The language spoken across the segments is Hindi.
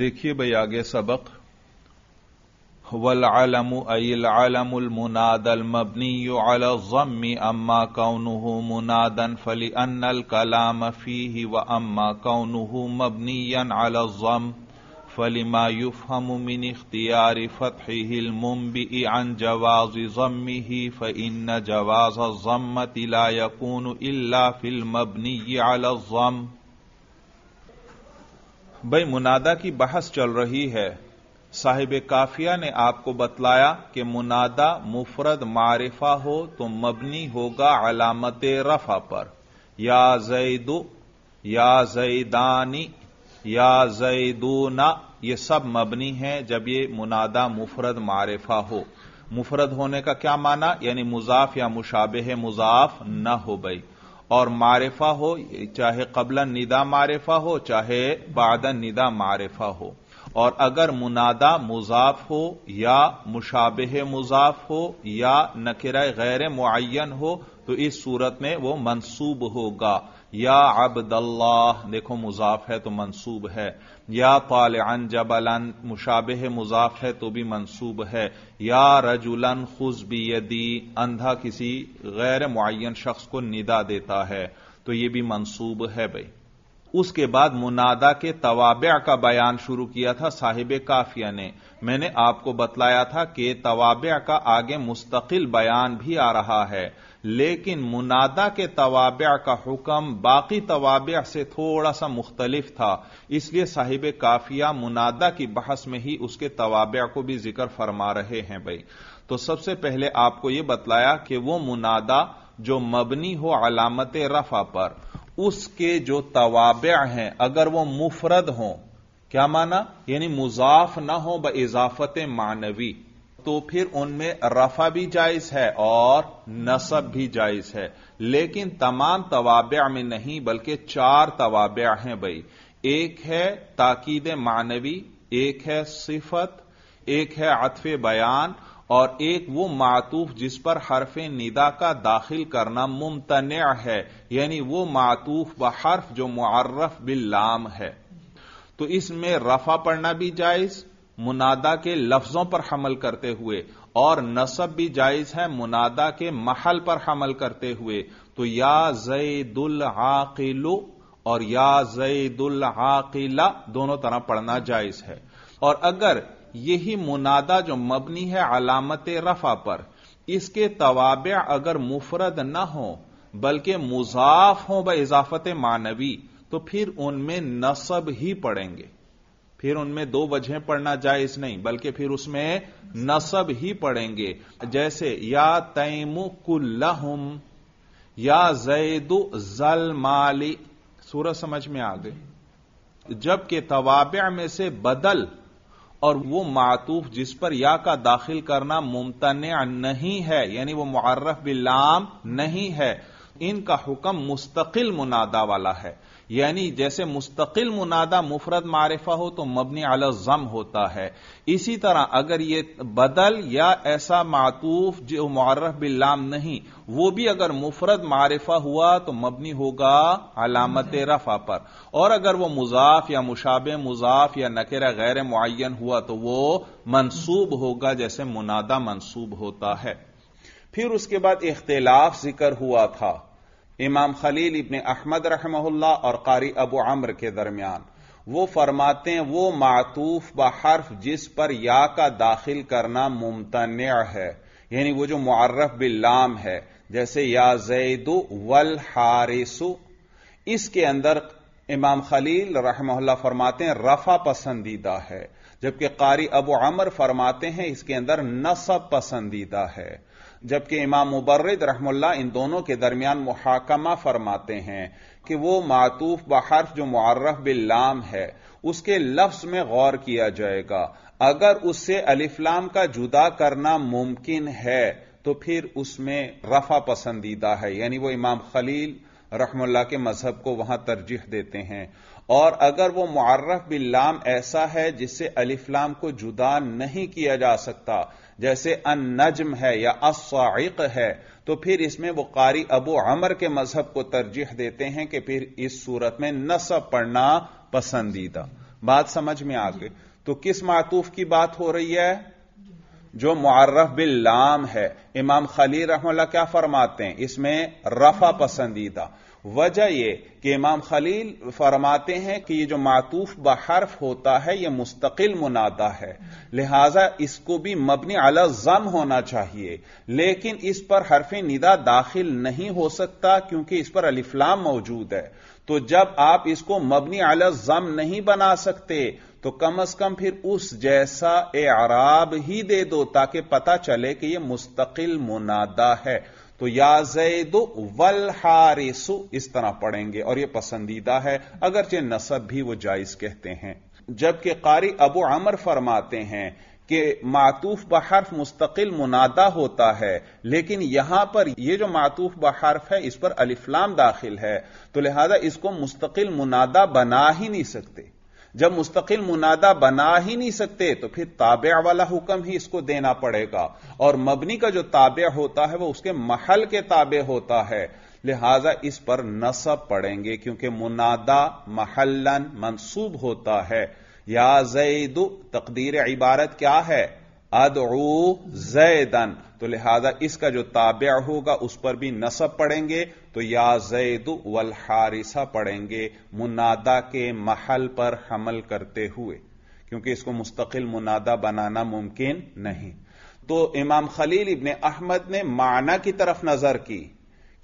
देखिए भाई आगे सबक वलम अलमुनादल मबनी अलमी अम्मा कौनहु मुनादन फली अनल कलाम फी व अम्मा कौनहु मबनीन अलम फलिमा युफहम मिन इख्तियार फतहिल मुम्बी अन जवाज जम्मी ही फ जवाज जम्मत ला यकून इल्ला फिल मबनी अलम भाई मुनादा की बहस चल रही है साहिब काफिया ने आपको बतलाया कि मुनादा मुफरद मारिफा हो तो मबनी होगा अलामत रफा पर या जैदो या जैदानी या जैदूना ये सब मबनी है जब ये मुनादा मुफरद मारिफा हो मुफरद होने का क्या माना यानी मुजाफ या मुशाबे मुजाफ न हो भाई और मारिफा हो चाहे कबला निदा मारिफा हो चाहे बादन निदा मारिफा हो और अगर मुनादा मुजाफ हो या मुशाबह मुजाफ हो या नकिरा गैर मुन हो तो इस सूरत में वो मंसूब होगा या दल्लाह देखो मुजाफ है तो मनसूब है या अन तालन अन मुशाबे मुजाफ है तो भी मनसूब है या रजुलन यदि अंधा किसी गैर मुन शख्स को निदा देता है तो ये भी मनसूब है भाई उसके बाद मुनादा के तवाबे का बयान शुरू किया था साहिब काफिया ने मैंने आपको बतलाया था कि तवाबे का आगे मुस्तकिल बयान भी आ रहा है लेकिन मुनादा के तवाबिया का हुक्म बाकी तवाबिया से थोड़ा सा मुख्तलिफ था इसलिए साहिब काफिया मुनादा की बहस में ही उसके तवाबिया को भी जिक्र फरमा रहे हैं भाई तो सबसे पहले आपको यह बतलाया कि वह मुनादा जो मबनी हो अलामत रफा पर उसके जो तवाबिया हैं अगर वह मुफरद हों क्या माना यानी मुजाफ ना हो ब इजाफत मानवी तो फिर उनमें रफा भी जायज है और नसब भी जायज है लेकिन तमाम तवाबिया में नहीं बल्कि चार तवाबिया हैं भाई एक है ताकीद मानवी एक है सिफत एक है अतफ बयान और एक वो मातूफ जिस पर हरफ निदा का दाखिल करना मुमतन है यानी वो मातूफ व हर्फ जो मुआरफ बिल्लाम है तो इसमें रफा पढ़ना भी जायज मुनादा के लफ्जों पर हमल करते हुए और नसब भी जायज है मुनादा के महल पर हमल करते हुए तो या जईदुल आकिलु और या जईदुल आकिला दोनों तरह पढ़ना जायज है और अगर यही मुनादा जो मबनी है अलामत रफा पर इसके तवाब अगर मुफरद न हो बल्कि मुजाफ हो ब इजाफत मानवी तो फिर उनमें नसब ही पड़ेंगे फिर उनमें दो वजहें पढ़ना जायज नहीं बल्कि फिर उसमें नसब ही पढ़ेंगे जैसे या तैमु कुल्लहुम या जैदु जल माली सूरज समझ में आ गई जबकि तवाब में से बदल और वो मातूफ जिस पर या का दाखिल करना मुमतन नहीं है यानी वो मुआरफ बिल्लाम नहीं है इनका हुक्म मुस्तकिल मुनादा वाला है यानी जैसे मुस्तकिल मुनादा मुफरत मारिफा हो तो मबनी अल जम होता है इसी तरह अगर ये बदल या ऐसा मातूफ जो मारफ बिल्लाम नहीं वो भी अगर मुफरत मारिफा हुआ तो मबनी होगा अलामत रफा पर और अगर वो मुजाफ या मुशाब मुजाफ या नकर गैर मुन हुआ तो वो मनसूब होगा जैसे मुनादा मनसूब होता है फिर उसके बाद इख्तलाफ जिक्र हुआ था इमाम खलील इबन अहमद रहमहुल्ला और कारी अबू आम्र के दरमियान वो फरमाते हैं वो मातूफ बहर्फ जिस पर या का दाखिल करना मुमतन है यानी वो जो मुआरफ बिल्लाम है जैसे या जैदु वल हारिसु इसके अंदर इमाम खलील रहमल्ला फरमाते हैं रफा पसंदीदा है जबकि कारी अबू अमर फरमाते हैं इसके अंदर नसब पसंदीदा है जबकि इमाम मुबर्रद रहमुल्ला इन दोनों के दरमियान मुहाकमा फरमाते हैं कि वो मातूफ बहर्फ जो मुआरफ बिल्लाम है उसके लफ्ज में गौर किया जाएगा अगर उससे अलिफ्लाम का जुदा करना मुमकिन है तो फिर उसमें रफा पसंदीदा है यानी वो इमाम खलील रहमल्ला के मजहब को वहां तरजीह देते हैं और अगर वो मार्रफ बिल्लाम ऐसा है जिससे अलिफ्लाम को जुदा नहीं किया जा सकता जैसे अन नजम है या असाइक है तो फिर इसमें वो कारी अबू अमर के मजहब को तरजीह देते हैं कि फिर इस सूरत में नसब पढ़ना पसंदीदा बात समझ में आ गई तो किस मातूफ की बात हो रही है जो मुआरफ बिल लाम है इमाम खली रहमल्ला क्या फरमाते हैं इसमें रफा पसंदीदा वजह यह कि इमाम खलील फरमाते हैं कि यह जो मातूफ बहर्फ होता है यह मुस्तकिल मुनादा है लिहाजा इसको भी मबनी अला जम होना चाहिए लेकिन इस पर हरफ निदा दाखिल नहीं हो सकता क्योंकि इस पर अलिफ्लाम मौजूद है तो जब आप इसको मबनी अला जम नहीं बना सकते तो कम अज कम फिर उस जैसा ए आराब ही दे दो ताकि पता चले कि यह मुस्तकिल मुनादा है तो या जैदो वल हारिसु इस तरह पढ़ेंगे और यह पसंदीदा है अगरचे नसब भी वो जायज कहते हैं जबकि कारी अबू अमर फरमाते हैं कि मातूफ बहर्फ मुस्तकिल मुनादा होता है लेकिन यहां पर यह जो मातूफ बहर्फ है इस पर अलिफ्लाम दाखिल है तो लिहाजा इसको मुस्तकिल मुनादा बना ही नहीं सकते जब मुस्तकिल मुनादा बना ही नहीं सकते तो फिर ताबे वाला हुक्म ही इसको देना पड़ेगा और मबनी का जो ताबे होता है वह उसके महल के ताबे होता है लिहाजा इस पर नसब पड़ेंगे क्योंकि मुनादा महलन मनसूब होता है या जैदु तकदीर इबारत क्या है अदऊ जैदन तो लिहाजा इसका जो ताब्या होगा उस पर भी नसब पढ़ेंगे तो या जैद वल हारिसा पढ़ेंगे मुनादा के महल पर हमल करते हुए क्योंकि इसको मुस्तकिल मुनादा बनाना मुमकिन नहीं तो इमाम खलील इबन अहमद ने माना की तरफ नजर की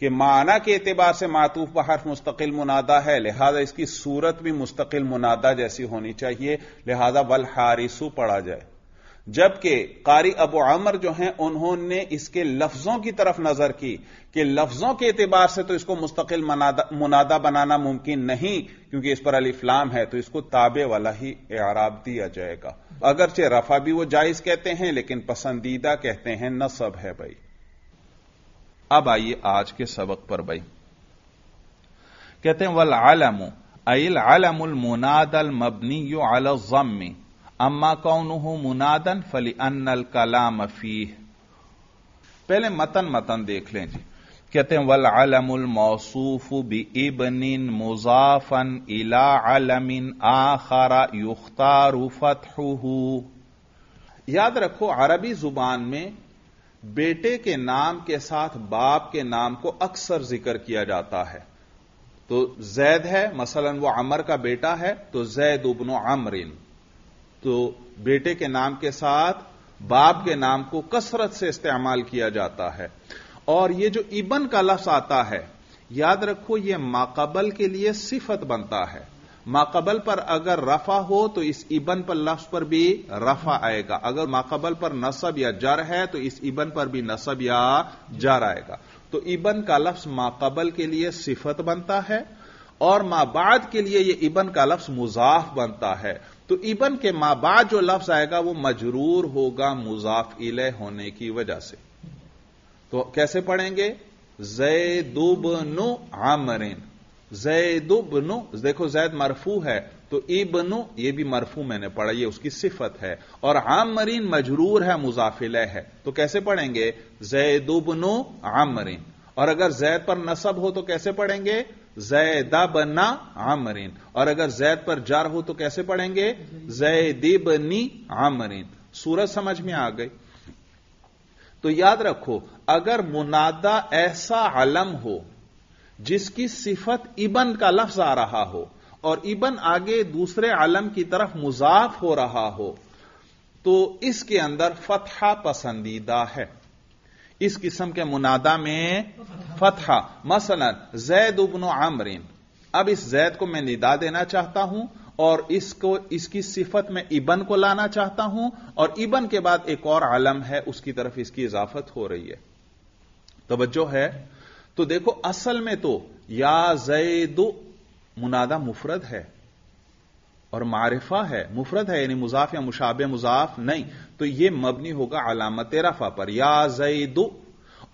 कि माना के एतबार से मातूफ बहर मुस्तकिल मुनादा है लिहाजा इसकी सूरत भी मुस्तकिल मुनादा जैसी होनी चाहिए लिहाजा वल हारिसू पढ़ा जाए जबकि कारी अबू आमर जो हैं उन्होंने इसके लफ्जों की तरफ नजर की कि लफ्जों के एतबार से तो इसको मुस्तकिल मुनादा बनाना मुमकिन नहीं क्योंकि इस पर अलिफ्लाम है तो इसको ताबे वाला ही आराब दिया जाएगा अगरचे रफा भी वो जायज कहते हैं लेकिन पसंदीदा कहते हैं नसब है भाई अब आइए आज के सबक पर भाई कहते हैं वल आलमो अल आलमुल मुनादल मबनी यो आलमी अम्मा कौन मुनादन फली अन्नल कलाम फीह पहले मतन मतन देख लें जी कहते हैं वल अलमुल मौसूफ बी इबनिन मुजाफन इला अलमिन आखरा युख्तारु याद रखो अरबी जुबान में बेटे के नाम के साथ बाप के नाम को अक्सर जिक्र किया जाता है तो जैद है मसलन वो अमर का बेटा है तो जैद उबनो अमरिन तो बेटे के नाम के साथ बाप के नाम को कसरत से इस्तेमाल किया जाता है और ये जो इबन का लफ्स आता है याद रखो ये माकबल के लिए सिफत बनता है माकबल पर अगर रफा हो तो इस इबन पर लफ्ज पर भी रफा आएगा अगर माकबल पर नसब या जर है तो इस इबन पर भी नसब या जर आएगा तो इबन का लफ्ज माकबल के लिए सिफत बनता है और माबाद के लिए यह इबन का लफ्ज मुजाफ बनता है तो इबन के बाद जो लफ्ज आएगा वो मजरूर होगा मुजाफ इले होने की वजह से तो कैसे पढ़ेंगे दुब नु आमरिन नु देखो जैद मरफू है तो इबनु ये भी मरफू मैंने पढ़ा ये उसकी सिफत है और आमरीन मजरूर है मुजाफिल है तो कैसे पढ़ेंगे दुब आम मरीन और अगर जैद पर नसब हो तो कैसे पढ़ेंगे जैदा बना आमरीन और अगर जैद पर जार हो तो कैसे पढ़ेंगे बनी आमरीन सूरज समझ में आ गई तो याद रखो अगर मुनादा ऐसा आलम हो जिसकी सिफत इबन का लफ्ज आ रहा हो और इबन आगे दूसरे आलम की तरफ मुजाफ हो रहा हो तो इसके अंदर फतहा पसंदीदा है इस किस्म के मुनादा में फतहा मसलन जैद उबन आमरीन अब इस जैद को मैं निदा देना चाहता हूं और इसको इसकी सिफत में इबन को लाना चाहता हूं और इबन के बाद एक और आलम है उसकी तरफ इसकी इजाफत हो रही है तोज्जो है तो देखो असल में तो या जैद मुनादा मुफरद है और मारिफा है मुफरत है यानी मुजाफ या मुशाब मुजाफ नहीं तो यह मबनी होगा अलामत रफा पर या दु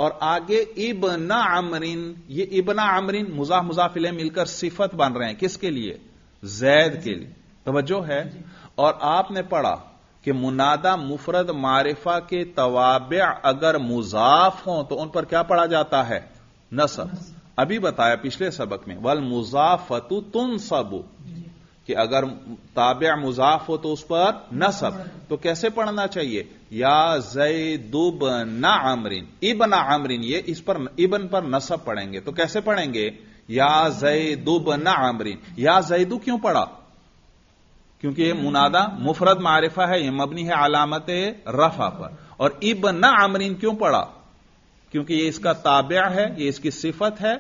और आगे इबना अमरीन ये इबना अमरीन मुजाफ मुजाफिले मिलकर सिफत बन रहे हैं किसके लिए जैद के लिए तोज्जो है और आपने पढ़ा कि मुनादा मुफरत मारिफा के तवाब अगर मुजाफ हों तो उन पर क्या पढ़ा जाता है नसब अभी बताया पिछले सबक में वल मुजाफतु तुम सबू कि अगर ताबे मुजाफ हो तो उस पर नसब तो कैसे पढ़ना चाहिए या जैदुब ना इब इबन आमरीन ये इस पर इबन पर नसब पढ़ेंगे तो कैसे पढ़ेंगे या जैदुब ना आमरीन या जैदू क्यों पढ़ा क्योंकि ये मुनादा मुफरद मारिफा है ये मबनी है अलामत रफा पर और इब ना आमरीन क्यों पढ़ा क्योंकि ये इसका ताब्या है ये इसकी सिफत है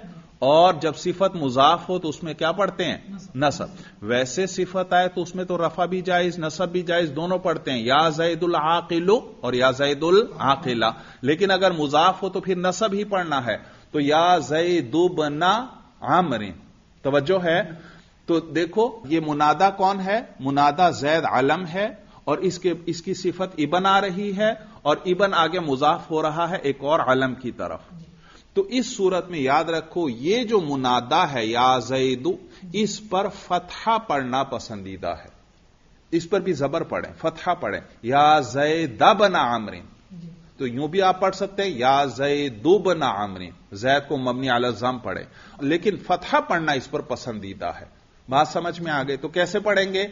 और जब सिफत मुजाफ हो तो उसमें क्या पढ़ते हैं नसब वैसे सिफत आए तो उसमें तो रफा भी जायज नसब भी जायज दोनों पढ़ते हैं या जैदुल आकिलो और या जैदुल आकिला लेकिन अगर मुजाफ हो तो फिर नसब ही पढ़ना है तो या जैदुबना आमरे तोज्जो है तो देखो ये मुनादा कौन है मुनादा जैद आलम है और इसके इसकी सिफत इबन आ रही है और इबन आगे मुजाफ हो रहा है एक और आलम की तरफ तो इस सूरत में याद रखो ये जो मुनादा है या जैदू इस पर फतहा पढ़ना पसंदीदा है इस पर भी जबर पढ़ें फतहा पढ़ें या जैदा बना आमरीन तो यूं भी आप पढ़ सकते हैं या जैदू बना आमरीन जैद को मबनी अलजाम पढ़े लेकिन फतहा पढ़ना इस पर पसंदीदा है बात समझ में आ गई तो कैसे पढ़ेंगे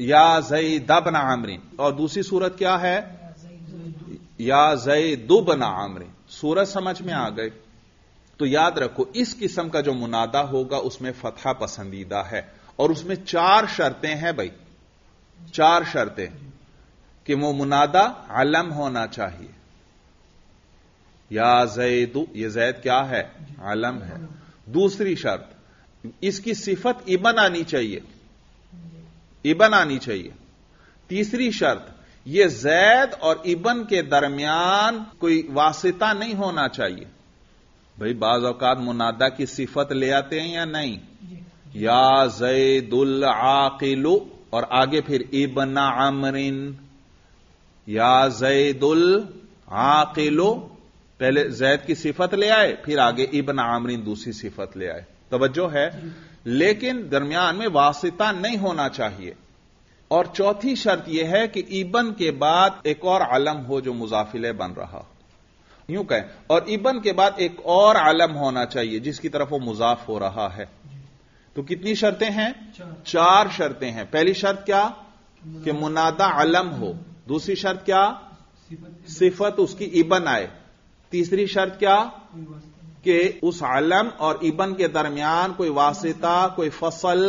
या जैदा बना आमरीन और दूसरी सूरत क्या है या जैदू बना आमरीन सूरज समझ में आ गए तो याद रखो इस किस्म का जो मुनादा होगा उसमें फतहा पसंदीदा है और उसमें चार शर्तें हैं भाई चार शर्तें कि वो मुनादा अलम होना चाहिए या जैद ये जैद क्या है आलम है दूसरी शर्त इसकी सिफत इबन आनी चाहिए इबन आनी चाहिए तीसरी शर्त ये जैद और इबन के दरमियान कोई वासिता नहीं होना चाहिए भाई बाज मुनादा की सिफत ले आते हैं या नहीं या जैदुल आकिलु और आगे फिर इबन अमरिन या जैदुल आकिलु पहले जैद की सिफत ले आए फिर आगे इबन आमरीन दूसरी सिफत ले आए तवज्जो है लेकिन दरमियान में वासिता नहीं होना चाहिए और चौथी शर्त यह है कि इबन के बाद एक और आलम हो जो मुजाफिले बन रहा हो यूं कहें और इबन के बाद एक और आलम होना चाहिए जिसकी तरफ वो मुजाफ हो रहा है तो कितनी शर्तें हैं चार, शर्तें हैं पहली शर्त क्या कि मुनादा आलम हो दूसरी शर्त क्या सिफत उसकी इबन आए तीसरी शर्त क्या कि उस आलम और इबन के दरमियान कोई वासिता कोई फसल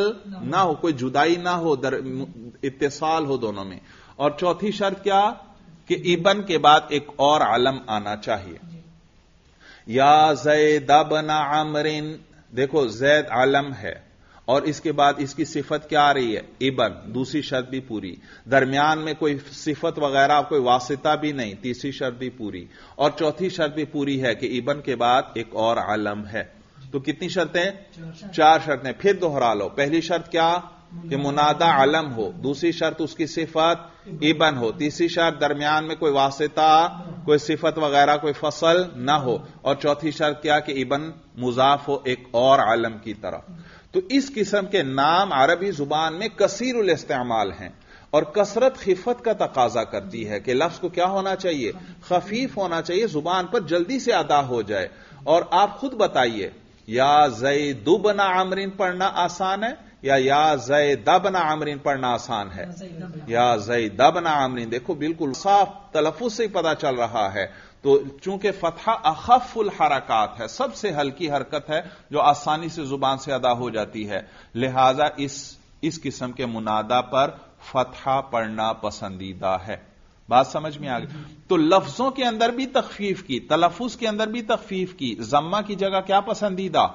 ना हो कोई जुदाई ना हो इतिसाल हो दोनों में और चौथी शर्त क्या कि इबन के बाद एक और आलम आना चाहिए या जैद अबन आमरिन देखो जैद आलम है और इसके बाद इसकी सिफत क्या आ रही है इबन दूसरी शर्त भी पूरी दरमियान में कोई सिफत वगैरह कोई वासिता भी नहीं तीसरी शर्त भी पूरी और चौथी शर्त भी पूरी है कि इबन के बाद एक और आलम है तो कितनी शर्तें चार शर्तें फिर दोहरा लो पहली शर्त क्या कि मुनादा आलम हो दूसरी शर्त उसकी सिफत इबन हो तीसरी शर्त दरमियान में कोई वास्ता कोई सिफत वगैरह कोई फसल ना हो और चौथी शर्त क्या कि इबन मुजाफ हो एक और आलम की तरफ तो इस किस्म के नाम अरबी जुबान में कसीरुल इस्तेमाल हैं और कसरत खिफत का तकाजा करती है कि लफ्ज को क्या होना चाहिए खफीफ होना चाहिए जुबान पर जल्दी से अदा हो जाए और आप खुद बताइए या जई दुबना आमरीन पढ़ना आसान है या या जय दबना आमरीन पढ़ना आसान है या जय दबना आमरीन देखो बिल्कुल साफ तलफुज से ही पता चल रहा है तो चूंकि फतहा अखफुल हरकत है सबसे हल्की हरकत है जो आसानी से जुबान से अदा हो जाती है लिहाजा इस इस किस्म के मुनादा पर फतहा पढ़ना पसंदीदा है बात समझ में आ गई तो लफ्जों के अंदर भी तखफीफ की तलफुज के अंदर भी तखफीफ की जम्मा की जगह क्या पसंदीदा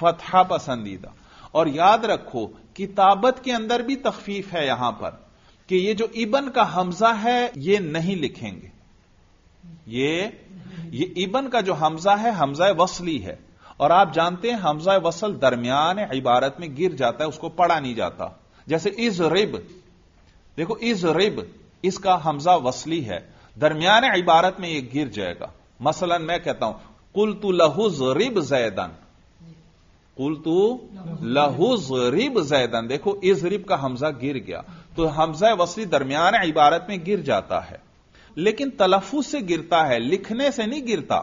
फतहा पसंदीदा और याद रखो किताबत के अंदर भी तखफीफ है यहां पर कि ये जो इबन का हमजा है ये नहीं लिखेंगे ये ये इबन का जो हमजा है हमजा वसली है और आप जानते हैं हमजा वसल दरमियान इबारत में गिर जाता है उसको पढ़ा नहीं जाता जैसे इज रिब देखो इज रिब इसका हमजा वसली है दरमियान इबारत में यह गिर जाएगा मसलन मैं कहता हूं कुल तु लहुज रिब जैदन कुल तू लहू जैदन देखो इस इजरिब का हमजा गिर गया तो हमजा वसली दरमियान इबारत में गिर जाता है लेकिन तलफु से गिरता है लिखने से नहीं गिरता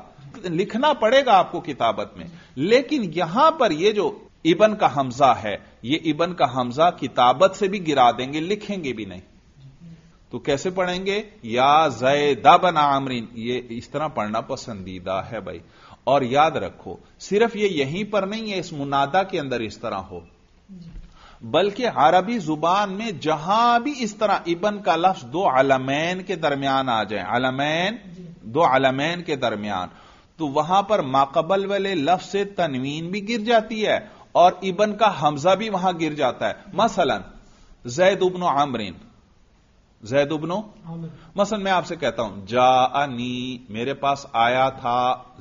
लिखना पड़ेगा आपको किताबत में लेकिन यहां पर यह जो इबन का हमजा है यह इबन का हमजा किताबत से भी गिरा देंगे लिखेंगे भी नहीं तो कैसे पढ़ेंगे या जैदा बना आमरीन ये इस तरह पढ़ना पसंदीदा है भाई और याद रखो सिर्फ ये यहीं पर नहीं है इस मुनादा के अंदर इस तरह हो बल्कि अरबी जुबान में जहां भी इस तरह इबन का लफ्ज दो अलमैन के दरमियान आ जाए अलमैन दो अलमैन के दरमियान तो वहां पर माकबल वाले लफ्ज से तनवीन भी गिर जाती है और इबन का हमजा भी वहां गिर जाता है मसलन जैद उबन आमरीन जैद उबनो मसन मैं आपसे कहता हूं जानी मेरे पास आया था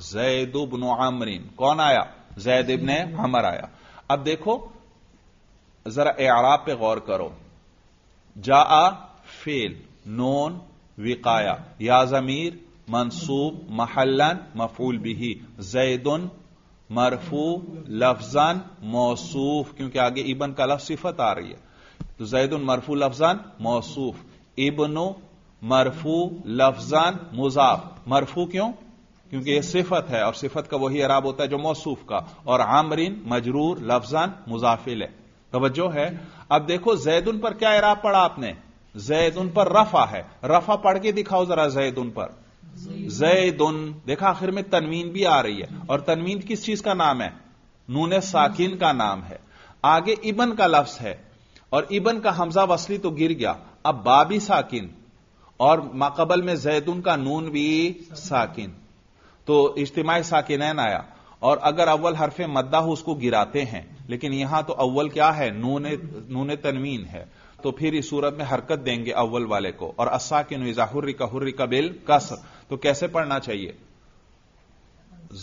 जैद उबनो आमरीन कौन आया जैद इबन हमर आया अब देखो जरा एराब पे गौर करो जा फेल नोन विकाया या जमीर मनसूब महलन मफूल बिही जैदन मरफू लफजन मौसूफ क्योंकि आगे इबन का लफ सिफत आ रही है तो जैदन मरफू लफजन मौसूफ इबनो मरफू लफजान मुजाफ मरफू क्यों क्योंकि यह सिफत है और सिफत का वही अराब होता है जो मौसूफ का और आमरीन मजरूर लफजान मुजाफिल है तोज्जो है अब देखो जैद उन पर क्या इराब पढ़ा आपने जैद उन पर रफा है रफा पढ़ के दिखाओ जरा जैद उन पर जैद उन देखा आखिर में तनवीन भी आ रही है और तनवीन किस चीज का नाम है नून साकिन का नाम है आगे इबन का लफ्ज है और इबन का हमजा वसली तो गिर गया अब बा भी साकिन और माकबल में जैदुन का नून भी साकिन तो इज्तमाही साकिन आया और अगर अव्वल हरफे मद्दा हो उसको गिराते हैं लेकिन यहां तो अव्वल क्या है नून नून तनवीन है तो फिर इस सूरत में हरकत देंगे अव्वल वाले को और असा के नुजाहुर्री का हुर्री का बिल कसर तो कैसे पढ़ना चाहिए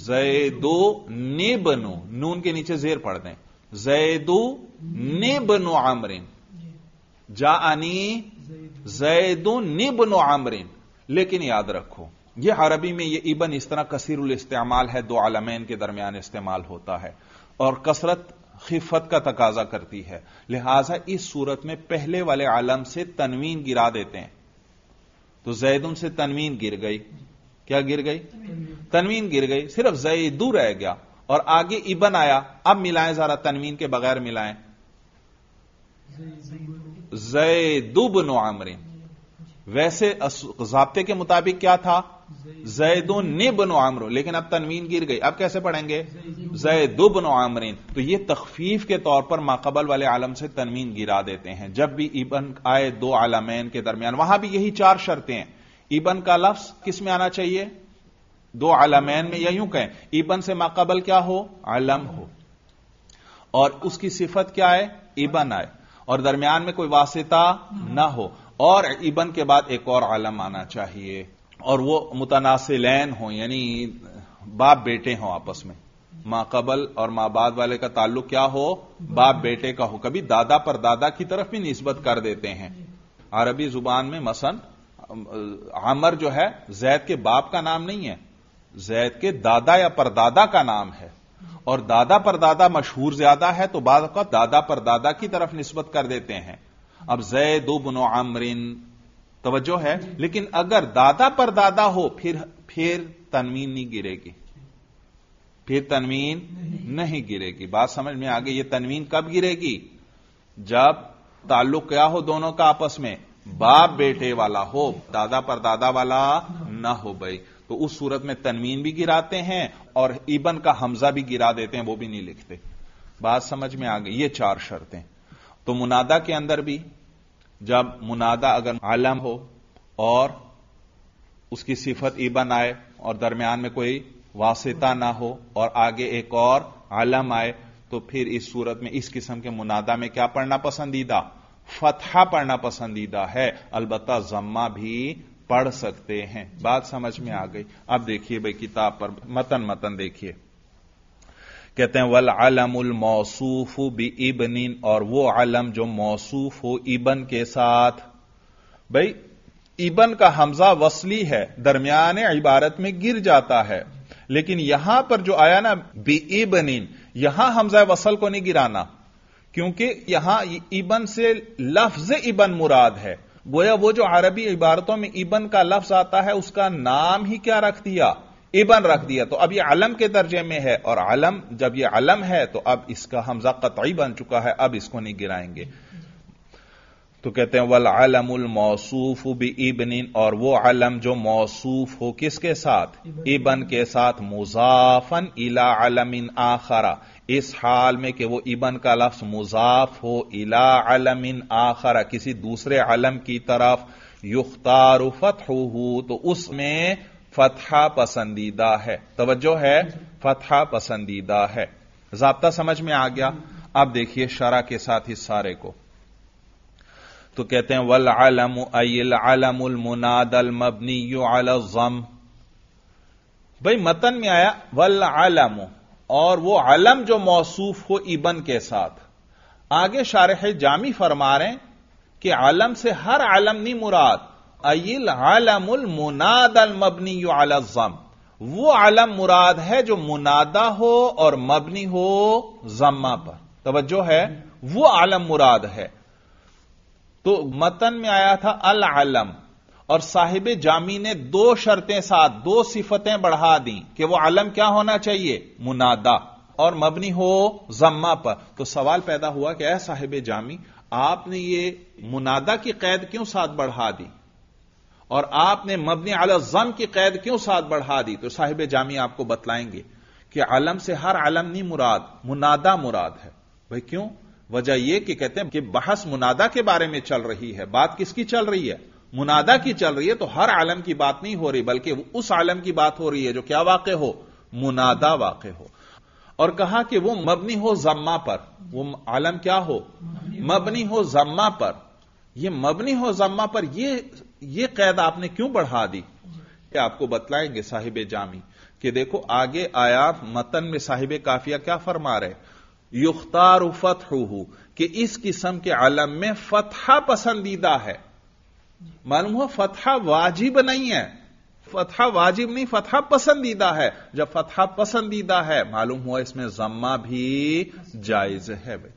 जैदो ने बनो नून के नीचे जेर पढ़ दें जैदो ने बनो आमरिन जानी निबन आमरिन लेकिन याद रखो यह अरबी में यह इबन इस तरह कसीरुल इस्तेमाल है दो आलमैन के दरमियान इस्तेमाल होता है और कसरत खिफत का तकाजा करती है लिहाजा इस सूरत में पहले वाले आलम से तनवीन गिरा देते हैं तो जैदुन से तनवीन गिर गई क्या गिर गई तनवीन गिर गई सिर्फ जैदू रह गया और आगे इबन आया अब मिलाएं जरा तनवीन के बगैर मिलाएं जैदुबन आमरिन वैसे जबते के मुताबिक क्या था जैदुन निबन आमर लेकिन अब तनवीन गिर गई अब कैसे पढ़ेंगे जैदुबन आमरीन तो यह तखफीफ के तौर पर माकबल वाले आलम से तनवीन गिरा देते हैं जब भी इबन आए दो आलमैन के दरमियान वहां भी यही चार शर्तें हैं इबन का लफ्स किस में आना चाहिए दो आलमैन में या यूं कहें इबन से माकबल क्या हो आलम हो और उसकी सिफत क्या है इबन आए और दरमियान में कोई वासिता ना हो और इबन के बाद एक और आलम आना चाहिए और वो मुतनासिलैन हो यानी बाप बेटे हों आपस में मां कबल और मां बाद वाले का ताल्लुक क्या हो बाप बेटे का हो कभी दादा पर दादा की तरफ भी निस्बत कर देते हैं अरबी जुबान में मसन आमर जो है जैद के बाप का नाम नहीं है जैद के दादा या परदादा का नाम है और दादा पर दादा मशहूर ज्यादा है तो बाद का दादा पर दादा की तरफ नस्बत कर देते हैं अब जय दो बनो आमरिन तवज्जो है लेकिन अगर दादा पर दादा हो फिर फिर तनवीन नहीं गिरेगी फिर तनवीन नहीं, नहीं गिरेगी बात समझ में आ गई ये तनवीन कब गिरेगी जब ताल्लुक क्या हो दोनों का आपस में बाप बेटे वाला हो दादा पर दादा वाला ना हो भाई तो उस सूरत में तनवीन भी गिराते हैं और इबन का हमजा भी गिरा देते हैं वो भी नहीं लिखते बात समझ में आ गई ये चार शर्तें तो मुनादा के अंदर भी जब मुनादा अगर आलम हो और उसकी सिफत इबन आए और दरमियान में कोई वासिता ना हो और आगे एक और आलम आए तो फिर इस सूरत में इस किस्म के मुनादा में क्या पढ़ना पसंदीदा फतहा पढ़ना पसंदीदा है अलबत्ता जम्मा भी पढ़ सकते हैं बात समझ में आ गई अब देखिए भाई किताब पर मतन मतन देखिए कहते हैं वल आलम उल मौसूफ बी इबनिन और वो आलम जो मौसूफ हो इबन के साथ भाई इबन का हमजा वसली है दरमियान इबारत में गिर जाता है लेकिन यहां पर जो आया ना बी इबनिन यहां हमजा वसल को नहीं गिराना क्योंकि यहां इबन से लफ्ज इबन मुराद है गोया वो जो अरबी इबारतों में इबन का लफ्ज आता है उसका नाम ही क्या रख दिया इबन रख दिया तो अब ये अलम के दर्जे में है और अलम जब ये अलम है तो अब इसका हमजा कतई बन चुका है अब इसको नहीं गिराएंगे तो कहते हैं वल आलमुल मौसूफ बी इबनिन और वो आलम जो मौसूफ हो किसके साथ इबन के साथ मुजाफन इला आलमिन आखरा इस हाल में कि वो इबन का लफ्स मुजाफ हो इला अलम इन आखरा किसी दूसरे अलम की तरफ युख्तार हो तो उसमें फतहा पसंदीदा है तवज्जो है फतहा पसंदीदा है जबता समझ में आ गया अब देखिए शरा के साथ इस सारे को तो कहते हैं वल आलम अल आलम उल मुनादल मबनी अल जम भाई मतन में आया वल आलम और वो अलम जो मौसूफ हो इबन के साथ आगे शारह जामी फरमा रहे कि आलम से हर आलम नहीं मुराद अल आलमुल मुनाद अल मबनी जम वो आलम मुराद है जो मुनादा हो और मबनी हो जम्मा पर तोज्जो है वो आलम मुराद है तो मतन में आया था अल आलम और साहिब जामी ने दो शर्तें साथ दो सिफतें बढ़ा दी कि वह आलम क्या होना चाहिए मुनादा और मबनी हो जम्मा पर तो सवाल पैदा हुआ कि अः साहिब जामी आपने ये मुनादा की कैद क्यों साथ बढ़ा दी और आपने मबनी अला जम की कैद क्यों साथ बढ़ा दी तो साहिब जामी आपको बतलाएंगे कि आलम से हर आलम नहीं मुराद मुनादा मुराद है भाई क्यों वजह यह कि कहते हैं कि बहस मुनादा के बारे में चल रही है बात किसकी चल रही है मुनादा की चल रही है तो हर आलम की बात नहीं हो रही बल्कि उस आलम की बात हो रही है जो क्या वाक़ हो मुनादा वाक़ हो और कहा कि वो मबनी हो जम्मा पर वो आलम क्या हो मबनी हो जम्मा पर ये मबनी हो जम्मा पर ये ये कैद आपने क्यों बढ़ा दी कि आपको बतलाएंगे साहिब जामी कि देखो आगे आया मतन में साहिब काफिया क्या फरमा रहे युख्तार फतह कि इस किस्म के आलम में फतहा पसंदीदा है मालूम हुआ फतहा वाजिब नहीं है फतहा वाजिब नहीं फतहा पसंदीदा है जब फतहा पसंदीदा है मालूम हुआ इसमें जम्मा भी जायज है भाई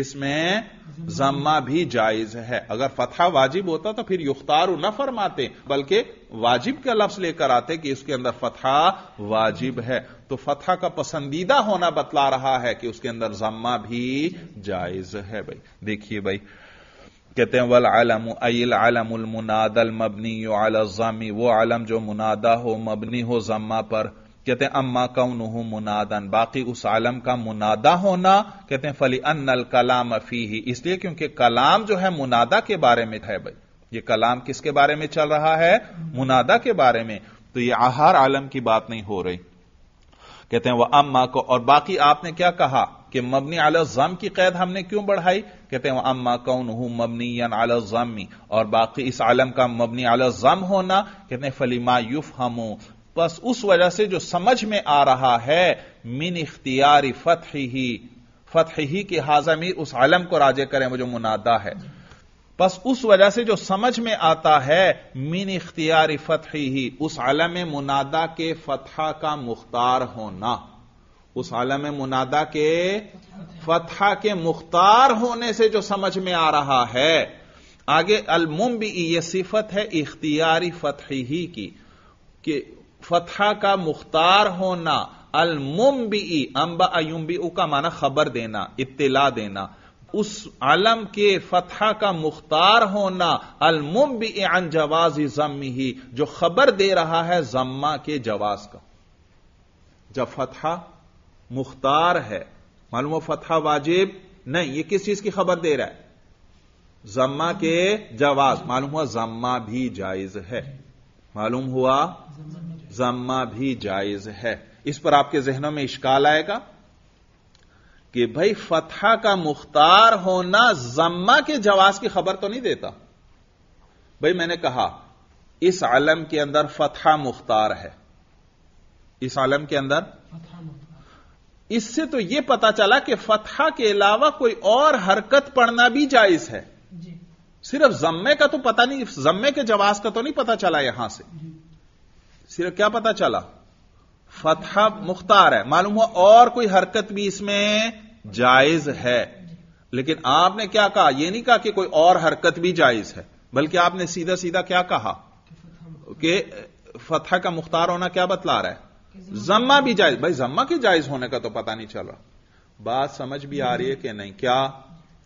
इसमें जम्मा भी जायज है अगर फतहा वाजिब होता तो फिर युख्तार न फरमाते बल्कि वाजिब का लफ्ज लेकर आते कि इसके अंदर फतहा वाजिब है तो फतहा का पसंदीदा होना बतला रहा है कि उसके अंदर जम्मा भी जायज है भाई देखिए भाई कहते हैं वल आलम अल आलमुल मुनादल मबनी जामी वो आलम जो मुनादा हो मबनी हो जम्मा पर कहते हैं अम्मा कौन हो मुनादन बाकी उस आलम का मुनादा होना कहते हैं फली अन कलाम अफी ही इसलिए क्योंकि कलाम जो है मुनादा के बारे में है भाई ये कलाम किसके बारे में चल रहा है मुनादा के बारे में तो ये आहार आलम की बात नहीं हो रही कहते हैं वह अम्मा को और बाकी आपने क्या कहा कि मबनी जम की कैद हमने क्यों बढ़ाई कहते हैं वह अम्मा कौन हूं मबनी यन जमी और बाकी इस आलम का मबनी जम होना कहते हैं फलीमा युफ हम बस उस वजह से जो समझ में आ रहा है मिन इख्तियारी फतह ही फतह ही की हाजमी उस आलम को राजे करें वो जो मुनादा है बस उस वजह से जो समझ में आता है मीन इख्तियार फतही ही उस आलम मुनादा के फतहा का मुख्तार होना उस आलम मुनादा के फतहा के मुख्तार होने से जो समझ में आ रहा है आगे अलमुम भी यह सिफत है इख्तियारी फतही ही की कि फतहा का मुख्तार होना अलमुम भी अम्बा अयुम्बी का माना खबर देना इत्तला देना उस आलम के फतहा का मुख्तार होना अलमुम भी अन जवाज जम्मी ही जो खबर दे रहा है जम्मा के जवाज का जब फतहा मुख्तार है मालूम फतहा वाजिब नहीं ये किस चीज की खबर दे रहा है जम्मा के जवाज मालूम हुआ जम्मा भी जायज है मालूम हुआ जम्मा भी जायज है इस पर आपके जहनों में इश्काल आएगा कि भाई फतहा का मुख्तार होना जम्मा के जवाज की खबर तो नहीं देता भाई मैंने कहा इस आलम के अंदर फतहा मुख्तार है इस आलम के अंदर इससे तो यह पता चला कि फतहा के अलावा कोई और हरकत पढ़ना भी जायज है सिर्फ जम्मे का तो पता नहीं जम्मे के जवाज का तो नहीं पता चला यहां से सिर्फ क्या पता चला फतहा मुख्तार है मालूम हुआ और कोई हरकत भी इसमें जायज है लेकिन आपने क्या कहा यह नहीं कहा कि कोई और हरकत भी जायज है बल्कि आपने सीधा सीधा क्या कहा कि फतह का मुख्तार होना क्या बतला रहा है जम्मा भी जायज भाई जम्मा के जायज होने का तो पता नहीं चल रहा बात समझ भी आ रही है कि नहीं क्या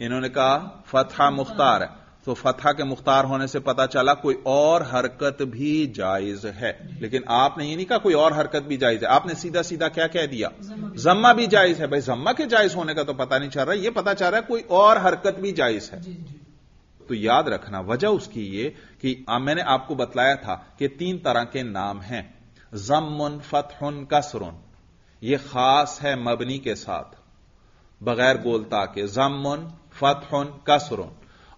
इन्होंने कहा फतह मुख्तार है तो फतह के मुख्तार होने से पता चला कोई और हरकत भी जायज है लेकिन आपने ये नहीं कहा कोई और हरकत भी जायज है आपने सीधा सीधा क्या कह दिया जम्मा भी जायज है भाई जम्मा के जायज होने का तो पता नहीं चल रहा ये पता चल रहा है कोई और हरकत भी जायज है तो याद रखना वजह उसकी ये कि आ, मैंने आपको बतलाया था कि तीन तरह के नाम हैं जमुन फतहन कसरुन ये खास है मबनी के साथ बगैर बोलता के जमुन फतहन कसरुन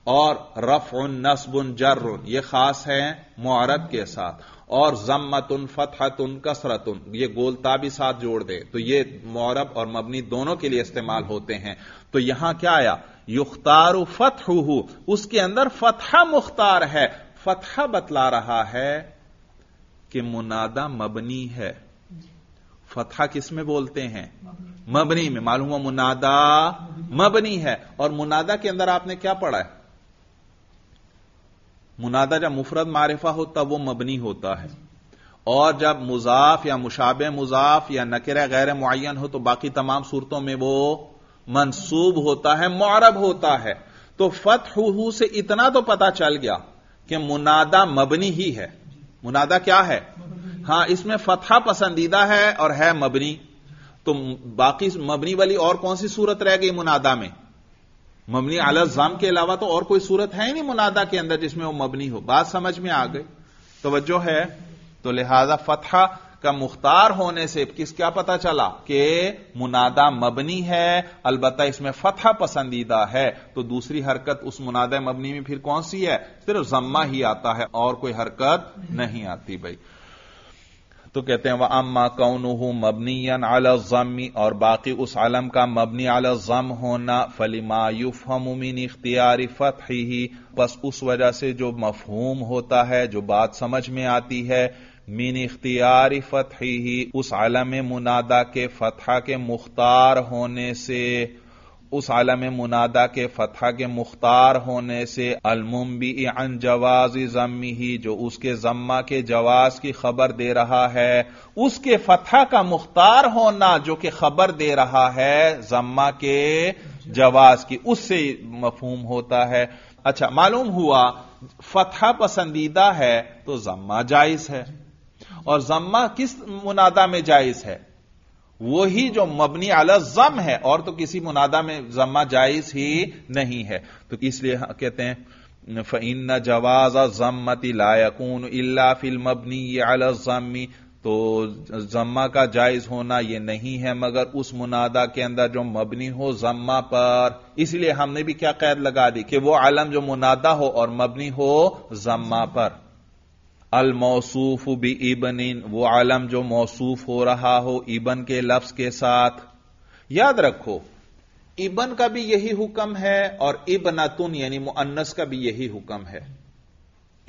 और रफ उन उन जर उन ये खास है मुआरत के साथ और जम्मत उन फतहत उन कसरत उन ये गोलता भी साथ जोड़ दे तो ये मौरब और मबनी दोनों के लिए इस्तेमाल होते हैं तो यहां क्या आया युख्तार फतहू उसके अंदर फतहा मुख्तार है फतहा बतला रहा है कि मुनादा मबनी है फतहा किस में बोलते हैं मबनी में मालूम हुआ मुनादा मबनी है और मुनादा के अंदर आपने क्या पढ़ा है मुनादा जब मुफरत मारिफा हो तब वो मबनी होता है और जब मुजाफ या मुशाब मुजाफ या नकर गैर मुन हो तो बाकी तमाम सूरतों में वो मनसूब होता है मौरब होता है तो फतहू से इतना तो पता चल गया कि मुनादा मबनी ही है मुनादा क्या है हां इसमें फतहा पसंदीदा है और है मबनी तो बाकी मबनी वाली और कौन सी सूरत रह गई मुनादा में मबनी अला जम के अलावा तो और कोई सूरत है ही नहीं मुनादा के अंदर जिसमें वो मबनी हो बात समझ में आ गई तो वजह है तो लिहाजा फतहा का मुख्तार होने से किस क्या पता चला कि मुनादा मबनी है अलबत् इसमें फतहा पसंदीदा है तो दूसरी हरकत उस मुनादा मबनी में फिर कौन सी है सिर्फ जम्मा ही आता है और कोई हरकत नहीं आती भाई तो कहते हैं वह अम्मा कौन मबनी अलमी और बाकी उस आलम का मबनी अलम होना फलीमायूफ हमीन इख्तियारी फतह ही बस उस वजह से जो मफहूम होता है जो बात समझ में आती है मीन इख्तियारी फतह ही उस आलम मुनादा के फतह के मुख्तार होने से उस आलम मुनादा के फतह के मुख्तार होने से अलमुम्बी अन जवाज जम्मी ही जो उसके जम्मा के जवाज की खबर दे रहा है उसके फतह का मुख्तार होना जो कि खबर दे रहा है जम्मा के जवाज की उससे मफहूम होता है अच्छा मालूम हुआ फतह पसंदीदा है तो जम्मा जायज है और जम्मा किस मुनादा में जायज है वही जो मबनी अला जम है और तो किसी मुनादा में जमा जायज ही नहीं है तो इसलिए हाँ, कहते हैं फ़ैन जवाजा जम्मती लायकून इल्ला फिल मबनी अला जम्मी तो जम्मा का जायज होना यह नहीं है मगर उस मुनादा के अंदर जो मबनी हो जम्मा पर इसलिए हमने भी क्या कैद लगा दी कि वो आलम जो मुनादा हो और मबनी हो जम्मा पर अल मौसूफ बी इबन वो आलम जो मौसूफ हो रहा हो इबन के लफ्ज के साथ याद रखो इबन का भी यही हुक्म है और इबनातुन यानी मुअन्नस का भी यही हुक्म है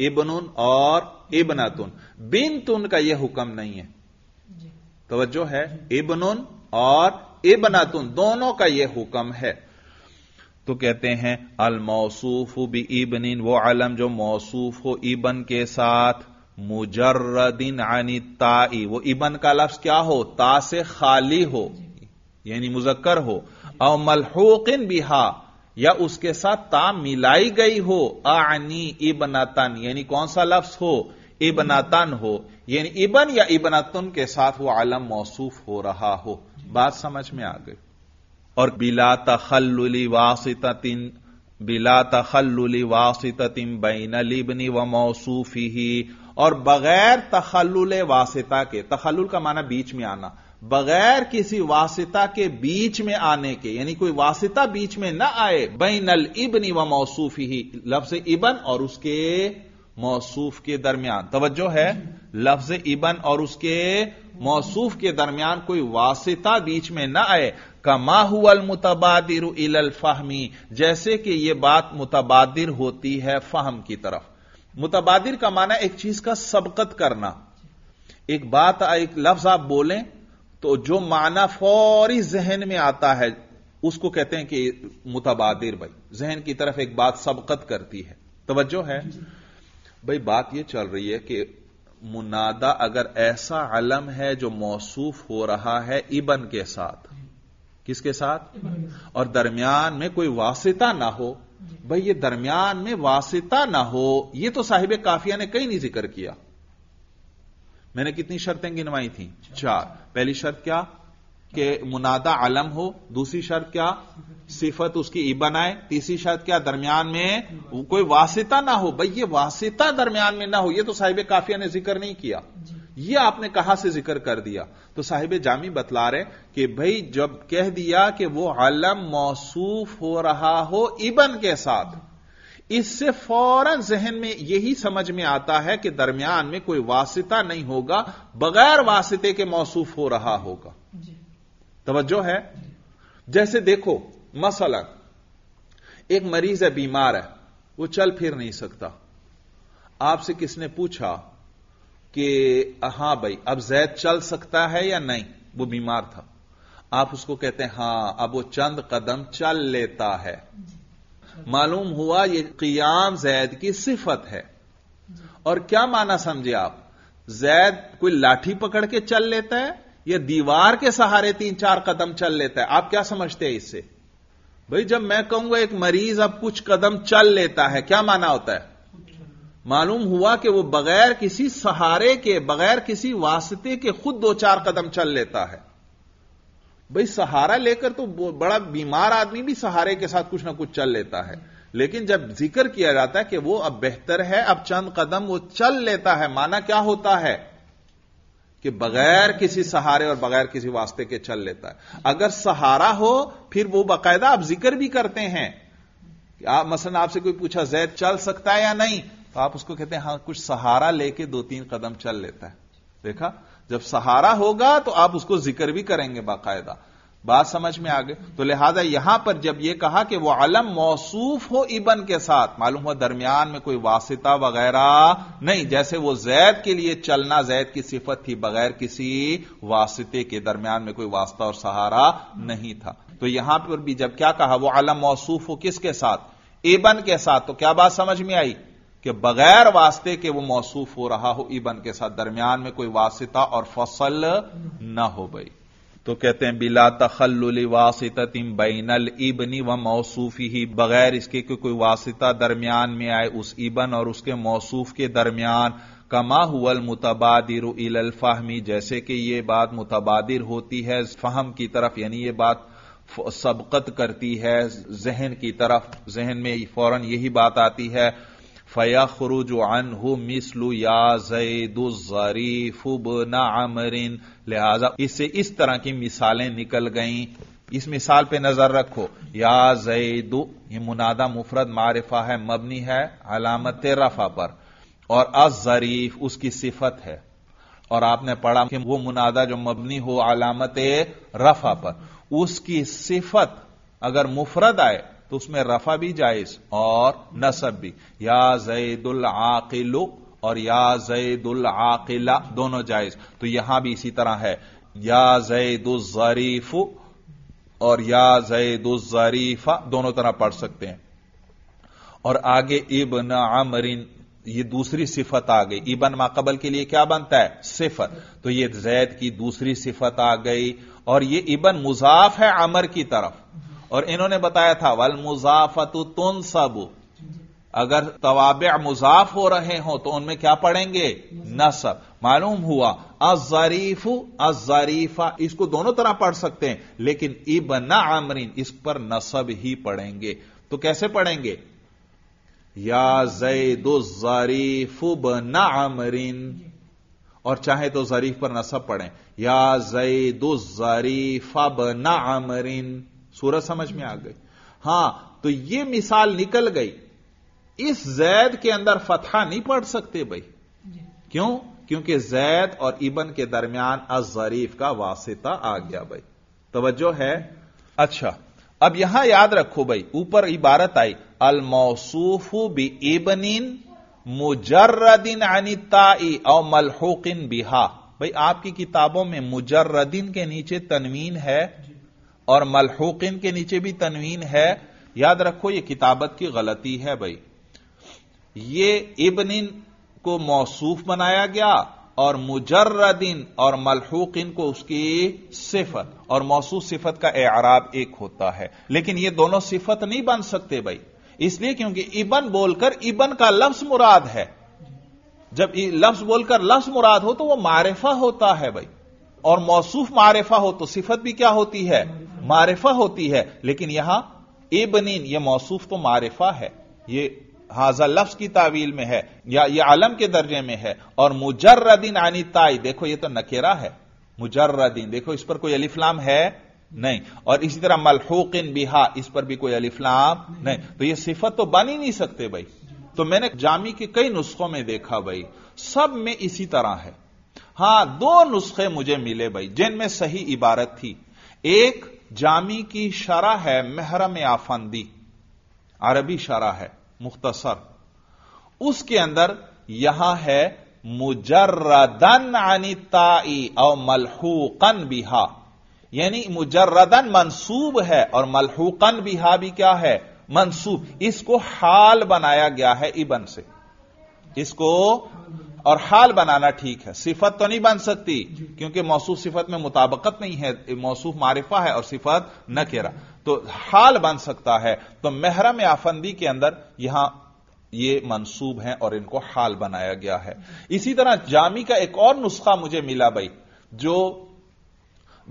इबनुन और इबनातुन बिन तुन का यह हुक्म नहीं है तोज्जो है इबनुन और इबनातुन दोनों का यह हुक्म है तो कहते हैं अल मौसूफ बी इन वो आलम जो मौसूफ हो इबन के साथ मुजर्रदिन आनी ताई वो इबन का लफ्ज क्या हो ता से खाली हो यानी मुजक्कर हो और मलहूकिन बिहा या उसके साथ ता मिलाई गई हो आनी इबनातन यानी कौन सा लफ्ज हो इबनातन हो यानी इबन या इबनातन के साथ वो आलम मौसूफ हो रहा हो बात समझ में आ गई और बिला तखल्लुली वासितिन बिला तखल्लुली वासितिन बैन लिबनी व मौसूफी ही और बगैर तखलुल वासिता के तखलुल का माना बीच में आना बगैर किसी वासिता के बीच में आने के यानी कोई वासिता बीच में न आए बैन अल इबन व मौसूफ ही लफ्ज इबन और उसके मौसूफ के दरमियान तवज्जो है लफ्ज इबन और उसके मौसूफ के दरमियान कोई वासिता बीच में ना आए कमा हुल मुतबादिर इलल फहमी जैसे कि यह बात मुतबादिर होती है फहम की तरफ मुतबादिर का माना एक चीज का सबकत करना एक बात एक लफ्ज आप बोलें तो जो माना फौरी जहन में आता है उसको कहते हैं कि मुतबादिर भाई जहन की तरफ एक बात सबकत करती है तवज्जो है भाई बात यह चल रही है कि मुनादा अगर ऐसा अलम है जो मौसूफ हो रहा है इबन के साथ किसके साथ और दरमियान में कोई वासिता ना हो भाई ये दरमियान में वासिता ना हो ये तो साहिब काफिया ने कहीं नहीं जिक्र किया मैंने कितनी शर्तें गिनवाई थी चार पहली शर्त क्या कि मुनादा आलम हो दूसरी शर्त क्या सिफत उसकी ई बनाए तीसरी शर्त क्या दरमियान में कोई वासिता ना हो भाई ये वासिता दरमियान में ना हो ये तो साहिब काफिया ने जिक्र नहीं किया ये आपने कहां से जिक्र कर दिया तो साहिब जामी बतला रहे कि भाई जब कह दिया कि वो आलम मौसूफ हो रहा हो इबन के साथ इससे फौरन जहन में यही समझ में आता है कि दरमियान में कोई वासिता नहीं होगा बगैर वासिते के मौसूफ हो रहा होगा तोज्जो है जैसे देखो मसलन एक मरीज है बीमार है वो चल फिर नहीं सकता आपसे किसने पूछा कि हां भाई अब जैद चल सकता है या नहीं वो बीमार था आप उसको कहते हैं हां अब वो चंद कदम चल लेता है मालूम हुआ ये कियाम जैद की सिफत है और क्या माना समझे आप जैद कोई लाठी पकड़ के चल लेता है या दीवार के सहारे तीन चार कदम चल लेता है आप क्या समझते हैं इससे भाई जब मैं कहूंगा एक मरीज अब कुछ कदम चल लेता है क्या माना होता है मालूम हुआ कि वो बगैर किसी सहारे के बगैर किसी वास्ते के खुद दो चार कदम चल लेता है भाई सहारा लेकर तो बड़ा बीमार आदमी भी सहारे के साथ कुछ ना कुछ चल लेता है लेकिन जब जिक्र किया जाता है कि वो अब बेहतर है अब चंद कदम वो चल लेता है माना क्या होता है कि बगैर किसी सहारे और बगैर किसी वास्ते के चल लेता है अगर सहारा हो फिर वो बाकायदा आप जिक्र भी करते हैं आप मसलन आपसे कोई पूछा जैद चल सकता है या नहीं तो आप उसको कहते हैं हां कुछ सहारा लेके दो तीन कदम चल लेता है देखा जब सहारा होगा तो आप उसको जिक्र भी करेंगे बाकायदा बात समझ में आ गई तो लिहाजा यहां पर जब यह कहा कि वह आलम मौसूफ हो इबन के साथ मालूम हुआ दरमियान में कोई वासिता वगैरह नहीं जैसे वह जैद के लिए चलना जैद की सिफत थी बगैर किसी वासिते के दरमियान में कोई वास्ता और सहारा नहीं था तो यहां पर भी जब क्या कहा वह आलम मौसूफ हो किसके साथ इबन के साथ तो क्या बात समझ में आई कि बगैर वास्ते के वो मौसूफ हो रहा हो इबन के साथ दरमियान में कोई वासिता और फसल न हो गई तो कहते हैं बिला तखल वासितिम बैनल इबनी व मौसूफी ही बगैर इसके कि कोई वासिता दरमियान में आए उस इबन और उसके मौसूफ के दरमियान कमा हुल मुतबादिर इलफाहमी जैसे कि यह बात मुतबादिर होती है फहम की तरफ यानी यह बात सबकत करती है जहन की तरफ जहन में फौरन यही बात आती है फयाखरुज अन हो मिसलू या जैदुजरीफुब ना अमरिन लिहाजा इससे इस तरह की मिसालें निकल गईं इस मिसाल पे नजर रखो या जैदु ये मुनादा मुफरद मारिफा है मबनी है अलामत रफा पर और अजरीफ उसकी सिफत है और आपने पढ़ा कि वो मुनादा जो मबनी हो अलामत रफा पर उसकी सिफत अगर मुफरद आए तो उसमें रफा भी जायज और नसब भी या जैदुल आकिलु और या जैदुल आकिला दोनों जायज तो यहां भी इसी तरह है या जैदुजरीफ और या जैदुजरीफा दोनों तरह पढ़ सकते हैं और आगे इबन अमरिन ये दूसरी सिफत आ गई इबन माकबल के लिए क्या बनता है सिफत तो ये जैद की दूसरी सिफत आ गई और ये इबन मुजाफ है अमर की तरफ और इन्होंने बताया था वल मुजाफतु तुन सबू अगर तवाब मुजाफ हो रहे हो तो उनमें क्या पढ़ेंगे नसब मालूम हुआ अजरीफू अजरीफा इसको दोनों तरह पढ़ सकते हैं लेकिन इबन आमरीन इस पर नसब ही पढ़ेंगे तो कैसे पढ़ेंगे या जैदु जरीफु बना आमरीन और चाहे तो जरीफ पर नसब पढ़ें या जैदु जरीफा बना आमरीन सूरज समझ में आ गई हां तो यह मिसाल निकल गई इस जैद के अंदर फतहा नहीं पढ़ सकते भाई क्यों क्योंकि जैद और इबन के दरमियान अजरीफ का वासिता आ गया भाई तोज्जो है अच्छा अब यहां याद रखो भाई ऊपर इबारत आई अल मौसूफू बी इबन मुजर्रदिन अनिताई और मलहोकिन बिहा भाई आपकी किताबों में मुजर्रदीन के नीचे तनवीन है और मलहूकिन के नीचे भी तनवीन है याद रखो ये किताबत की गलती है भाई ये इबनिन को मौसूफ बनाया गया और मुजर्रदिन और मलहूकिन को उसकी सिफत और मौसू सिफत का एराब एक होता है लेकिन ये दोनों सिफत नहीं बन सकते भाई इसलिए क्योंकि इबन बोलकर इबन का लफ्स मुराद है जब लफ्स बोलकर लफ्ज मुराद हो तो वह मारिफा होता है भाई और मौसूफ मारिफा हो तो सिफत भी क्या होती है मारिफा होती है लेकिन यहां ए बनीन यह मौसूफ तो मारिफा है यह हाजा लफ्ज की तावील में है या यह आलम के दर्जे में है और मुजर्रदीन आनी ताई देखो यह तो नकेरा है मुजर्रदीन देखो इस पर कोई अलिफ्लाम है नहीं और इसी तरह मलहूकिन बिहा इस पर भी कोई अलिफ्लाम नहीं तो यह सिफत तो बन ही नहीं सकते भाई तो मैंने जामी के कई नुस्खों में देखा भाई सब में इसी तरह है हां दो नुस्खे मुझे मिले भाई जिनमें सही इबारत थी एक जामी की शरा है महरम आफंदी अरबी शरा है मुख्तसर उसके अंदर यहां है मुजर्रदन अनिताई और मलहूकन बिहा यानी मुजर्रदन मंसूब है और मलहूकन बिहा भी क्या है मंसूब इसको हाल बनाया गया है इबन से इसको और हाल बनाना ठीक है सिफत तो नहीं बन सकती क्योंकि मौसूफ सिफत में मुताबकत नहीं है मौसूफ मारिफा है और सिफत न केरा तो हाल बन सकता है तो महरम आफंदी के अंदर यहां ये मंसूब हैं और इनको हाल बनाया गया है इसी तरह जामी का एक और नुस्खा मुझे मिला भाई जो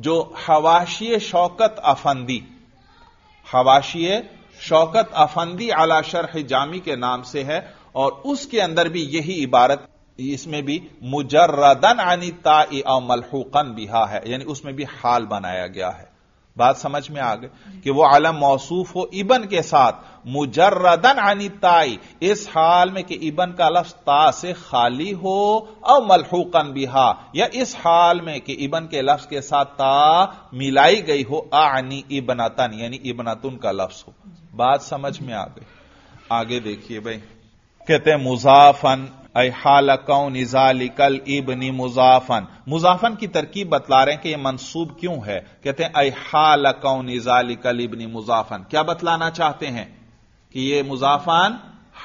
जो हवाशी शौकत आफंदी हवाशी शौकत अफंदी आला शरह जामी के नाम से है और उसके अंदर भी यही इबारत इसमें भी मुजर्रदन आनी ताई मलहूकन बिहा है यानी उसमें भी हाल बनाया गया है बात समझ में आ गई कि वो आलम मौसूफ हो इबन के साथ मुजर्रदन आनी ताई इस हाल में कि इबन का लफ्ज ता से खाली हो और मलहूकन बिहा या इस हाल में कि इबन के लफ्ज के साथ ता मिलाई गई हो आनी इबनातन यानी इबनातुन का लफ्ज हो बात समझ में आ गई आगे देखिए भाई कहते हैं मुजाफन अय हालकौन इजालिकल इबनी मुजाफन मुजाफन की तरकीब बतला रहे हैं कि यह मनसूब क्यों है कहते हैं अय हालकौन इजालिकल इबनी मुजाफन क्या बतलाना चाहते हैं कि यह मुजाफन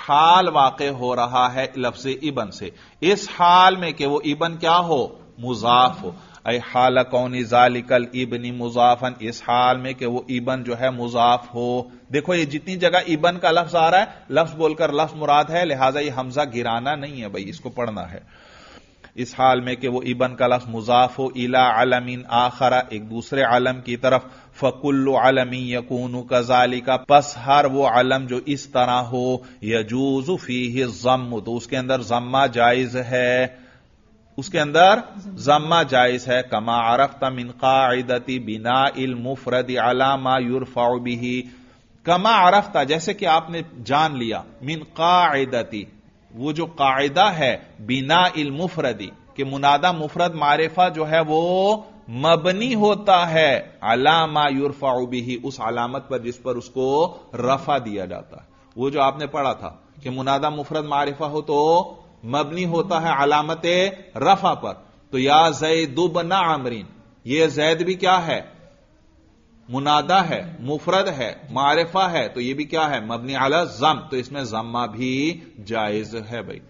हाल वाक़ हो रहा है लफ्ज इबन से इस हाल में कि वो इबन क्या हो मुजाफ हो अय हाल कौन जालिकल इबनी मुजाफन इस हाल में कि वो इबन जो है मुजाफ हो देखो ये जितनी जगह इबन का लफ्ज आ रहा है लफ्ज बोलकर लफ्ज मुराद है लिहाजा ये हमजा गिराना नहीं है भाई इसको पढ़ना है इस हाल में कि वो इबन का लफ्ज मुजाफ हो इला आलमीन आखरा एक दूसरे आलम की तरफ फकुल्ल आलमी यकून कजाली का पस हर वो आलम जो इस तरह हो यजूजु फी जम तो उसके अंदर जम्मा जायज है उसके अंदर जम्मा जायज है कमा आरफ तमिन कादती बिना इल मुफरद अलामा युरफाउ कमा आरफ्ता जैसे कि आपने जान लिया मिन कायदती वो जो कायदा है बिना इलमुफरदी कि मुनादा मुफरद मारिफा जो है वो मबनी होता है अलामा युरफा बिही उस अलामत पर जिस पर उसको रफा दिया जाता है वो जो आपने पढ़ा था कि मुनादा मुफरद मारिफा हो तो मबनी होता है अलामत रफा पर तो या जैदुबना आमरीन ये जैद भी क्या है मुनादा है मुफरद है मारिफा है तो यह भी क्या है मबनी आला जम तो इसमें जम्मा भी जायज है भाई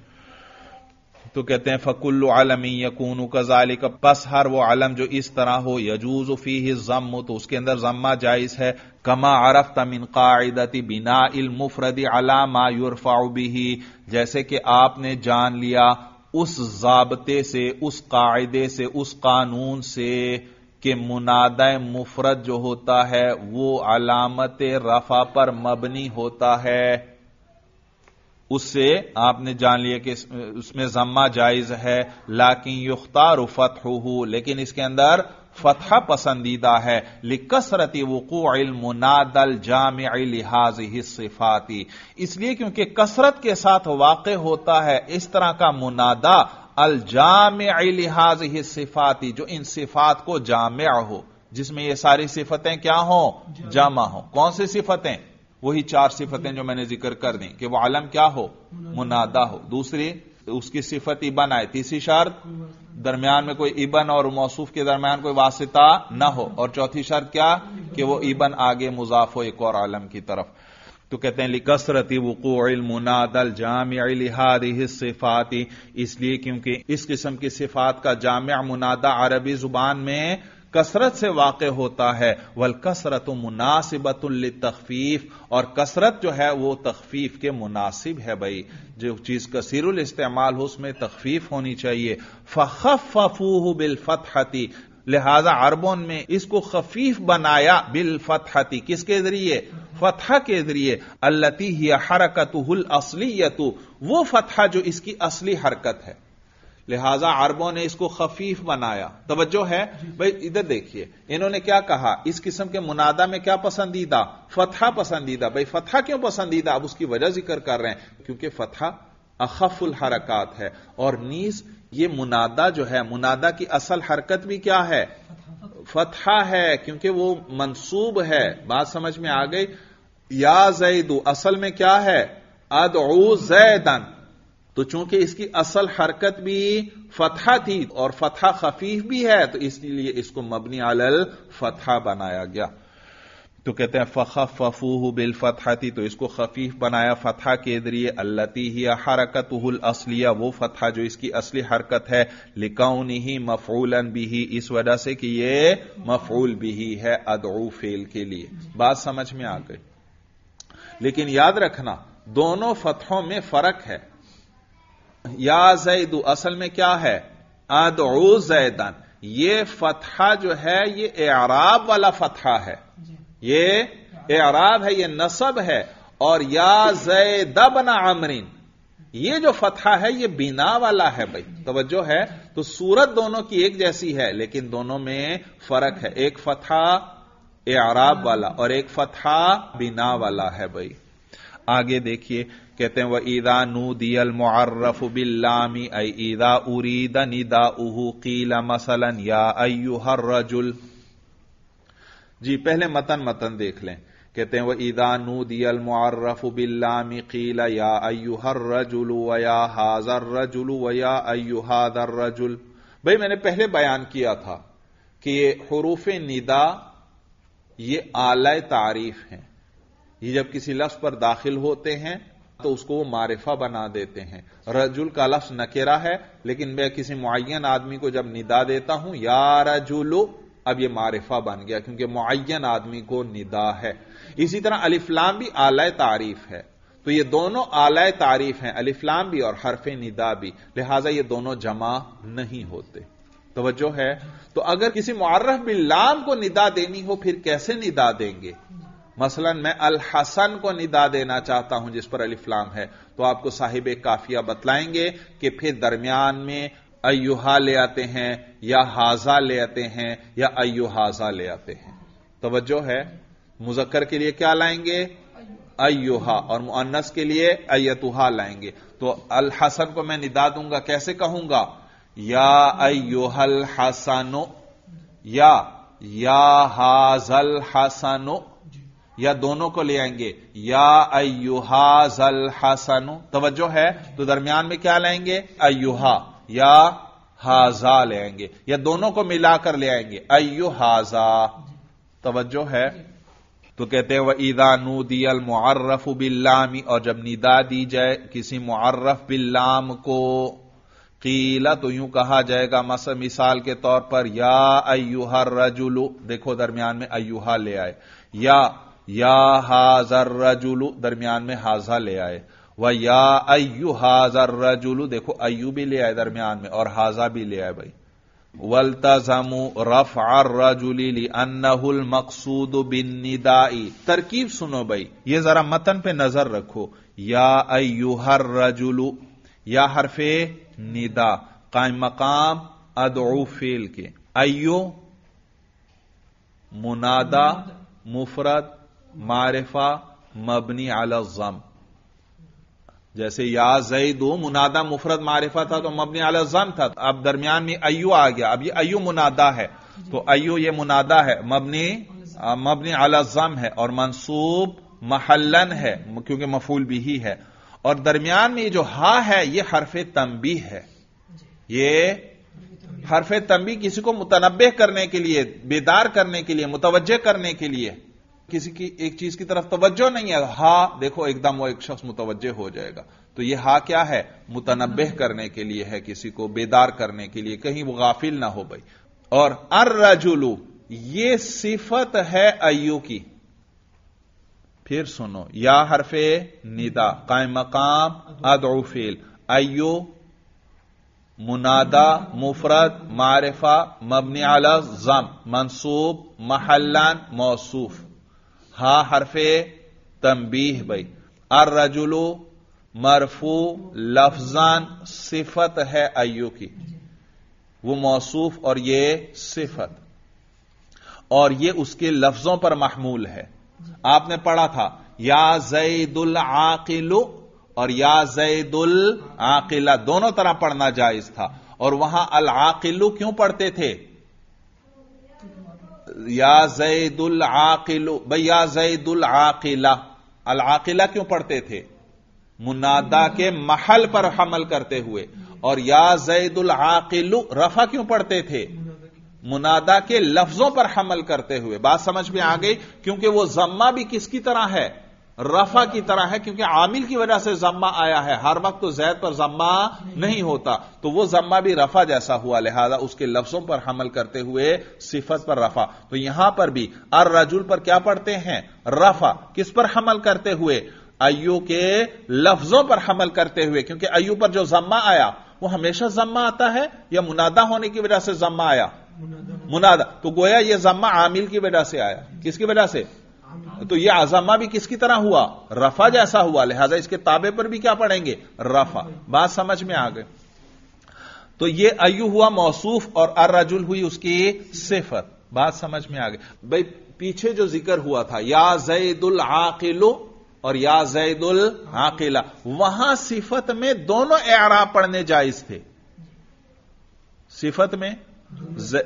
तो कहते हैं फकुल्लु आलमी यकून कजालिक पस हर वो आलम जो इस तरह हो यजूज फी ही जम तो उसके अंदर जम्मा जायज है कमा आरफ तमिन कायदती बिना मुफरदी अला मायुरफाउबी जैसे कि आपने जान लिया उस जाबते से उस कायदे से उस कानून से कि मुनाद मुफरत जो होता है वो अलामत रफा पर मबनी होता है उससे आपने जान लिया कि उसमें जम्मा जायज है लाकिन युख्तार फतह लेकिन इसके अंदर फतह पसंदीदा है लिकसरती वकूल मुनादल जाम लिहाज सिफाती इसलिए क्योंकि कसरत के साथ वाक़ होता है इस तरह का मुनादा अल जाम लिहाज ही सिफाती जो इन सिफात को जाम हो जिसमें ये सारी सिफतें क्या हो जामा हो कौन सी सिफतें वही चार सिफतें जो मैंने जिक्र कर दी कि वह आलम क्या हो मुनादा हो दूसरी उसकी सिफत इबन आए तीसरी शर्त दरमियान में कोई इबन और मौसूफ के दरमियान कोई वासिता ना हो और चौथी शर्त क्या कि वो इबन आगे मुजाफो एक और आलम की तरफ तो कहते हैं लिकसरती वकूल मुनादल जाम लिहाद सिफाती इसलिए क्योंकि इस किस्म की सिफात का जाम मुनादा अरबी जुबान में कसरत से वाक़ होता है वल कसरत मुनासिबतुल तखफीफ और कसरत जो है वो तखफीफ के मुनासिब है भाई जो चीज कसीरुल इस्तेमाल हो उसमें तखफीफ होनी चाहिए फ़खफ़ूह बिल फ़तहती लिहाजा अरबों में इसको खफीफ बनाया बिल फतहती किसके जरिए फतहा के जरिए अल्लती ही असली यतु वो फतहा जो इसकी असली हरकत है लिहाजा अरबों ने इसको खफीफ बनाया तोज्जो है भाई इधर देखिए इन्होंने क्या कहा इस किस्म के मुनादा में क्या पसंदीदा फतहा पसंदीदा भाई फतहा क्यों पसंदीदा अब उसकी वजह जिक्र कर रहे हैं क्योंकि फतहा अखफुल हरकत है और नीज ये मुनादा जो है मुनादा की असल हरकत भी क्या है फतहा है क्योंकि वो मनसूब है बात समझ में आ गई या जैदू असल में क्या है अद जैदन तो चूंकि इसकी असल हरकत भी फतहा थी और फतहा खफीफ भी है तो इसलिए इसको मबनी अलल फतहा बनाया गया तो कहते हैं फ़खा फ़फूह बिल फतहती तो इसको खफीफ बनाया फतहा के जरिए अल्लती ही हरकत उल असलिया वो फतहा जो इसकी असली हरकत है लिकाउन ही मफूलन भी इस वजह से कि ये मफूल भी है अदऊ फेल के लिए बात समझ में आ गई लेकिन याद रखना दोनों फतहों में फर्क है या जैदू असल में क्या है अदऊ जैदन ये फतहा जो है ये एराब वाला फतहा है ये एराब है ये नसब है और या दबना आमरीन ये जो फतहा है ये बिना वाला है भाई तवज्जो है तो सूरत दोनों की एक जैसी है लेकिन दोनों में फर्क है एक फतहा ए आराब वाला और एक फतहा बिना वाला है भाई आगे देखिए कहते हैं वह ईदा नू दियल मुआर्रफ बिल्लामी ईदा उरीदा निदा उहू कीला मसलन या हर रजुल जी पहले मतन मतन देख लें कहते हैं वह ईदा नूदियल मुआरफ बिल्लामी कीला या अयुहर रजुल वया हाजर रजुलू वया अयुहादर रजुल भाई मैंने पहले बयान किया था कि ये हरूफ निदा ये आलय तारीफ हैं ये जब किसी लफ्ज पर दाखिल होते हैं तो उसको वो मारिफा बना देते हैं रजुल का लफ्ज नकेरा है लेकिन मैं किसी मुआन आदमी को जब निदा देता हूं या रजुलू अब ये मारिफा बन गया क्योंकि मुन आदमी को निदा है इसी तरह अलिफ्लाम भी आलय तारीफ है तो ये दोनों आलय तारीफ हैं अलिफ्लाम भी और हरफ निदा भी लिहाजा ये दोनों जमा नहीं होते तोज्जो है तो अगर किसी मुआरफ लाम को निदा देनी हो फिर कैसे निदा देंगे मसलन मैं अल हसन को निदा देना चाहता हूं जिस पर अलिफ्लाम है तो आपको साहिब काफिया बतलाएंगे कि फिर दरमियान में अयुहा ले आते हैं या हाजा ले आते हैं या अयुहाजा ले आते हैं तोज्जो है मुजक्कर के लिए क्या लाएंगे अयुहा और मुअन्नस के लिए अयतुहा लाएंगे तो अल हसन को मैं निदा दूंगा कैसे कहूंगा या अयुहल हसनो या या हाजल हसनो या दोनों को ले आएंगे या अयुहाजल हसनो तवज्जो है तो दरमियान में क्या लाएंगे अयुहा या हाजा ले आएंगे या दोनों को मिलाकर ले आएंगे अयो हाजा तवज्जो है तो कहते हैं वह ईदा नूदियल मुआर्रफ बिल्लामी और जब निदा दी जाए किसी मुआर्रफ बिल्लाम को कीला तो यूं कहा जाएगा मस मिसाल के तौर पर या अयुहर रजुलू देखो दरमियान में अयुहा ले आए या या हाजर रजुलू दरमियान में हाजा ले आए व या अयु हाजर रजुलू देखो अयु भी ले आए दरमियान में और हाजा भी ले आए भाई वलतजमु रफ आर रजुली अन्नहुल मकसूद बिन निदाई तरकीब सुनो भाई ये जरा मतन पे नजर रखो या हर रजुलू या हरफे निदा कायम मकाम अदूफेल के अयो मुनादा मुफरत मारिफा मबनी अलजम जैसे या जईदो मुनादा मुफरत मारिफा था तो मबनी जम था अब दरमियान में अयू आ गया अब ये अयू मुनादा है तो अयू ये मुनादा है मबनी मबनी जम है और मनसूब महलन है क्योंकि मफूल भी ही है और दरमियान में ये जो हा है ये हरफ तंबी है ये हरफ तंबी किसी को मुतनबे करने के लिए बेदार करने के लिए मुतवजह करने के लिए किसी की एक चीज की तरफ तवज्जो नहीं है हा देखो एकदम वो एक शख्स मुतवजे हो जाएगा तो ये हा क्या है मुतनबह करने के लिए है किसी को बेदार करने के लिए कहीं वो गाफिल ना हो भाई और अर रजुलू ये सिफत है अयू की फिर सुनो या हरफे निदा कायम मकाम अदौफेल अयो मुनादा मुफरत मारिफा मबनी अलग जम मनसूब महलान मौसूफ़ हा हरफे तंबीह भाई अर रजुलू मरफू लफजान सिफत है अयू की वो मौसूफ और ये सिफत और ये उसके लफ्जों पर महमूल है आपने पढ़ा था या जैदुल आकिलु और या जैदुल आकिला दोनों तरह पढ़ना जायज था और वहां अल आकिलु क्यों पढ़ते थे या जैदुल आकिल भैया जैदुल आकिला अल आकिला क्यों पढ़ते थे मुनादा के महल पर हमल करते हुए और या जैदुल आकिलु रफा क्यों पढ़ते थे मुनादा के लफ्जों पर हमल करते हुए बात समझ में आ गई क्योंकि वो जम्मा भी किसकी तरह है रफा की तरह है क्योंकि आमिल की वजह से जम्मा आया है हर वक्त तो जैद पर जम्मा नहीं होता तो वो जम्मा भी रफा जैसा हुआ लिहाजा उसके लफ्जों पर हमल करते हुए सिफत पर रफा तो यहां पर भी अर रजुल पर क्या पढ़ते हैं रफा किस पर हमल करते हुए अयू के लफ्जों पर हमल करते हुए क्योंकि अयू पर जो जम्मा आया वो हमेशा जम्मा आता है या मुनादा होने की वजह से जम्मा आया मुनादा तो गोया यह जम्मा आमिल की वजह से आया किसकी वजह से तो यह अजामा भी किसकी तरह हुआ रफा जैसा हुआ लिहाजा इसके ताबे पर भी क्या पढ़ेंगे रफा बात समझ में आ गए तो ये अयु हुआ मौसूफ और अर्रजुल हुई उसकी सिफत बात समझ में आ गई भाई पीछे जो जिक्र हुआ था या जैदुल आकिलो और या जैदुल आकिला वहां सिफत में दोनों एरा पढ़ने जायज थे सिफत में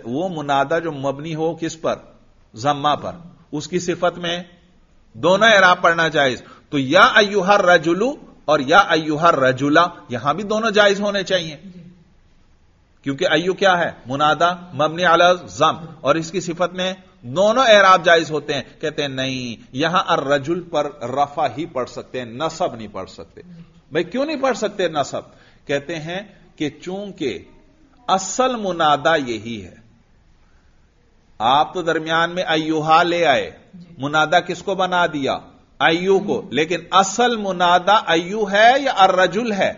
वो मुनादा जो मबनी हो किस पर जम्मा पर उसकी सिफत में दोनों एराब पढ़ना जायज तो या अयुहर रजुलू और या अयुहर रजुला यहां भी दोनों जायज होने चाहिए क्योंकि अयु क्या है मुनादा मबनी अला जम और इसकी सिफत में दोनों एराब जायज होते हैं कहते हैं नहीं यहां अर रजुल पर रफा ही पढ़ सकते हैं नसब नहीं पढ़ सकते भाई क्यों नहीं पढ़ सकते नसब कहते हैं कि चूंकि असल मुनादा यही है आप तो दरमियान में अयुहा ले आए मुनादा किसको बना दिया अयू को लेकिन असल मुनादा अयू है या अर्रजुल है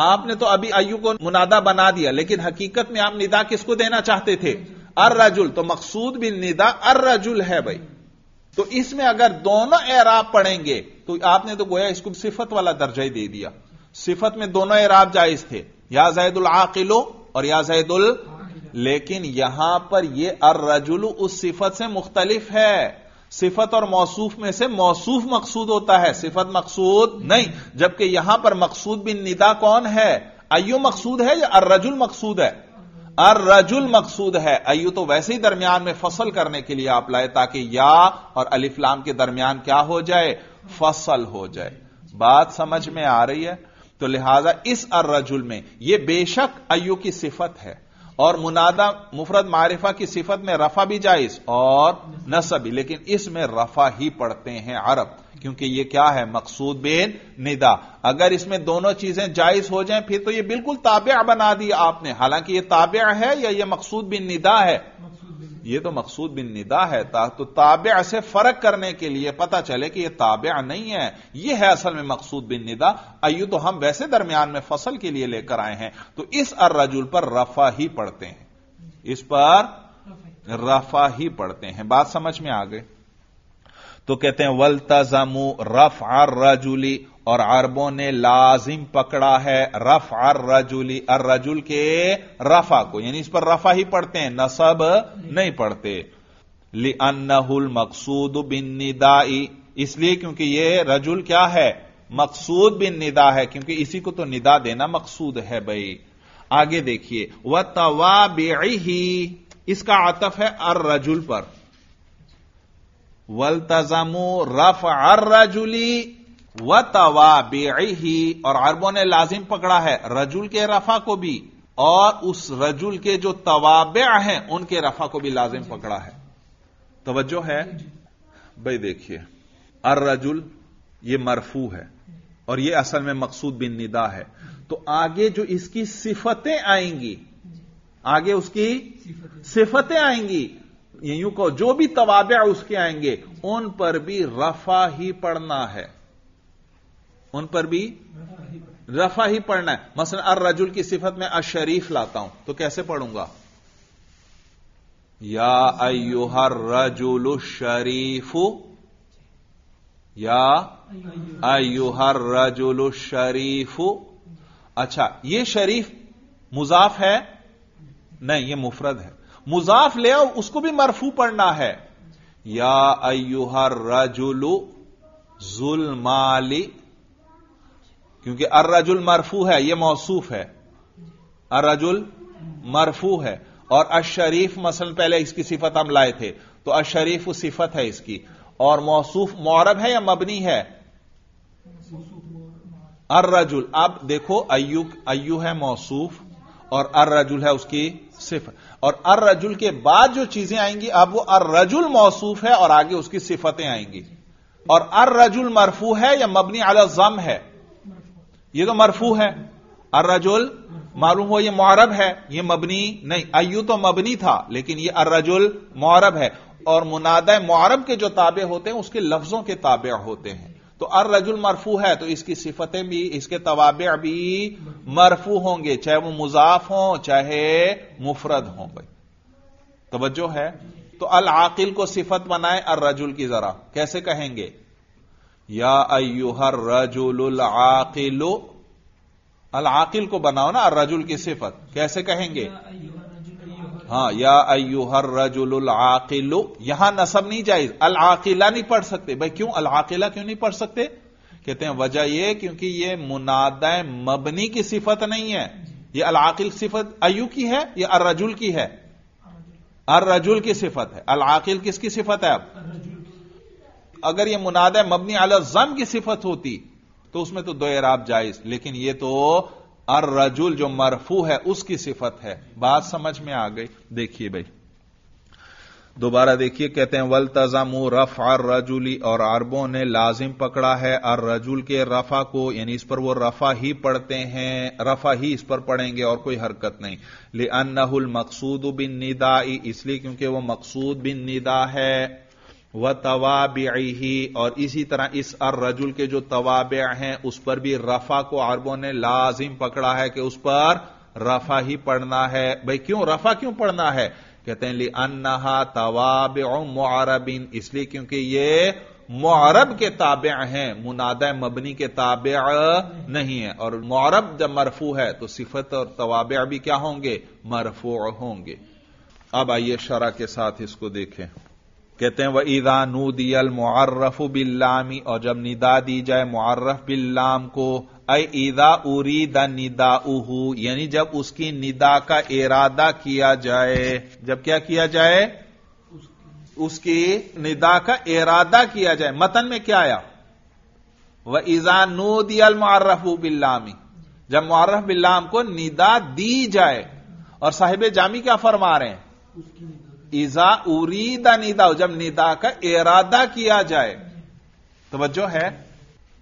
आपने तो अभी अयू को मुनादा बना दिया लेकिन हकीकत में आप निदा किसको देना चाहते थे अर्रजुल तो मकसूद भी निदा अर्रजुल है भाई तो इसमें अगर दोनों एराब पढ़ेंगे तो आपने तो गोया इसको सिफत वाला दर्जा ही दे दिया सिफत में दोनों एराब जायज थे या जैदुल आकिलो और या जैदुल लेकिन यहां पर यह रजुल उस सिफत से मुख्तलिफ है सिफत और मौसूफ में से मौसूफ मकसूद होता है सिफत मकसूद नहीं जबकि यहां पर मकसूद बिन निदा कौन है अयु मकसूद है या अर्रजुल मकसूद है अर्रजुल मकसूद है अयु तो वैसे ही दरमियान में फसल करने के लिए आप लाए ताकि या और अलिफ्लाम के दरमियान क्या हो जाए फसल हो जाए बात समझ में आ रही है तो लिहाजा इस अर्रजुल में यह बेशक अयु की सिफत है और मुनादा मुफरत मारिफा की सिफत में रफा भी जायज और नसब भी लेकिन इसमें रफा ही पढ़ते हैं अरब क्योंकि यह क्या है मकसूद बेन निदा अगर इसमें दोनों चीजें जायज हो जाएं फिर तो यह बिल्कुल ताबिया बना दिया आपने हालांकि यह ताबिया है या यह मकसूद बिन निदा है यह तो मकसूद बिन निदा है ता, तो ताबे से फर्क करने के लिए पता चले कि यह ताबे नहीं है यह है असल में मकसूद बिन निदा अयु तो हम वैसे दरमियान में फसल के लिए लेकर आए हैं तो इस अर्रजुल पर रफा ही पढ़ते हैं इस पर रफा ही पढ़ते हैं बात समझ में आ गए तो कहते हैं वलतजमू रफ आर रजुली और अरबों ने लाजिम पकड़ा है रफ अर रजुली अर रजुल के रफा को यानी इस पर रफा ही पढ़ते हैं नसब नहीं पढ़ते लि अन्नहुल मकसूद बिन निदाई इसलिए क्योंकि यह रजुल क्या है मकसूद बिन निदा है क्योंकि इसी को तो निदा देना मकसूद है भाई आगे देखिए वह तवा ही इसका आतफ है अर रजुल पर वल तजमू रफ अर रजुली व ही और अरबों ने लाजिम पकड़ा है रजुल के रफा को भी और उस रजुल के जो तवाबे हैं उनके रफा को भी लाजिम पकड़ा है तोज्जो है भाई देखिए अर रजुल ये मरफू है और ये असल में मकसूद बिन निदा है तो आगे जो इसकी सिफतें आएंगी आगे उसकी सिफतें आएंगी यूं को जो भी तवाबे उसके आएंगे उन पर भी रफा ही पड़ना है उन पर भी रफा ही पढ़ना है मसलन अर रजुल की सिफत में अशरीफ लाता हूं तो कैसे पढ़ूंगा या अयुहर रजुल शरीफ या अयुहर रजुल शरीफ अच्छा ये शरीफ मुजाफ है नहीं ये मुफरद है मुजाफ ले आओ उसको भी मरफू पढ़ना है या अयुहर रजुल जुल माली क्योंकि अर्रजुल मरफू है यह मौसूफ है अर्रजुल मरफू है और अशरीफ मसलन पहले इसकी सिफत हम लाए थे तो अशरीफ सिफत है इसकी और मौसूफ मौरब है या मबनी है अर्रजुल अब देखो अयु अयु है मौसूफ और अर्रजुल है उसकी सिफत और अर्रजुल के बाद जो चीजें आएंगी अब वो अर्रजुल मौसूफ है और आगे उसकी सिफतें आएंगी और अर्रजुल मरफू है या मबनी अला जम है ये तो मरफू है अर्रजुल मालूम हो ये मौरब है ये मबनी नहीं अयू तो मबनी था लेकिन ये अर्रजुल मौरब है और मुनादा मौरब के जो ताबे होते हैं उसके लफ्जों के ताबे होते हैं तो अर्रजुल मरफू है तो इसकी सिफतें भी इसके तवाब भी मरफू होंगे चाहे वो मुजाफ हों चाहे मुफरद हों भाई तोज्जो है तो अल आकिल को सिफत बनाए अर्रजुल की जरा कैसे कहेंगे या अयुहर रजुल आकिल अल आकिल को बनाओ ना रजुल की सिफत कैसे कहेंगे हाँ या अयुहर रजुल आकिल यहां नसब नहीं जायज अल आकिला नहीं पढ़ सकते भाई क्यों अल आकिला क्यों नहीं पढ़ सकते कहते हैं वजह यह क्योंकि ये मुनादा मबनी की सिफत नहीं है ये अल आकिल सिफत अयु की है या अर्रजुल की है अर रजुल की सिफत है अल आकिल किसकी सिफत है अब अगर यह मुनादा मबनी अलजम की सिफत होती तो उसमें तो दो एराब जायज लेकिन यह तो अर रजुल जो मरफू है उसकी सिफत है बात समझ में आ गई देखिए भाई दोबारा देखिए कहते हैं वल तजामू रफ अर रजुली और अरबों ने लाजिम पकड़ा है अर रजुल के रफा को यानी इस पर वो रफा ही पढ़ते हैं रफा ही इस पर पढ़ेंगे और कोई हरकत नहीं ले मकसूद बिन निदा इसलिए क्योंकि वो मकसूद बिन निदा है व तवाबी और इसी तरह इस अर रजुल के जो तवाब हैं उस पर भी रफा को अरबों ने लाजिम पकड़ा है कि उस पर रफा ही पढ़ना है भाई क्यों रफा क्यों पढ़ना है कहते हैं ली अन्ना तवाब मुआरबिन इसलिए क्योंकि ये मुआरब के ताबे हैं मुनाद मबनी के ताबे नहीं है और मुआरब जब मरफू है तो सिफत और तवाब भी क्या होंगे मरफू होंगे अब आइए शरा के साथ इसको देखें कहते हैं वह ईदा दियल मुआरफ बिल्लामी और जब निदा दी जाए मुआर्रफ बिल्लाम को अय ईदा उरी द निदा उहू यानी जब उसकी निदा का इरादा किया जाए जब क्या किया जाए उसकी निदा का इरादा किया जाए मतन में क्या आया वह ईजा दियल मुआरफ बिल्लामी जब मुआर्रफ बिल्लाम को निदा दी जाए और साहिब जामी क्या फरमा रहे हैं इजा उरीदा निदा जब निदा का इरादा किया जाए तवज्जो है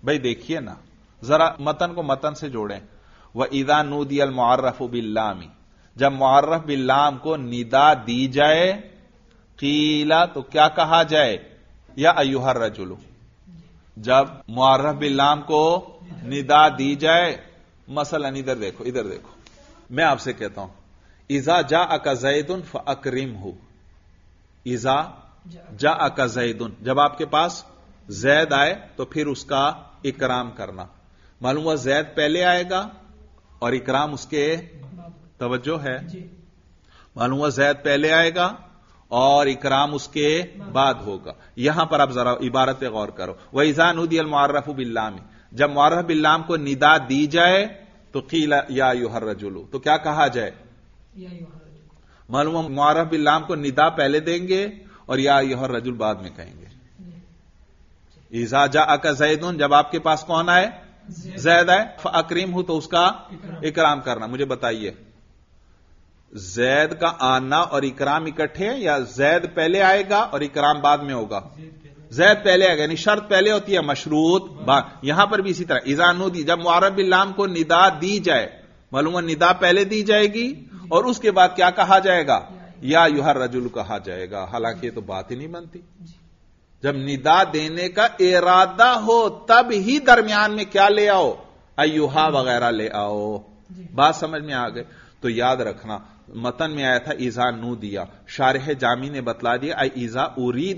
भाई देखिए ना जरा मतन को मतन से जोड़ें वह इदा नूदियल मुआर्रफ बिल्लामी जब मुआर्रफ बिल्लाम को निदा दी जाए कीला तो क्या कहा जाए या अयुहर रजुलू जब मुआर्रफ बिल्लाम को निदा दी जाए मसलन इधर देखो इधर देखो मैं आपसे कहता हूं इजा जा अका जैदन फ अक्रिम हूं इजा जा का जैदुन जब आपके पास जैद आए तो फिर उसका इकराम करना मालूम हुआ जैद पहले आएगा और इकराम उसके तवज्जो है मालूम हुआ जैद पहले आएगा और इकराम उसके बाद होगा यहां पर आप जरा इबारत गौर करो वह ईजान उदियल मारफ बिल्लाम जब मारफ बिल्लाम को निदा दी जाए तो कीला या यूहर रजुलू तो क्या कहा जाए मालूम मुआरफ बिल्लाम को निदा पहले देंगे और या यह रजुल बाद में कहेंगे ईजाजा अका अका उन जब आपके पास कौन आए जैद आए अक्रीम हूं तो उसका इकराम करना मुझे बताइए जैद का आना और इकराम इकट्ठे या जैद पहले आएगा और इकराम बाद में होगा जैद पहले आएगा यानी शर्त पहले होती है मशरूत यहां पर भी इसी तरह दी जब मुआरब इलाम को निदा दी जाए मालूम निदा पहले दी जाएगी और उसके बाद क्या कहा जाएगा या युहर रजुल कहा जाएगा हालांकि ये तो बात ही नहीं बनती जब निदा देने का इरादा हो तब ही दरमियान में क्या ले आओ अयुहा वगैरह ले आओ बात समझ में आ गई तो याद रखना मतन में आया था ईजा नू दिया शारह जामी ने बतला दिया आई ईजा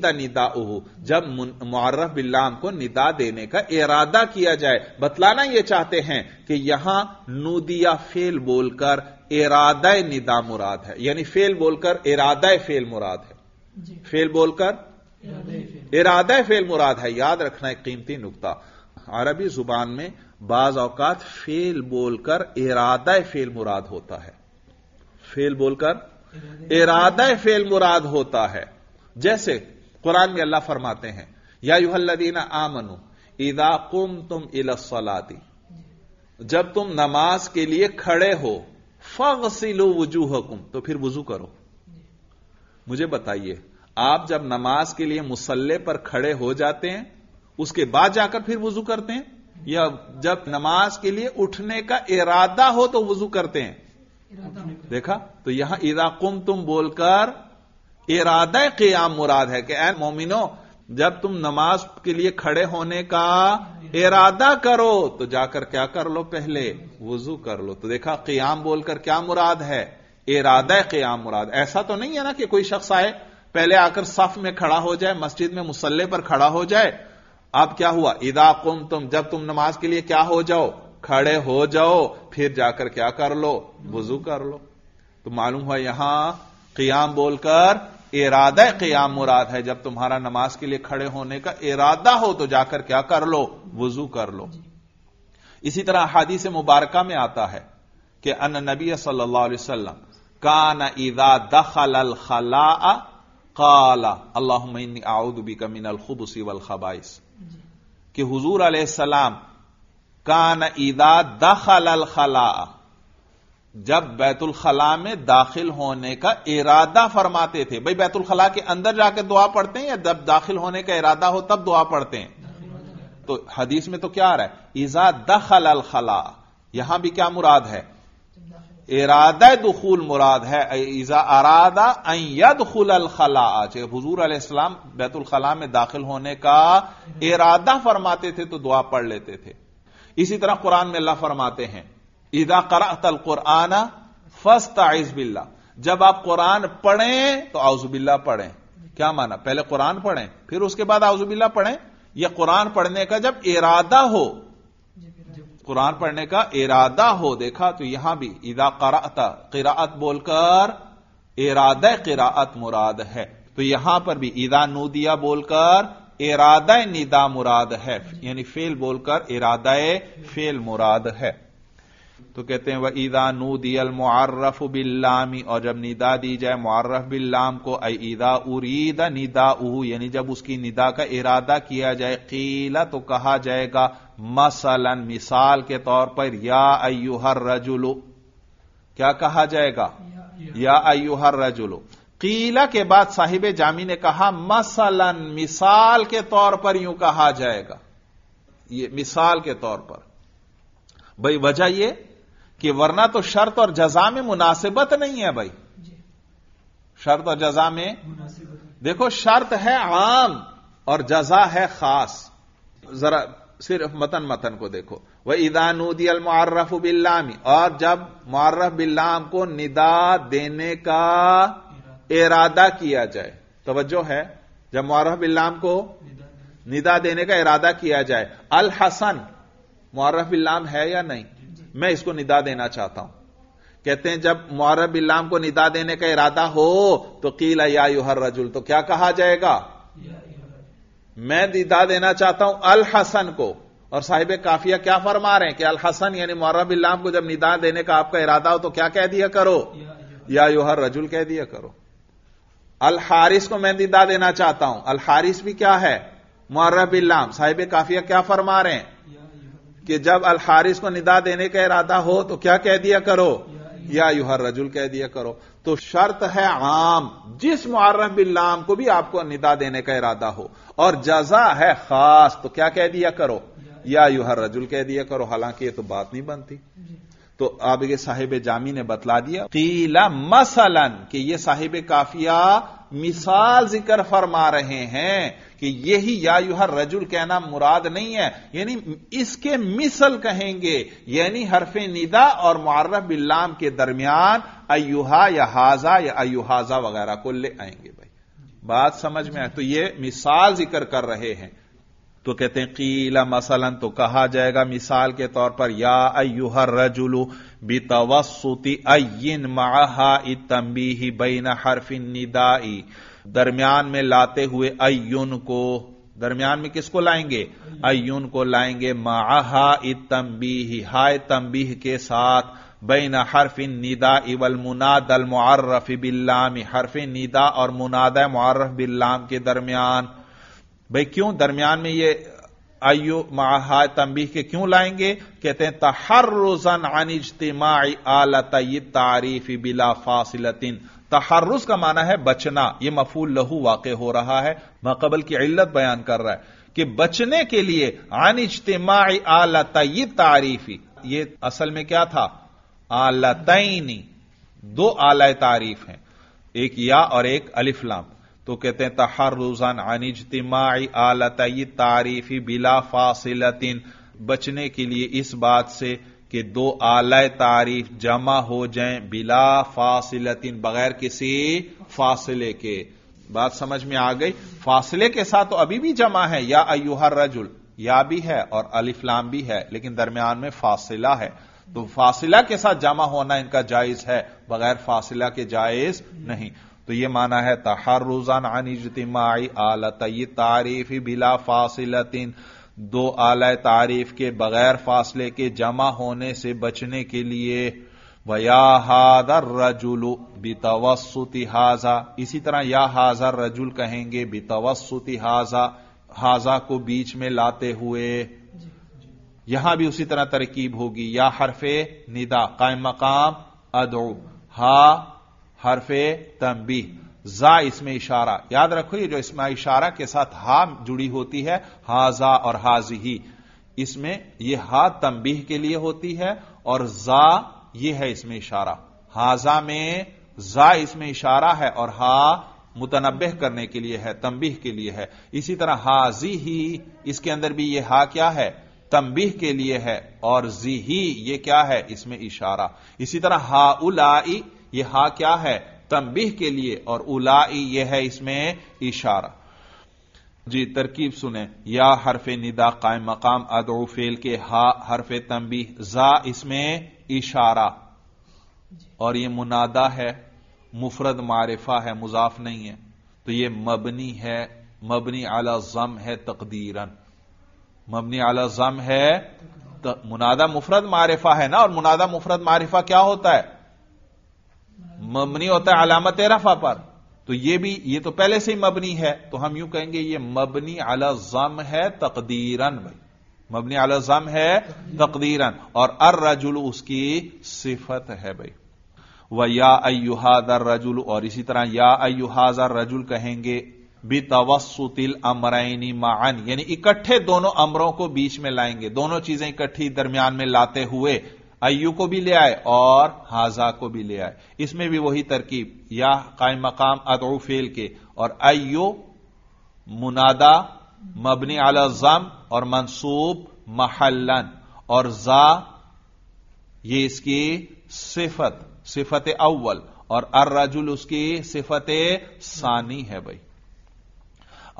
द निदा उहू जब मुहर्रफ बिल्लाम को निदा देने का इरादा किया जाए बतलाना यह चाहते हैं कि यहां नूदिया फेल बोलकर इरादा निदा मुराद है यानी फेल बोलकर इरादा फेल मुराद है फेल बोलकर इरादा फेल मुराद है याद रखना एक कीमती नुकता अरबी जुबान में बाज औकात फेल बोलकर इरादा फेल मुराद होता है फेल बोलकर इरादा फेल मुराद होता है जैसे कुरान में अल्लाह फरमाते हैं या युहल्लदीना आमनु इदा कुम तुम इलसलाती जब तुम नमाज के लिए खड़े हो फसिलो वजूहकुम तो फिर वजू करो मुझे बताइए आप जब नमाज के लिए मुसल्ले पर खड़े हो जाते हैं उसके बाद जाकर फिर वजू करते हैं या जब नमाज के लिए उठने का इरादा हो तो वजू करते हैं देखा तो यहां इराकुम तुम बोलकर इरादा क्याम मुराद है कि ए मोमिनो जब तुम नमाज के लिए खड़े होने का इरादा करो तो जाकर क्या कर लो पहले वजू कर लो तो देखा क्याम बोलकर क्या मुराद है इरादा क्याम मुराद ऐसा तो नहीं है ना कि कोई शख्स आए पहले आकर सफ में खड़ा हो जाए मस्जिद में मुसल्ले पर खड़ा हो जाए अब क्या हुआ इदा कुम तुम जब तुम नमाज के लिए क्या हो जाओ खड़े हो जाओ फिर जाकर क्या कर लो वजू कर लो तो मालूम हुआ यहां क्याम बोलकर इरादा क्याम मुराद है जब तुम्हारा नमाज के लिए खड़े होने का इरादा हो तो जाकर क्या कर लो वजू कर लो इसी तरह हादी से मुबारका में आता है कि अन नबी सल्लाम कान इदा दखल अल खला काला अल्लाहमी आउदबी कमिन अलखुबसी वल खबाइस कि हुजूर सलाम कान ईदा दखल अल खला जब बैतुलखला में दाखिल होने का इरादा फरमाते थे भाई बैतुलखला के अंदर जाकर दुआ पढ़ते हैं या जब दाखिल होने का इरादा हो तब दुआ पढ़ते हैं तो हदीस में तो क्या आ रहा है इजा दखल अल खला यहां भी क्या मुराद है इरादा दुखूल मुराद है इजा अरादा खुल अल खला हजूर बैतुल बैतुलखला में दाखिल होने का इरादा फरमाते थे तो दुआ पढ़ लेते थे इसी तरह कुरान में अल्लाह फरमाते हैं इदा करातल कुरान फस्त आइज बिल्ला जब आप कुरान पढ़ें तो आउजुबिल्ला पढ़ें क्या माना पहले कुरान पढ़ें फिर उसके बाद आउजुबिल्ला पढ़ें यह कुरान पढ़ने का जब इरादा हो कुरान पढ़ने का इरादा हो देखा तो यहां भी इदा कराता किरात बोलकर इराद किरात मुराद है तो यहां पर भी इदा नूदिया बोलकर इरादा निदा मुराद है यानी फेल बोलकर इरादा फेल मुराद है तो कहते हैं वह ईदा नू दियल मुआर्रफ बिल्लामी और जब निदा दी जाए मुआर्रफ बिल्लाम को ईदा उरीदा निदा उहू यानी जब उसकी निदा का इरादा किया जाए कीला तो कहा जाएगा मसलन मिसाल के तौर पर या अयुहर रजुलु क्या कहा जाएगा या अयुहर रजुलु कीला के बाद साहिब जामी ने कहा मसलन मिसाल के तौर पर यूं कहा जाएगा ये मिसाल के तौर पर भाई वजह यह कि वरना तो शर्त और जजा में मुनासिबत नहीं है भाई शर्त और जजा में देखो शर्त है आम और जजा है खास जरा सिर्फ मतन मतन को देखो वह ईदानूदी मुआर्रफ बिल्लामी और जब मुआर्रफ बिल्लाम को निदा देने का इरादा किया जाए तोज्जो है जब मुआर्रफ बिल्लाम को निदा देने का इरादा किया जाए अल हसन मुआर्रफ बिल्लाम है या नहीं मैं इसको निदा देना चाहता हूं कहते हैं जब मुआरब इलाम को निदा देने का इरादा हो तो कीला या यूहर रजुल तो क्या कहा जाएगा मैं निदा देना चाहता हूं अल हसन को और साहिब काफिया क्या फरमा रहे हैं कि अल हसन यानी मुआरब इलाम को जब निदा देने का आपका इरादा हो तो क्या कह दिया करो या यूहर रजुल कह दिया करो अल हारिस को मैं निदा देना चाहता हूं अल हारिस भी क्या है मुआरब इलाम साहिब काफिया क्या फरमा रहे हैं कि जब अल हारिस को निदा देने का इरादा हो तो क्या कह दिया करो या युहर रजुल कह दिया करो तो शर्त है आम जिस मुआरफ बिल्लाम को भी आपको निदा देने का इरादा हो और जजा है खास तो क्या कह दिया करो या युहर रजुल कह दिया करो हालांकि ये तो बात नहीं बनती तो अब ये साहिब जामी ने बतला दिया कीला मसलन कि ये साहिब काफिया मिसाल जिक्र फरमा रहे हैं कि यही या यूह रजुल कहना मुराद नहीं है यानी इसके मिसल कहेंगे यानी हरफ निदा और मार्रफ बिल्लाम के दरमियान अयुहा या हाजा या अयुहाजा वगैरह को ले आएंगे भाई बात समझ में आए तो ये मिसाल जिक्र कर रहे हैं तो कहते हैं कीला मसलन तो कहा जाएगा मिसाल के तौर पर या अयुहर रजुलु बितवसुति अयिन महा ही बैन हरफिन निदाई दरमियान में लाते हुए अयुन को दरमियान में किसको लाएंगे अयुन को लाएंगे महा तम्बी हाय तम्बी के साथ बैन हरफिन निदा इवल मुनादल मुआर्रफ बिल्लामी बिल्लाम हरफिन निदा और मुनाद मुआर्रफ बिल्लाम के दरमियान भाई क्यों दरमियान में ये आयो माहा तंबी के क्यों लाएंगे कहते हैं रोजन अन इज्तिमा आल तयब तारीफ बिला फासिलतिन रोज का माना है बचना यह मफूल लहू वाक़ हो रहा है मकबल की इल्लत बयान कर रहा है कि बचने के लिए अन इज्तिमा आला तयब तारीफी ये असल में क्या था तईनी दो आला तारीफ हैं एक या और एक अलिफलाम तो कहते हैं तहरुजन अनिजतमाई आलतई तारीफी बिला फासिलतिन बचने के लिए इस बात से कि दो आलय तारीफ जमा हो जाए बिला फासिलतिन बगैर किसी फासिले के बात समझ में आ गई फासिले के साथ तो अभी भी जमा है या अयुहर रजुल या भी है और अलिफ्लाम भी है लेकिन दरमियान में फासिला है तो फासिला के साथ जमा होना इनका जायज है बगैर फासिला के जायज नहीं तो ये माना है तहरुजान अनिजतमाई आलत ये तारीफ बिला फासिलतिन दो आलय तारीफ के बगैर फासले के जमा होने से बचने के लिए वया हाजर रजुल बितवस्सुति हाजा इसी तरह या हाजर रजुल कहेंगे बितवस्सुति हाजा हाजा को बीच में लाते हुए यहां भी उसी तरह तरकीब होगी या हरफे निदा कायम मकाम अदो हा हरफे तंबी जा इसमें इशारा याद रखो ये जो इसमें इशारा के साथ हा जुड़ी होती है हाजा और ही इसमें ये हा तंबीह के लिए होती है और जा ये है इसमें इशारा हाजा में जा इसमें इशारा है और हा मुतनबे करने के लिए है तंबीह के लिए है इसी तरह हाजी ही इसके अंदर भी ये हा क्या है तंबीह के लिए है और जी ही ये क्या है इसमें इशारा इसी तरह हा उलाई यह हा क्या है तंबीह के लिए और उलाई यह है इसमें इशारा जी तरकीब सुने या हरफ निदा कायम मकाम अदो फेल के हा हरफ तंबी जा इसमें इशारा और यह मुनादा है मुफरद मारिफा है मुजाफ नहीं है तो यह मबनी है मबनी आला जम है तकदीरन मबनी आला जम है मुनादा मुफरद मारिफा है ना और मुनादा मुफरद मारिफा क्या होता है मबनी होता है अलामत रफा पर तो ये भी ये तो पहले से ही मबनी है तो हम यूं कहेंगे ये मबनी अला जम है तकदीरन भाई मबनी जम है तकदीरन और अर रजुल उसकी सिफत है भाई वह या अयुहाजर रजुल और इसी तरह या अयुहाजर रजुल कहेंगे तवस्तिल अमरैनी मान यानी इकट्ठे दोनों अमरों को बीच में लाएंगे दोनों चीजें इकट्ठी दरमियान में लाते हुए अयू को भी ले आए और हाजा को भी ले आए इसमें भी वही तरकीब या कायम मकाम अदऊ फेल के और अयो मुनादा मबनी अलजम और मनसूब महलन और जा ये इसकी सिफत सिफत अव्वल और अर राजुल उसकी सिफत सानी है भाई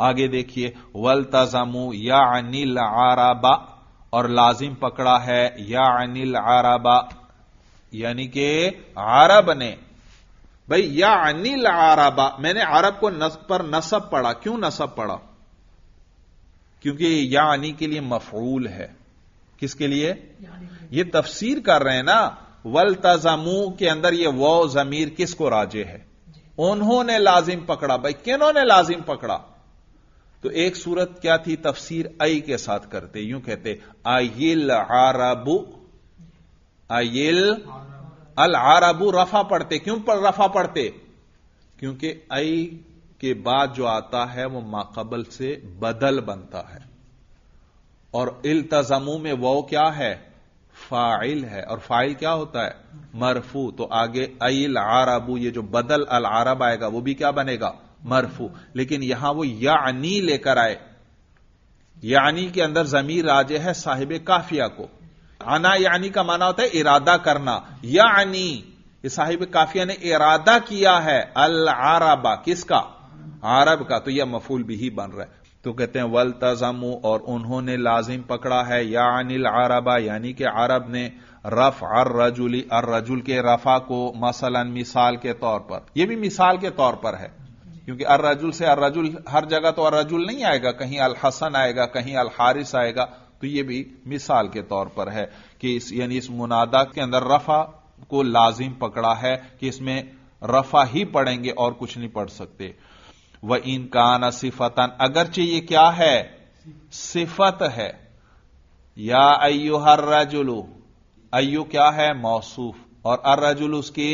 आगे देखिए वल तजमू या अनिल आराबा और लाजिम पकड़ा है या अनिल आराबा यानी कि आरब ने भाई या अनिल आराबा मैंने अरब को नस पर नसब पढ़ा क्यों नसब पढ़ा क्योंकि या अनी के लिए मफूल है किसके लिए यह तफसीर कर रहे हैं ना वल तजमू के अंदर यह वो जमीर किसको राजे है उन्होंने लाजिम पकड़ा भाई किन्होंने लाजिम पकड़ा तो एक सूरत क्या थी तफसीर आई के साथ करते यूं कहते आयिल आरबू आयिल अल आराबू रफा पढ़ते क्यों पर रफा पढ़ते क्योंकि आई के बाद जो आता है वो माकबल से बदल बनता है और इल्तजमू में वो क्या है फाइल है और फाइल क्या होता है मरफू तो आगे अल आराबू ये जो बदल अल आरब आएगा वो भी क्या बनेगा मरफू लेकिन यहां वो यानी लेकर आए यानी के अंदर जमीर राजे है साहिब काफिया को आना यानी का माना होता है इरादा करना यानी साहिब काफिया ने इरादा किया है अल आरबा किसका अरब का तो यह मफूल भी ही बन रहा है तो कहते हैं वल तजमू और उन्होंने लाजिम पकड़ा है या अनिल आरबा यानी कि अरब ने रफ अर रजुली अर रजुल के रफा को मसलन मिसाल के तौर पर यह भी मिसाल के तौर पर है क्योंकि अर रजुल से अर रजुल हर जगह तो अर्रजुल नहीं आएगा कहीं अल हसन आएगा कहीं अल हारिस आएगा तो यह भी मिसाल के तौर पर है कि इस यानी इस मुनादा के अंदर रफा को लाजिम पकड़ा है कि इसमें रफा ही पढ़ेंगे और कुछ नहीं पढ़ सकते वह इन कान सिफतन अगरचे ये क्या है सिफत है या अयो हर रजुलू अयो क्या है मौसूफ और अर्रजुल उसकी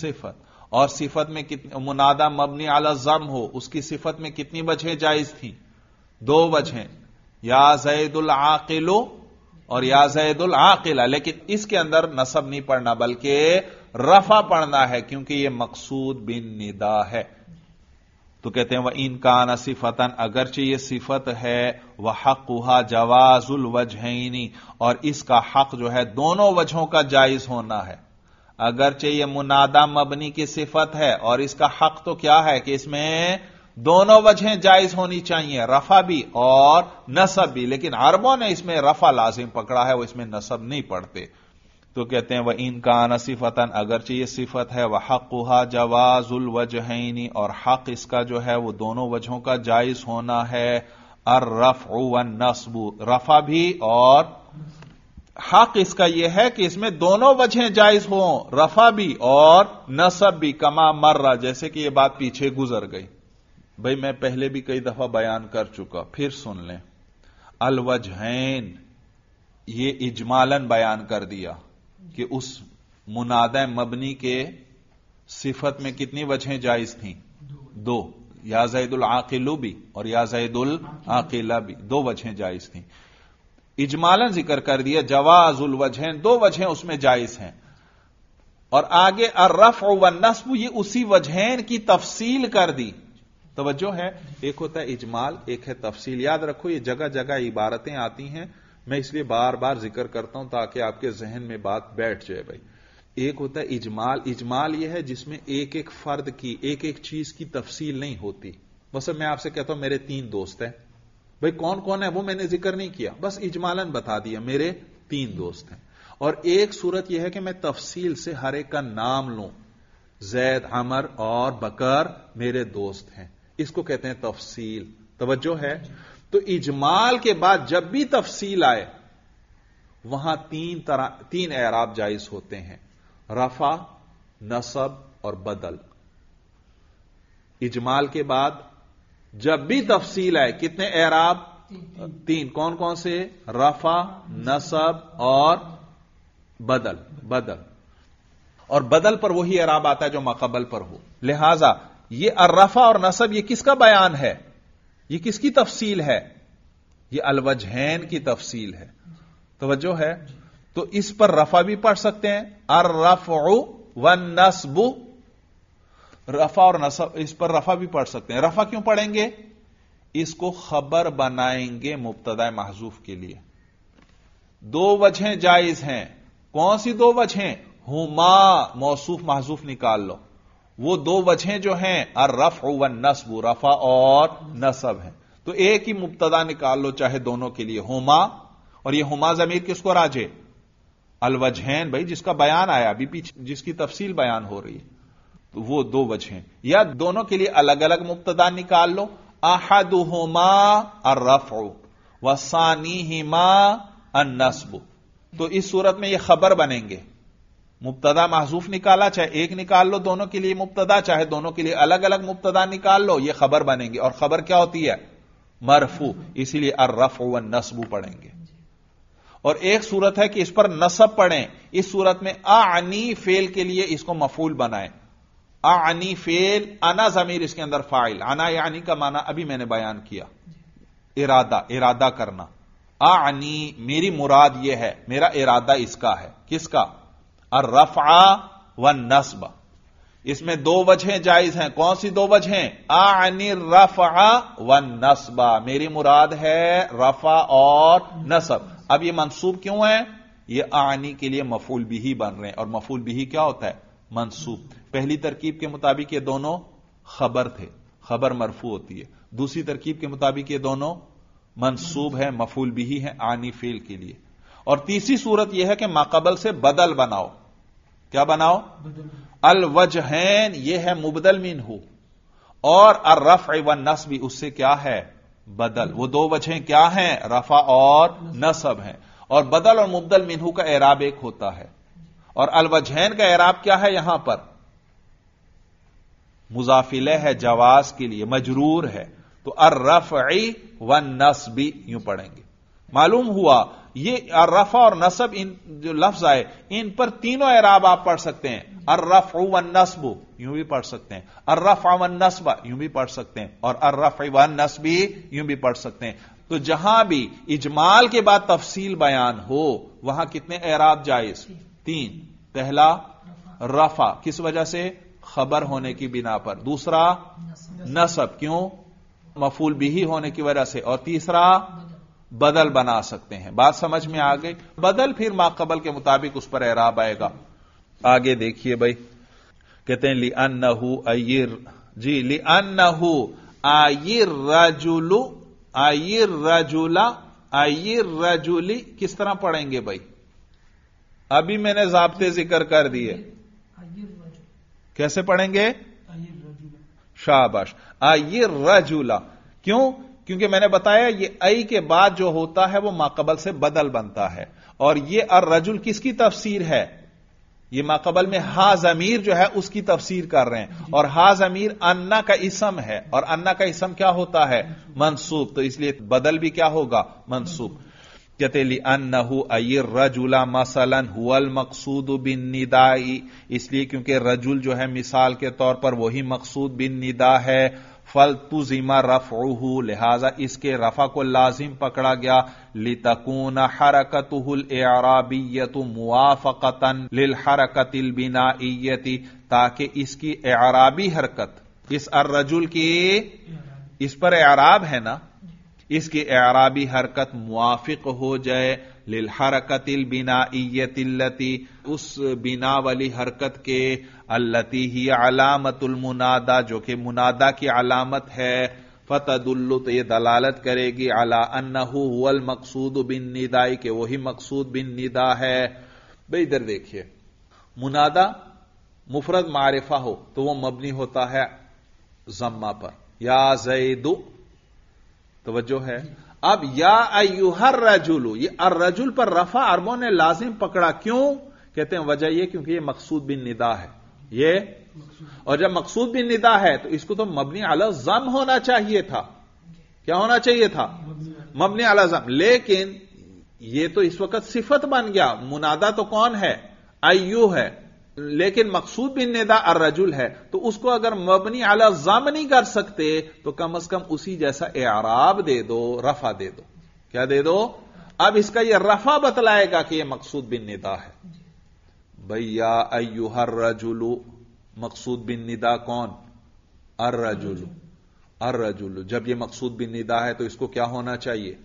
सिफत और सिफत में कितनी मुनादा मबनी आला जम हो उसकी सिफत में कितनी वजहें जायज थी दो वजहें या जैदुल आकिलो और या जैदुल आकिला लेकिन इसके अंदर नसब नहीं पढ़ना बल्कि रफा पढ़ना है क्योंकि यह मकसूद बिन निदा है तो कहते हैं वह इनका न सिफतन अगरचे ये सिफत है वह हक हुआ जवाजुल वजहनी और इसका हक जो है दोनों वजहों का जायज होना है अगरचे ये मुनादा मबनी की सिफत है और इसका हक तो क्या है कि इसमें दोनों वजहें जायज होनी चाहिए रफा भी और नसब भी लेकिन अरबों ने इसमें रफा लाजिम पकड़ा है वो इसमें नसब नहीं पड़ते तो कहते हैं वह इनका सिफतन अगरचे ये सिफत है वह हकुहा जवाजुल वजहनी और हक इसका जो है वह दोनों वजहों का जायज होना है अर रफ उ नसबू रफा भी और हक इसका यह है कि इसमें दोनों वजह जायज हो रफा भी और नसब भी कमा मर्रा जैसे कि यह बात पीछे गुजर गई भाई मैं पहले भी कई दफा बयान कर चुका फिर सुन लें अलवजहैन ये इजमालन बयान कर दिया कि उस मुनाद मबनी के सिफत में कितनी वजहें जायज थी दो या जैदुल आकिलू भी और या जैदुल आकिला भी दो वजहें जायज थी इजमालन जिक्र कर दिया जवाजुल वजह दो वजहें उसमें जायज हैं और आगे अर्रफ व नस्ब ये उसी वजहन की तफसील कर दी तवज्जो है एक होता है इजमाल एक है तफसील याद रखो ये जगह जगह इबारतें आती हैं मैं इसलिए बार बार जिक्र करता हूं ताकि आपके जहन में बात बैठ जाए भाई एक होता है इजमाल इजमाल यह है जिसमें एक एक फर्द की एक एक चीज की तफसील नहीं होती बस मैं आपसे कहता हूं मेरे तीन दोस्त हैं भाई कौन कौन है वो मैंने जिक्र नहीं किया बस इजमालन बता दिया मेरे तीन दोस्त हैं और एक सूरत यह है कि मैं तफसील से हर एक का नाम लू जैद अमर और बकर मेरे दोस्त हैं इसको कहते हैं तफसील तोज्जो है तो इजमाल के बाद जब भी तफसील आए वहां तीन तरह तीन एराब जायज होते हैं रफा नसब और बदल इजमाल के बाद जब भी तफसील है कितने एराब तीन, कौन कौन से रफा नसब और बदल बदल और बदल पर वही एराब आता है जो मकबल पर हो लिहाजा ये अर्रफा और नसब ये किसका बयान है ये किसकी तफसील है ये अलवजहैन की तफसील है तोज्जो है तो इस पर रफा भी पढ़ सकते हैं अर्रफ व नसबू रफा और नसब इस पर रफा भी पढ़ सकते हैं रफा क्यों पढ़ेंगे इसको खबर बनाएंगे मुबतदा महजूफ के लिए दो वजह जायज हैं कौन सी दो वजह हुमा मौसूफ महजूफ निकाल लो वो दो वजहें जो हैं अर रफ व नसब रफा और नसब है तो एक ही मुबतदा निकाल लो चाहे दोनों के लिए हुमा और ये हुमा जमीर किसको राजे अलवजहैन भाई जिसका बयान आया अभी पीछे जिसकी तफसील बयान हो रही है वो दो वजह या दोनों के लिए अलग अलग मुबतदा निकाल लो अहदुहुमा अर्रफ वसानी हिमा अन्नसब तो इस सूरत में ये खबर बनेंगे मुबतदा महजूफ निकाला चाहे एक निकाल लो दोनों के लिए मुबतदा चाहे दोनों के लिए अलग अलग मुबतदा निकाल लो ये खबर बनेंगे और खबर क्या होती है मरफू इसीलिए अर्रफ व नस्बू पढ़ेंगे और एक सूरत है कि इस पर नसब पढ़ें इस सूरत में आनी फेल के लिए इसको मफूल बनाएं आनी फेल अना जमीर इसके अंदर फाइल अना यानी का माना अभी मैंने बयान किया इरादा इरादा करना आनी मेरी मुराद यह है मेरा इरादा इसका है किसका और रफा व नस्ब इसमें दो वजहें जायज हैं कौन सी दो वजहें आनी रफा व नस्बा मेरी मुराद है रफा और नसब अब ये मनसूब क्यों है ये आनी के लिए मफूल ही बन रहे हैं और मफूल बिही क्या होता है मनसूब पहली तरकीब के मुताबिक ये दोनों खबर थे खबर मरफू होती है दूसरी तरकीब के मुताबिक ये दोनों मनसूब है मफूल भी ही है आनी फेल के लिए और तीसरी सूरत यह है कि माकबल से बदल बनाओ क्या बनाओ अलवजहैन यह है मुबदल मीन हो और अरफ रफ नस भी उससे क्या है बदल वो दो वजहें क्या हैं रफा और नसब हैं और बदल और मुबदल मिनहू का एराब एक होता है और अलवजहैन का एराब क्या है यहां पर मुजाफिले है जवाज के लिए मजरूर है तो अर्रफी व नसबी यूं पढ़ेंगे मालूम हुआ ये अर्रफा और नसब इन जो लफ्ज आए इन पर तीनों एराब आप पढ़ सकते हैं अर्रफ व नस्ब यूं भी पढ़ सकते हैं अर्रफ व नस्ब यूं भी पढ़ सकते हैं और अर्रफ व नसबी यूं भी पढ़ सकते हैं तो जहां भी इजमाल के बाद तफसील बयान हो वहां कितने एराब जायज तीन पहला रफा किस वजह से खबर होने की बिना पर दूसरा नसब क्यों मफूल ही होने की वजह से और तीसरा बदल बना सकते हैं बात समझ में आ गई बदल फिर माकबल के मुताबिक उस पर एराब आएगा आगे देखिए भाई कहते हैं ली अन्नहू अयिर जी ली अन्नहू आयिर रजुलु आयिर रजुला आयिर रजुली किस तरह पढ़ेंगे भाई अभी मैंने जाबते जिक्र कर दिए कैसे पढ़ेंगे शाबाश आइए रजुला क्यों क्योंकि मैंने बताया ये आई के बाद जो होता है वह माकबल से बदल बनता है और यह अर रजुल किसकी तफसीर है यह माकबल में हाज अमीर जो है उसकी तफसीर कर रहे हैं और हाज अमीर अन्ना का इसम है और अन्ना का इसम क्या होता है मनसूब तो इसलिए बदल भी क्या होगा मनसूब कहते लिअन्नहु अयिर रजुला मसलन हुअल मकसूद बिन निदाई इसलिए क्योंकि रजुल जो है मिसाल के तौर पर वही मकसूद बिन निदा है फल तुजिमा रफ़ू लिहाजा इसके रफा को लाजिम पकड़ा गया लितकून हरकतुल एराबियत मुआफकतन लिल हरकतिल बिनाइयती ताकि इसकी एराबी हरकत इस अर्रजुल की इस पर एराब है ना इसकी एराबी हरकत मुआफिक हो जाए लिल बिना बिनाइयतिल्लती उस बिना वाली हरकत के अल्लती ही अलामतुल मुनादा जो कि मुनादा की अलामत है फतदुल्लु तो यह दलालत करेगी अला अन्नहू मकसूद बिन निदाई के वही मकसूद बिन निदा है भाई इधर देखिए मुनादा मुफरत मारिफा हो तो वह मबनी होता है जम्मा पर या जैदु तोज्जो है अब या अयुहर रजुल ये अर रजुल पर रफा अरबों ने लाजिम पकड़ा क्यों कहते हैं वजह यह क्योंकि यह मकसूद बिन निदा है ये और जब मकसूद बिन निदा है तो इसको तो मबनी अला जम होना चाहिए था क्या होना चाहिए था मबनी अला जम लेकिन यह तो इस वक्त सिफत बन गया मुनादा तो कौन है अयू है लेकिन मकसूद बिन नेदा अर्रजुल है तो उसको अगर मबनी अला जम नहीं कर सकते तो कम अज कम उसी जैसा एराब दे दो रफा दे दो क्या दे दो अब इसका यह रफा बतलाएगा कि यह मकसूद बिन निदा है भैया हर रजुलू मकसूद बिन निदा कौन अर अर्रजुलू जब यह मकसूद बिन निदा है तो इसको क्या होना चाहिए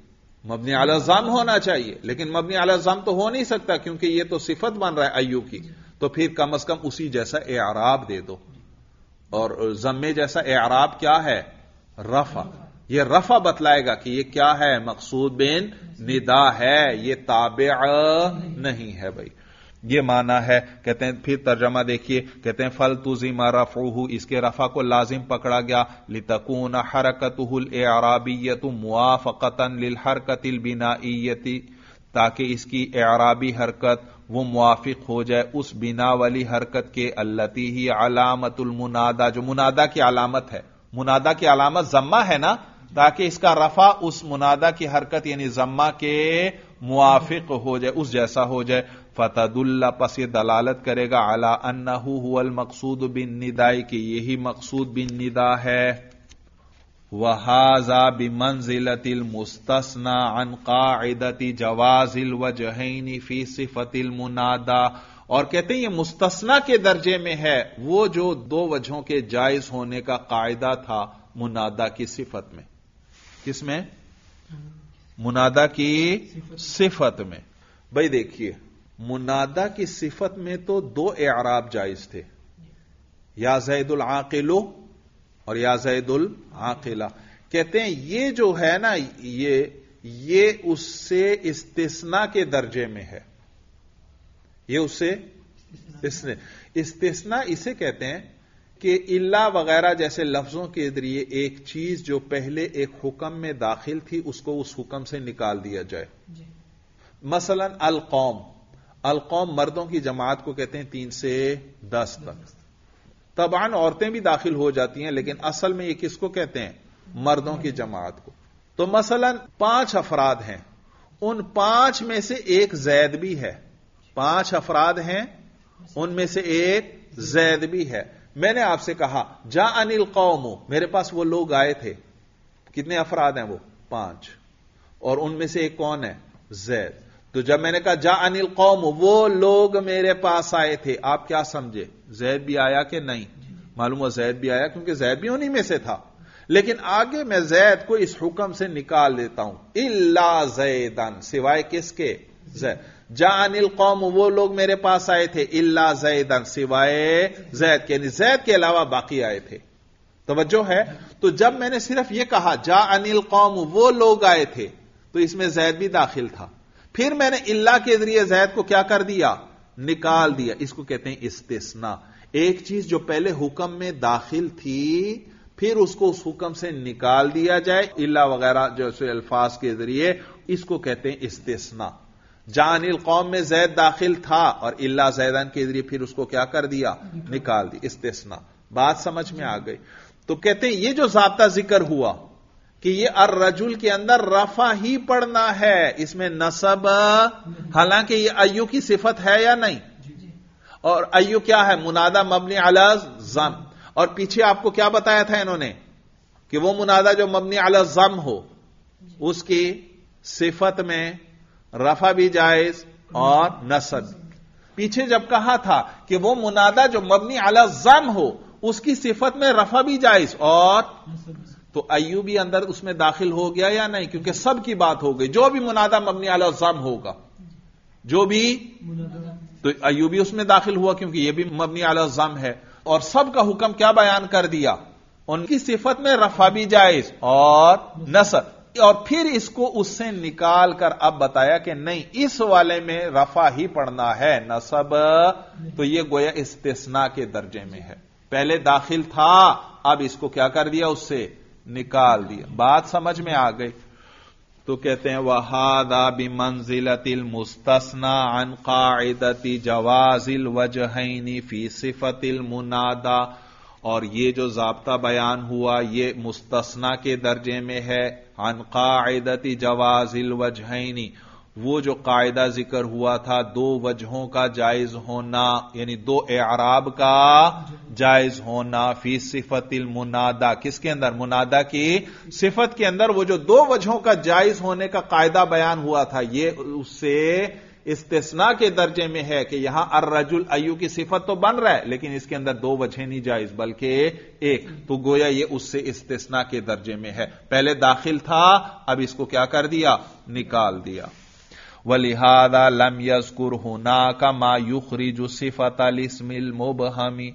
मबनी जम होना चाहिए लेकिन मबनी जम तो हो नहीं सकता क्योंकि यह तो सिफत बन रहा है अयू की तो फिर कम अज कम उसी जैसा ए आराब दे दो और जम्मे जैसा ए आराब क्या है रफा यह रफा बतलाएगा कि यह क्या है मकसूद बेन निदा है यह ताबे नहीं है भाई ये माना है कहते हैं फिर तर्जमा देखिए कहते हैं फल तुजिमा रफूह इसके रफा को लाजिम पकड़ा गया लितकून हरकत ए आराबीयत मुआफकतन लिल हरकतिल बिना ताकि इसकी ए आराबी हरकत वो मुआफिक हो जाए उस बिना वाली हरकत के अल्लती ही अलामतुल मुनादा जो मुनादा की अलामत है मुनादा की अलामत जम्मा है ना ताकि इसका रफा उस मुनादा की हरकत यानी जम्मा के मुआफिक हो जाए उस जैसा हो जाए फतदुल्ला पस ये दलालत करेगा अला अन्ना हुल मकसूद बिन निदाई की यही मकसूद बिन निदा है वहाजा मंजिलतिल मुस्तना अन कादती जवाजिल वजहनी फी सिफतिल मुनादा और कहते हैं ये मुस्तना के दर्जे में है वो जो दो वजहों के जायज होने का कायदा था मुनादा की सिफत में किसमें मुनादा की सिफत में भाई देखिए मुनादा की सिफत में तो दो एराब जायज थे या जैदुल आकिलो और या जैदुल आकिला कहते हैं ये जो है ना ये ये उससे इस्तेसना के दर्जे में है ये उससे इसने इस्तेसना इसे कहते हैं कि इल्ला वगैरह जैसे लफ्जों के जरिए एक चीज जो पहले एक हुक्म में दाखिल थी उसको उस हुक्म से निकाल दिया जाए मसलन अलकौम अलकौम मर्दों की जमात को कहते हैं तीन से दस तक तबान औरतें भी दाखिल हो जाती हैं लेकिन असल में ये किसको कहते हैं मर्दों की जमात को तो मसलन पांच अफराद हैं उन पांच में से एक जैद भी है पांच अफराद हैं उनमें से एक जैद भी है मैंने आपसे कहा जा अनिल कौमो मेरे पास वो लोग आए थे कितने अफराद हैं वो पांच और उनमें से एक कौन है जैद तो जब मैंने कहा जा अनिल कौम वो लोग मेरे पास आए थे आप क्या समझे जैद भी आया कि नहीं मालूम हो जैद भी आया क्योंकि जैद भी उन्हीं में से था लेकिन आगे मैं जैद को इस हुक्म से निकाल देता हूं इल्ला जैदन सिवाय किसके जैद जा अनिल कौम वो लोग मेरे पास आए थे इल्ला जैदन सिवाय जैद के यानी जैद के अलावा बाकी आए थे तोज्जो है तो जब मैंने सिर्फ यह कहा जा अनिल कौम वो लोग आए थे तो इसमें जैद भी दाखिल था फिर मैंने इल्ला के जरिए जैद को क्या कर दिया निकाल दिया इसको कहते हैं इस्तेसना एक चीज जो पहले हुक्म में दाखिल थी फिर उसको उस हुक्म से निकाल दिया जाए इल्ला वगैरह जैसे अल्फाज के जरिए इसको कहते हैं इस्तेसना जान कौम में जैद दाखिल था और इल्ला जैदान के जरिए फिर उसको क्या कर दिया निकाल दिया इस्तेसना बात समझ में आ गई तो कहते हैं ये जो जबता जिक्र हुआ कि ये अर रजुल के अंदर रफा ही पढ़ना है इसमें नसब हालांकि ये अयु की सिफत है या नहीं और अयु क्या है मुनादा मबनी अला जम और पीछे आपको क्या बताया था इन्होंने कि वो मुनादा जो मबनी अला जम हो उसकी सिफत में रफा भी जायज और नसब पीछे जब कहा था कि वो मुनादा जो मबनी अला जम हो उसकी सिफत में रफा भी जायज और तो अयूबी अंदर उसमें दाखिल हो गया या नहीं क्योंकि सब की बात हो गई जो भी मुनादा मबनी आला जम होगा जो भी तो अयूबी उसमें दाखिल हुआ क्योंकि यह भी मबनी आला जम है और सबका हुक्म क्या बयान कर दिया उनकी सिफत में रफा भी जायज और नसर और फिर इसको उससे निकाल कर अब बताया कि नहीं इस वाले में रफा ही पढ़ना है नसब तो यह गोया इस्तेसना के दर्जे में है पहले दाखिल था अब इसको क्या कर दिया उससे निकाल दिया बात समझ में आ गई तो कहते हैं वहादा मंजिलतिल मुस्तना अन कायदती जवाजिल वजहनी फी सिफतिल मुनादा और ये जो जबता बयान हुआ ये मुस्तना के दर्जे में है अन कायदती जवाजिल वजहनी वो जो कायदा जिक्र हुआ था दो वजहों का जायज होना यानी दो एराब का जायज होना फी सिफतिल मुनादा किसके अंदर मुनादा की सिफत के अंदर वो जो दो वजहों का जायज होने का कायदा बयान हुआ था ये उससे इस्तेसना के दर्जे में है कि यहां अर्रजुल अयू की सिफत तो बन रहा है लेकिन इसके अंदर दो वजह नहीं जायज बल्कि एक तो गोया ये उससे इस्तेसना के दर्जे में है पहले दाखिल था अब इसको क्या कर दिया निकाल दिया वलिहादा लम यस्कुर हुना का मायुखरी जो सिफत अलस्मिल मोबहमी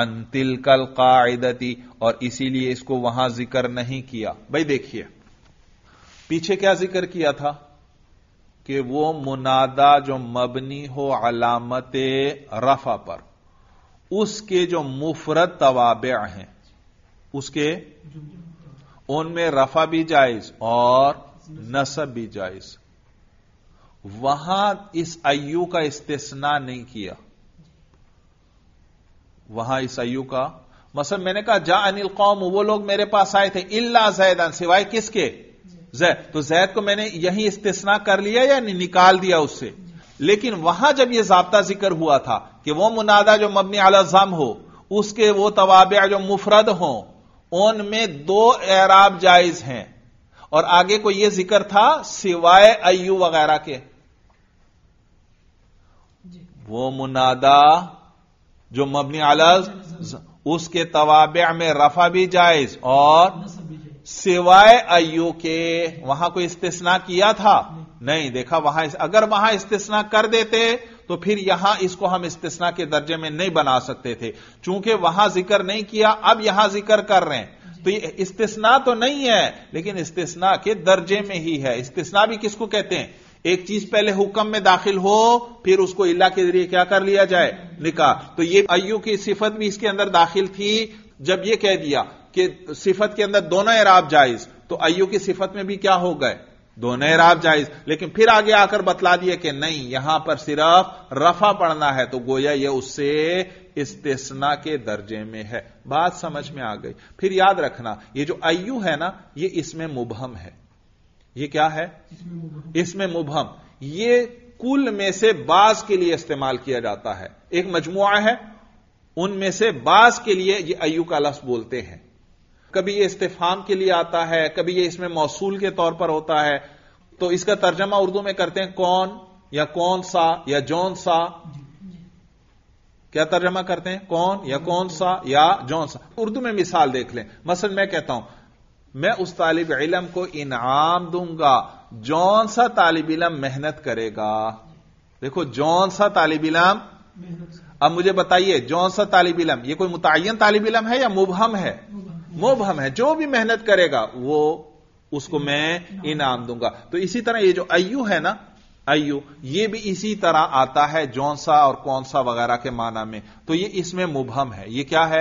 अन तिलकल कायदती और इसीलिए इसको वहां जिक्र नहीं किया भाई देखिए पीछे क्या जिक्र किया था कि वो मुनादा जो मबनी हो अलामत रफा पर उसके जो मुफरत तवाबे हैं उसके उनमें रफा भी जायज और नसब भी जायज वहां इस अयु का इस्तेसना नहीं किया वहां इस अयु का मसल मैंने कहा जा अनिल कौम वो लोग मेरे पास आए थे इल्ला जैदान सिवाय किसके जैद तो जैद को मैंने यही इस्तेसना कर लिया या निकाल दिया उससे लेकिन वहां जब यह जबता जिक्र हुआ था कि वह मुनादा जो मबनी अलजम हो उसके वो तवाबिया जो मुफरद हों उनमें दो एराब जायज हैं और आगे को यह जिक्र था सिवाय अयू वगैरह के वो मुनादा जो मबनी अलज उसके तवाब में रफा भी जायज और सिवाय अयू के वहां कोई इस्तेसना किया था नहीं देखा वहां अगर वहां इस्तेसना कर देते तो फिर यहां इसको हम इस्तेसना के दर्जे में नहीं बना सकते थे चूंकि वहां जिक्र नहीं किया अब यहां जिक्र कर रहे हैं तो ये इस्तेसना तो नहीं है लेकिन इस्तेसना के दर्जे में ही है इस्तेसना भी किसको कहते हैं एक चीज पहले हुक्म में दाखिल हो फिर उसको इला के जरिए क्या कर लिया जाए निकाह तो ये अयू की सिफत भी इसके अंदर दाखिल थी जब यह कह दिया कि सिफत के अंदर दोनों एराब जायज तो अयू की सिफत में भी क्या हो गए दोनों नैराब जायज लेकिन फिर आगे आकर बतला दिए कि नहीं यहां पर सिर्फ रफा पढ़ना है तो गोया यह उससे इस्तेसना के दर्जे में है बात समझ में आ गई फिर याद रखना ये जो अयू है ना ये इसमें मुबहम है ये क्या है इसमें मुबहम ये कुल में से बाज के लिए इस्तेमाल किया जाता है एक मजमुआ है उनमें से बाज के लिए ये अयू का लफ्ज बोलते हैं कभी ये इस्तेफाम के लिए आता है कभी ये इसमें मौसूल के तौर पर होता है तो इसका तर्जमा उर्दू में करते हैं कौन या कौन सा या जौन सा क्या तर्जमा करते हैं कौन या कौन सा या जौन सा उर्दू में मिसाल देख लें मसल मैं कहता हूं मैं उस तालिब इलम को इनाम दूंगा जौन सा तालिब इलम मेहनत करेगा देखो जौन सा तालिब इलम अब मुझे बताइए जौन सा तालिब इलम यह कोई मुतन तालिब इलम है या मुबहम है मोबहम है जो भी मेहनत करेगा वो उसको मैं इनाम दूंगा तो इसी तरह ये जो अयु है ना अयु ये भी इसी तरह आता है जौन सा और कौन सा वगैरह के माना में तो ये इसमें मुबहम है ये क्या है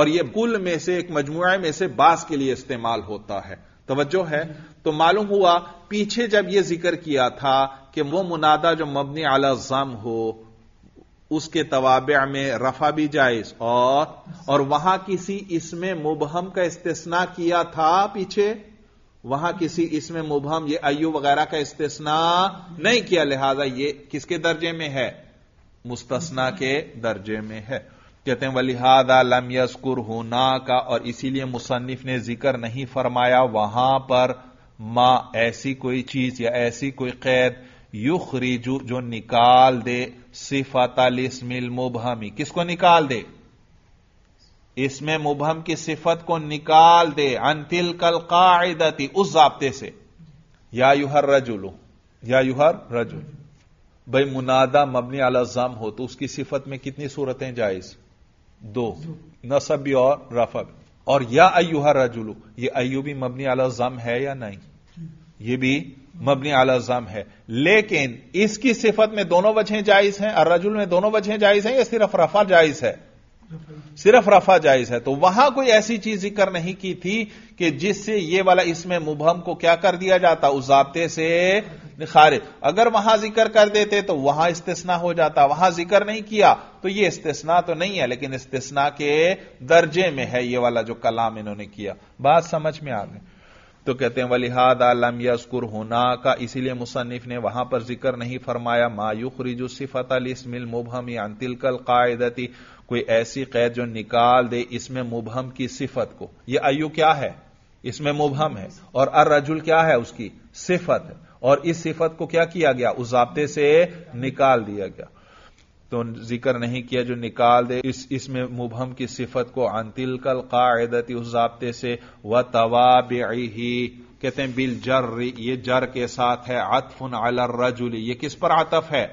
और ये कुल में से एक मजमू में से बास के लिए इस्तेमाल होता है तोज्जो है तो मालूम हुआ पीछे जब यह जिक्र किया था कि वो मुनादा जो मबनी आला जम हो उसके तवाब में रफा भी जायज और और वहां किसी इसमें मुबहम का इस्तेसना किया था पीछे वहां किसी इसमें मुबहम ये अयु वगैरह का इस्तेसना नहीं किया लिहाजा ये किसके दर्जे में है मुस्तना के दर्जे में है कहते हैं वलिहादा लम यस्कुर होना का और इसीलिए मुसन्फ ने जिक्र नहीं फरमाया वहां पर मां ऐसी कोई चीज या ऐसी कोई कैद युख रिजू जो निकाल दे सिफातल मिल मुबहमी किसको निकाल दे इसमें मुबहम की सिफत को निकाल दे अंतिल कल कायदती उस जाबते से या युहर रजुलू या युहर रजुल भाई मुनादा मबनी जम हो तो उसकी सिफत में कितनी सूरतें जायज दो नसबी और रफब और या अयुहर रजुलू ये अयुबी मबनी जम है या नहीं ये भी मबनी आलाजम है लेकिन इसकी सिफत में दोनों वजह जायज हैं अर्रजुल में दोनों वजह जायज हैं या सिर्फ रफा जायज है सिर्फ रफा जायज है तो वहां कोई ऐसी चीज जिक्र नहीं की थी कि जिससे ये वाला इसमें मुबहम को क्या कर दिया जाता उस जबते से खारिज अगर वहां जिक्र कर देते तो वहां इस्तेसना हो जाता वहां जिक्र नहीं किया तो यह इस्तेसना तो नहीं है लेकिन इस्तेसना के दर्जे में है यह वाला जो कलाम इन्होंने किया बात समझ में आ गई तो कहते हैं हाद आलम यस्कुर होना का इसीलिए मुसनफ ने वहां पर जिक्र नहीं फरमाया मायूख रिजु सिफत अलस्मिल मुबहम या तिलकल कायदती कोई ऐसी कैद जो निकाल दे इसमें मुबहम की सिफत को यह अयु क्या है इसमें मुबहम है और अर रजुल क्या है उसकी सिफत है और इस सिफत को क्या किया गया उस जबते से निकाल दिया गया तो जिक्र नहीं किया जो निकाल दे इस इसमें मुबहम की सिफत को अंतिल कल कायदती उस जबते से व तवाब ही कहते हैं बिल जर ये जर के साथ है अतफुन अल रजुल ये किस पर आतफ है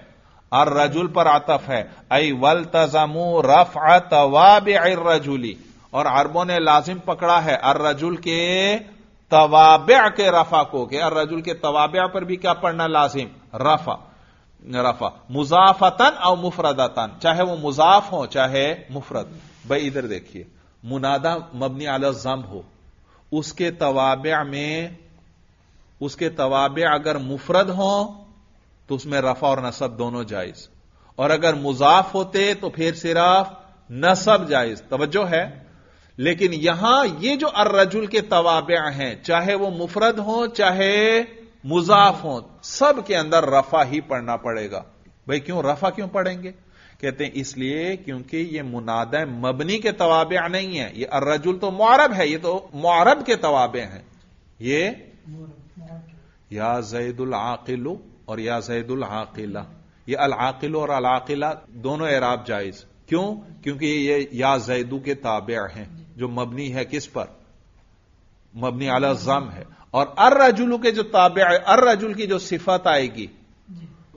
अर रजुल पर आतफ है अई वल तजमू रफ अ तवाब रजुली और अरबों ने लाजिम पकड़ा है अर रजुल के तवाब के रफा को के अर रजुल के तवाब पर भी क्या पढ़ना लाजिम रफा रफा मुजाफतन और मुफरदतन चाहे वो मुजाफ हो चाहे मुफरत भाई इधर देखिए मुनादा मबनी आला जम हो उसके तवाब में उसके तवाब अगर मुफरद हो तो उसमें रफा और नसब दोनों जायज और अगर मुजाफ होते तो फिर सिर्फ नसब जायज तवज्जो है लेकिन यहां ये जो अर्रजुल के तवाब हैं चाहे वो मुफरद हो चाहे मुजाफ हो सब के अंदर रफा ही पढ़ना पड़ेगा भाई क्यों रफा क्यों पढ़ेंगे कहते हैं इसलिए क्योंकि ये मुनाद मबनी के तवाब नहीं है ये अर्रजुल तो मुआरब है ये तो मुआरब के तवाबे हैं ये या जैदुल आकिलु और या जैदुल आकिला ये अल आकिलो और अल आकिला दोनों एराब जायज क्यों क्योंकि ये या जैदू के ताबे हैं जो मबनी है किस पर मबनी अला जम है और अर रजुल के जो ताबे अर रजुल की जो सिफत आएगी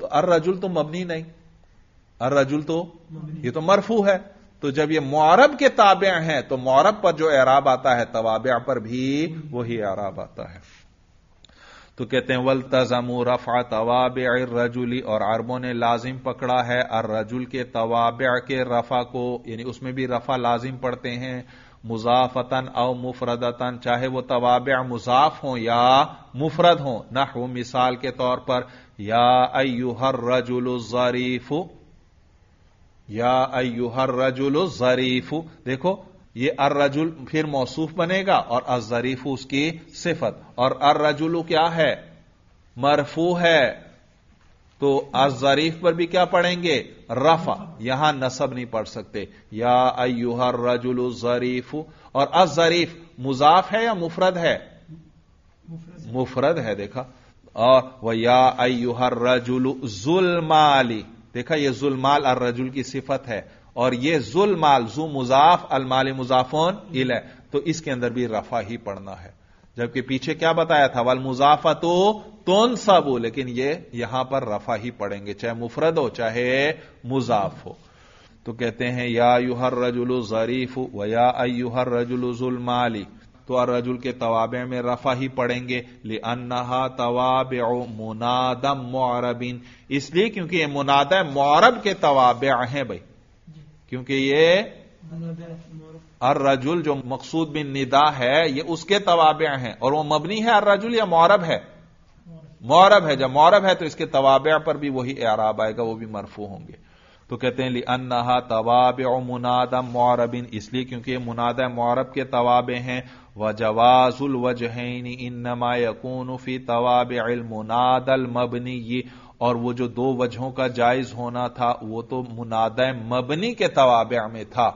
तो अर रजुल तो मबनी नहीं अर रजुल तो ये तो मरफू है तो जब ये मुआरब के ताबे हैं तो मौरब पर जो एराब आता है तवाबे पर भी वही एराब आता है तो कहते हैं वल तजमू रफा तवाब रजुली और अरबों ने लाजिम पकड़ा है अर रजुल के तवाब के रफा को यानी उसमें भी रफा लाजिम पड़ते हैं मुजाफतन अव मुफरदतन चाहे वह तवाब मुजाफ हों या मुफरद हों नह मिसाल के तौर पर या अयुहर रजुल जरीफ या अयुहर रजुल जरीफ देखो ये अर रजुल फिर मौसूफ बनेगा और अजरीफ उसकी सिफत और अर रजुल क्या है मरफू है तो अजरीफ पर भी क्या पढ़ेंगे रफा यहां नसब नहीं पढ़ सकते या अयुहर रजुल जरीफ और अजरीफ मुजाफ है या मुफरद है मुफरद है देखा और वह या अयुहर रजुल जुलमाली देखा यह जुलमाल और रजुल की सिफत है और यह जुलमाल जू मुजाफ अलमाल मुजाफोन इल है तो इसके अंदर भी रफा ही पढ़ना है जबकि पीछे क्या बताया था वल मुजाफा तो तोन सबू लेकिन ये यहां पर रफा ही पड़ेंगे चाहे मुफरद हो चाहे मुजाफ हो तो कहते हैं या यूहर रजुल जरीफ व या अयुहर रजुल माली तो और रजुल के तवाबे में रफा ही पड़ेंगे ले अन्ना तवाब मुनादम मोरबिन इसलिए क्योंकि ये मुनादा मोरब के तवाबे हैं भाई क्योंकि ये अर्रजुल जो मकसूद बिन निदा है ये उसके तवाबिया हैं और वो मबनी है अर्रजुल या मौरब है मौरब है जब मौरब है तो इसके तवाबिया पर भी वही एराब आएगा वो भी मरफू होंगे तो कहते हैं ली अन्ना तवाब मुनादा मौरबिन इसलिए क्योंकि ये मुनादा मौरब के तवाबे हैं व जवाजुल वजहैन इनमा यकून फी तवाब मुनादल मबनी ये और वो जो दो वजहों का जायज होना था वो तो मुनादा मबनी के तवाबे में था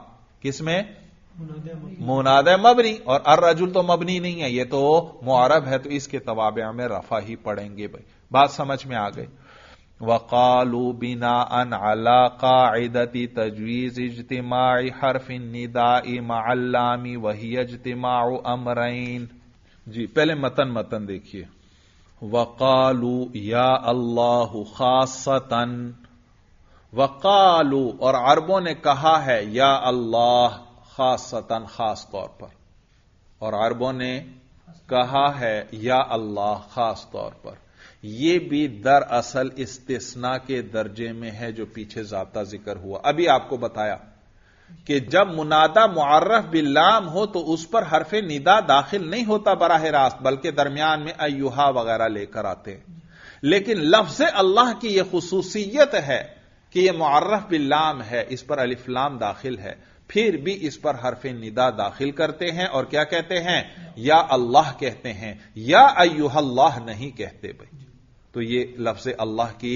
किसमें मुनाद मबनी और अर रजुल तो मबनी नहीं है ये तो मुआरब है तो इसके तवाबिया में रफा ही पड़ेंगे भाई बात समझ में आ गई वकालू बिना अन अला कादती तजवीज इजतमाई निदा निदाई मामी वही अजतमा अमरइन जी पहले मतन मतन देखिए वकालू या अल्लाह खासतन वकालू और अरबों ने कहा है या अल्लाह खास सतन खास तौर पर और अरबों ने कहा है या अल्लाह खास तौर पर यह भी दरअसल इस्तेसना के दर्जे में है जो पीछे जाता जिक्र हुआ अभी आपको बताया कि जब मुनादा मुआर्रफ बिल्लाम हो तो उस पर हरफ निदा दाखिल नहीं होता बराह रास्त बल्कि दरमियान में अयुहा वगैरह लेकर आते हैं लेकिन लफ्ज अल्लाह की यह खसूसियत है कि यह मुआर्रफ बिल्लाम है इस पर अलिफ्लाम दाखिल है फिर भी इस पर हरफ निदा दाखिल करते हैं और क्या कहते हैं या अल्लाह कहते हैं या अयुहल्लाह नहीं कहते भाई तो ये लफ्ज अल्लाह की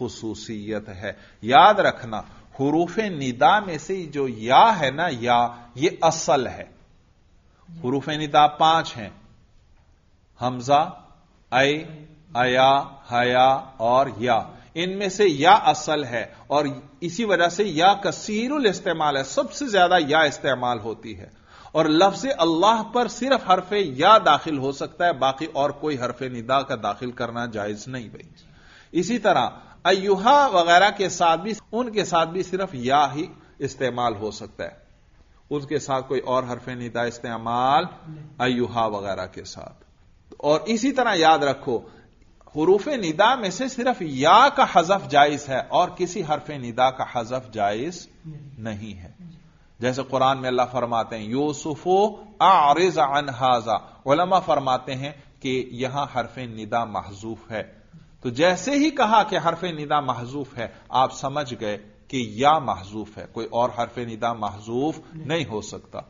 खसूसियत है याद रखना हरूफ निदा में से जो या है ना या ये असल है हरूफ निदा पांच हैं हमजा अय अया हया और या इनमें से या असल है और इसी वजह से या कसीरुल इस्तेमाल है सबसे ज्यादा या इस्तेमाल होती है और लफ्ज अल्लाह पर सिर्फ हरफ या दाखिल हो सकता है बाकी और कोई हरफ निदा का दाखिल करना जायज नहीं भाई इसी तरह अयुहा वगैरह के साथ भी उनके साथ भी सिर्फ या ही इस्तेमाल हो सकता है उसके साथ कोई और हरफ निदा इस्तेमाल अयुहा वगैरह के साथ और इसी तरह याद रखो हरूफ निदा में से सिर्फ या का हजफ जायज है और किसी हरफ निदा का हजफ जायज नहीं है जैसे कुरान में अल्लाह फरमाते हैं यूसुफो आरिज अनहाजा ओलमा फरमाते हैं कि यहां हरफ निदा महजूफ है तो जैसे ही कहा कि हरफ निदा महजूफ है आप समझ गए कि या महजूफ है कोई और हरफ निदा महजूफ नहीं हो सकता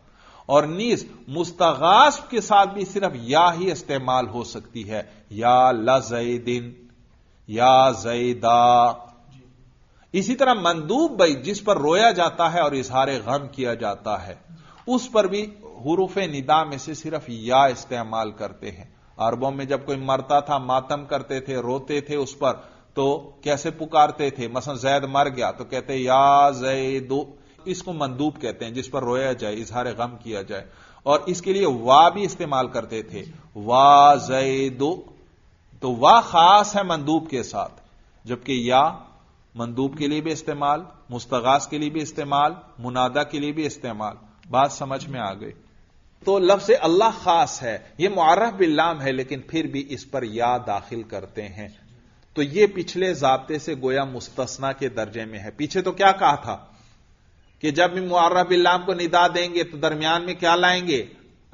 और नीज मुस्तगास के साथ भी सिर्फ या ही इस्तेमाल हो सकती है या लजैदिन या जैदा इसी तरह मंदूब भाई जिस पर रोया जाता है और इजहार गम किया जाता है उस पर भी हरूफ निदा में से सिर्फ या इस्तेमाल करते हैं अरबों में जब कोई मरता था मातम करते थे रोते थे उस पर तो कैसे पुकारते थे मसलन जैद मर गया तो कहते या जैदो इसको मंदूब कहते हैं जिस पर रोया जाए इजहार गम किया जाए और इसके लिए वा भी इस्तेमाल करते थे वाह जैदो तो वाह खास है मंदूब के साथ जबकि या मंदूब के लिए भी इस्तेमाल मुस्तगास के लिए भी इस्तेमाल मुनादा के लिए भी इस्तेमाल बात समझ में आ गई तो लफ्ज अल्लाह खास है यह मुआरफ बिल्लाम है लेकिन फिर भी इस पर या दाखिल करते हैं तो यह पिछले जबते से गोया मुस्तना के दर्जे में है पीछे तो क्या कहा था कि जब भी इलाम को निदा देंगे तो दरमियान में क्या लाएंगे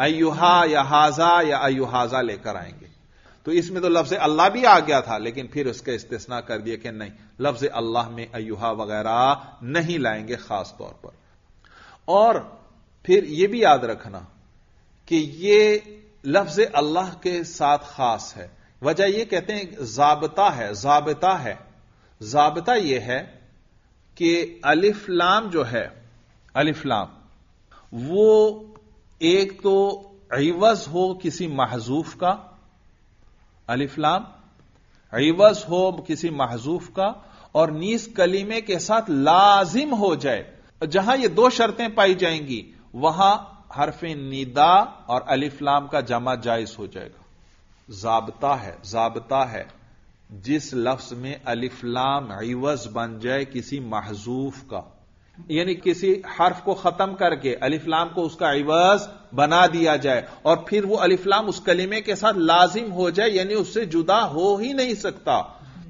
अयुहा या हाजा या अयुहाजा लेकर आएंगे तो इसमें तो लफ्ज अल्लाह भी आ गया था लेकिन फिर उसका इस्तेसना कर दिया कि नहीं लफ्ज अल्लाह में अयुहा वगैरह नहीं लाएंगे खास तौर पर और फिर यह भी याद रखना कि ये लफ्ज अल्लाह के साथ खास है वजह यह कहते हैं जाबता है जाबता है जाबता यह है कि अलिफ्लाम जो है अलिफ्लाम वो एक तो अवज हो किसी महजूफ का अलिफ्लाम ईवज हो किसी महजूफ का और नीस कलीमे के साथ लाजिम हो जाए जहां ये दो शर्तें पाई जाएंगी वहां हरफ नीदा और लाम का जमा जायज हो जाएगा जाबता है जाबता है जिस लफ्ज में अलिफ्लाम ईवज बन जाए किसी महजूफ का यानी किसी हर्फ को खत्म करके अलिफ्लाम को उसका ईवज बना दिया जाए और फिर वो अलिफ्लाम उस कलिमे के साथ लाजिम हो जाए यानी उससे जुदा हो ही नहीं सकता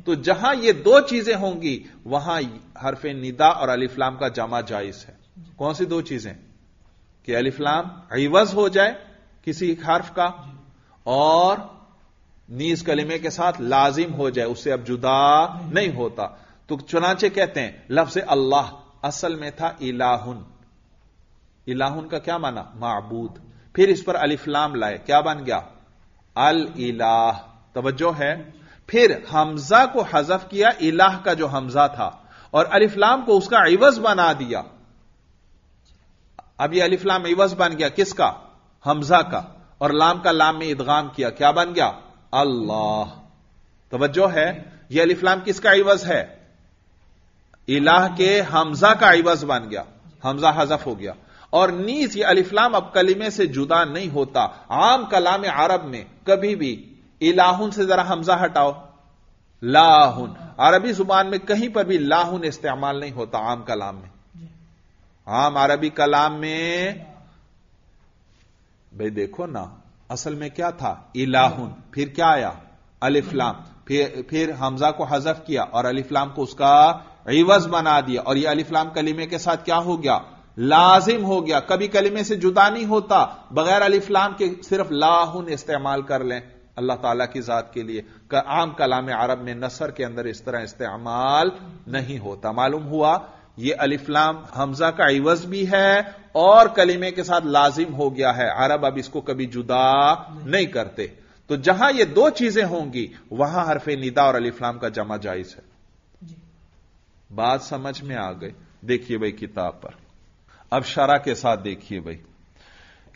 तो जहां ये दो चीजें होंगी वहां हर्फ निदा और अलिफ्लाम का जमा जायज है कौन सी दो चीजें कि अलिफ्लाम ईवज हो जाए किसी हर्फ का और नीज कलिमे के साथ लाजिम हो जाए उससे अब जुदा नहीं होता तो चुनाचे कहते हैं लफ्ज अल्लाह असल में था इलाहुन इलाहुन का क्या माना माबूद फिर इस पर अलिफ्लाम लाए क्या बन गया अल इलाह तवज्जो है फिर हमजा को हजफ किया इलाह का जो हमजा था और अलिफ्लाम को उसका इवज बना दिया अब यह अलिफ्लाम इवज बन गया किसका हमजा का और लाम का लाम में इदगाम किया क्या बन गया अल्लाह तवज्जो है यह अलिफ्लाम किसका इवज है इलाह के हमजा का इवज बन गया हमजा हजफ हो गया और नीज यह अलिफलाम अब कलिमे से जुदा नहीं होता आम कलाम अरब में कभी भी इलाहुन से जरा हमजा हटाओ लाहुन अरबी जुबान में कहीं पर भी लाहुन इस्तेमाल नहीं होता आम कलाम में आम अरबी कलाम में भाई देखो ना असल में क्या था इलाहुन फिर क्या आया अलिफ्लाम फिर फिर हमजा को हजफ किया और अलिफ्लाम को उसका रिवज बना दिया और यह अलिफ्लाम कलीमे के साथ क्या हो गया लाजिम हो गया कभी कलीमे से जुदा नहीं होता बगैर अलिफ्लाम के सिर्फ लाहुन इस्तेमाल कर लें अल्लाह ताला की जात के लिए आम कलाम अरब में नसर के अंदर इस तरह इस्तेमाल नहीं होता मालूम हुआ यह अलिफ्लाम हमजा का इवज भी है और कलीमे के साथ लाजिम हो गया है अरब अब इसको कभी जुदा नहीं, नहीं करते तो जहां ये दो चीजें होंगी वहां हरफे निदा और अलिफ्लाम का जमा जायज है बात समझ में आ गई देखिए भाई किताब पर अब शरा के साथ देखिए भाई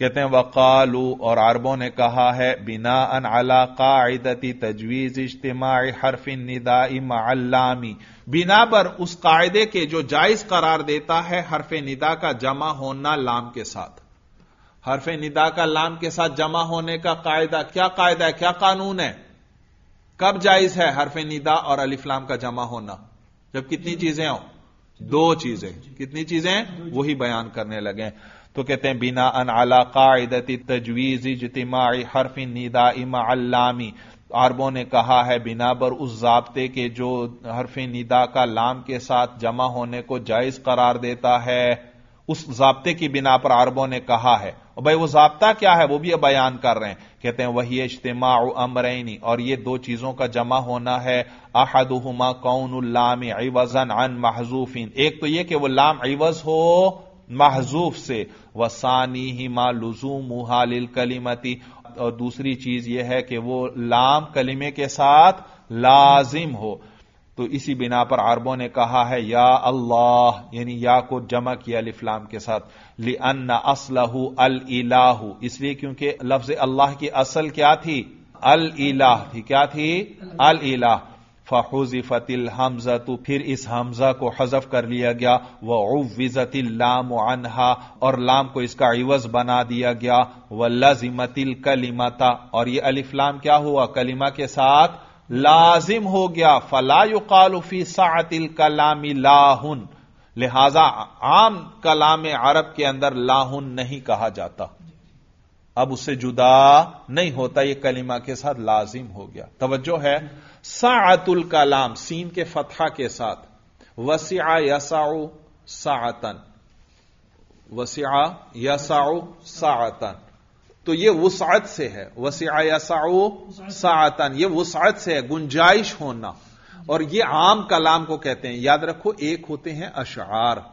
कहते हैं वकालू और अरबों ने कहा है बिना अन अला कायदती तजवीज इज्तमा हरफिन निदाई मामी बिना पर उस कायदे के जो जायज करार देता है हरफ निदा का जमा होना लाम के साथ हरफ निदा का लाम के साथ जमा होने का कायदा क्या कायदा है क्या कानून है कब जायज है हरफ निदा और अलिफ्लाम का जमा होना जब कितनी चीजें हो दो चीजें कितनी चीजें वही बयान करने लगे तो कहते हैं बिना अन अला कायदती तजवीज इजतमाही हरफी निदा इमा अल्लामी अरबों ने कहा है बिना पर उस जबते के जो हरफी निदा का लाम के साथ जमा होने को जायज करार देता है उस जबते की बिना पर अरबों ने कहा है और भाई वो जबता क्या है वो भी बयान कर रहे हैं कहते हैं वही इज्तिमा अमरैनी और ये दो चीजों का जमा होना है अहद हुमा कौन लाम वजन अन महजूफिन एक तो ये कि वो लाम अवज हो महजूफ से वसानी ही मा लुजूम मुहालिल कलीमती और दूसरी चीज यह है कि वो लाम कलीमे के साथ लाजिम हो तो इसी बिना पर अरबों ने कहा है या अल्लाह यानी या को जमा किया अलिफ्लाम के साथ लि अन्ना असलहू अल इलाहू इसलिए क्योंकि लफ्ज अल्लाह की असल क्या थी अल इलाह थी क्या थी अल इलाह फ़ाहुज़िफ़तिल हमज़ा तो फिर इस हमज़ा को हजफ कर लिया गया वह उविज़तिल लाम अनहा और लाम को इसका इवज बना दिया गया वह लाजिमतिल कलिमाता और ये अलिफ्लाम क्या हुआ कलिमा के साथ लाजिम हो गया फलायु युकालफी सातिल कलामी लाहुन लिहाजा आम कलाम अरब के अंदर लाहुन नहीं कहा जाता अब उससे जुदा नहीं होता यह कलिमा के साथ लाजिम हो गया तोज्जो है सातुल कलाम सीन के फतहा के साथ वसिया यसाओ सातन वसिया यसाओ सातन तो ये वसात से है वसिया यसाओ सातन ये वसात से है गुंजाइश होना और ये आम कलाम को कहते हैं याद रखो एक होते हैं अशार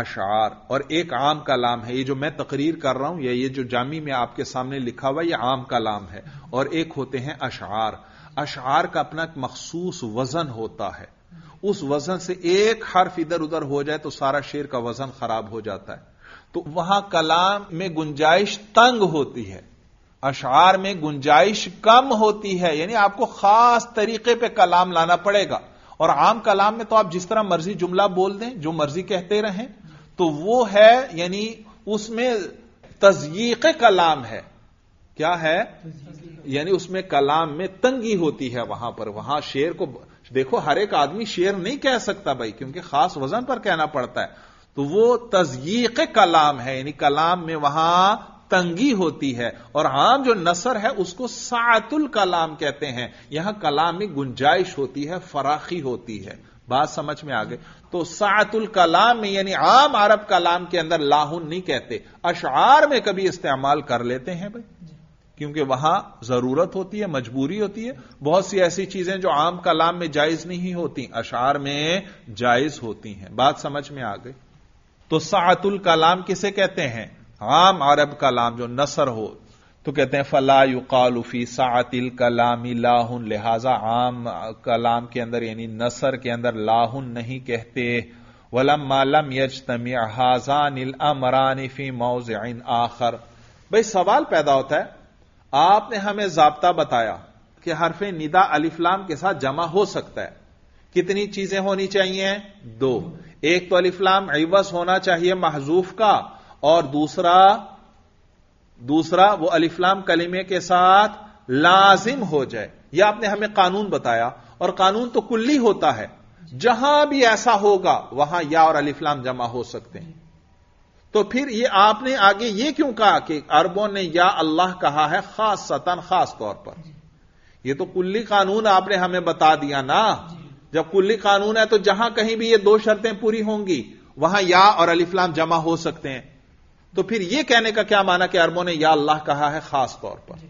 अशार और एक आम कलाम है ये जो मैं तकरीर कर रहा हूं या ये जो जामी में आपके सामने लिखा हुआ ये आम कलाम है और एक होते हैं अशार अशार का अपना एक मखसूस वजन होता है उस वजन से एक हर्फ इधर उधर हो जाए तो सारा शेर का वजन खराब हो जाता है तो वहां कलाम में गुंजाइश तंग होती है अशार में गुंजाइश कम होती है यानी आपको खास तरीके पे कलाम लाना पड़ेगा और आम कलाम में तो आप जिस तरह मर्जी जुमला बोल दें जो मर्जी कहते रहें तो वो है यानी उसमें तजयीक कलाम है क्या है यानी उसमें कलाम में तंगी होती है वहां पर वहां शेर को देखो हर एक आदमी शेर नहीं कह सकता भाई क्योंकि खास वजन पर कहना पड़ता है तो वो तजयीक कलाम है यानी कलाम में वहां तंगी होती है और आम जो नसर है उसको सातुल कलाम कहते हैं यहां कलाम में गुंजाइश होती है फराखी होती है बात समझ में आ गई तो सातुल कलाम में यानी आम अरब कलाम के अंदर लाहुन नहीं कहते अशार में कभी इस्तेमाल कर लेते हैं भाई क्योंकि वहां जरूरत होती है मजबूरी होती है बहुत सी ऐसी चीजें जो आम कलाम में जायज नहीं होती अशार में जायज होती हैं बात समझ में आ गई तो सातुल कलाम किसे कहते हैं आम अरब कलाम जो नसर हो तो कहते हैं फला युकालफी सातिल कलाम लाहन लिहाजा आम कलाम के अंदर यानी नसर के अंदर लाहुन नहीं कहते वलम मालम यज तमी हाजान अमरानिफी मौज आखर भाई सवाल पैदा होता है आपने हमें जाब्ता बताया कि हरफ निदा अलीफलाम के साथ जमा हो सकता है कितनी चीजें होनी चाहिए दो एक तो अलीफलाम ऐबस होना चाहिए महजूफ का और दूसरा दूसरा वो अलीफलाम कलिमे के साथ लाजिम हो जाए यह आपने हमें कानून बताया और कानून तो कुल्ली होता है जहां भी ऐसा होगा वहां या और अलिफ्लाम जमा हो सकते हैं तो फिर ये आपने आगे ये क्यों कहा कि अरबों ने या अल्लाह कहा है खास सतन खास तौर पर ये तो कुल्ली कानून आपने हमें बता दिया ना जब कुल्ली कानून है तो जहां कहीं भी ये दो शर्तें पूरी होंगी वहां या और अलीफलाम जमा हो सकते हैं तो फिर यह कहने का क्या माना कि अरबों ने या अल्लाह कहा है खास तौर पर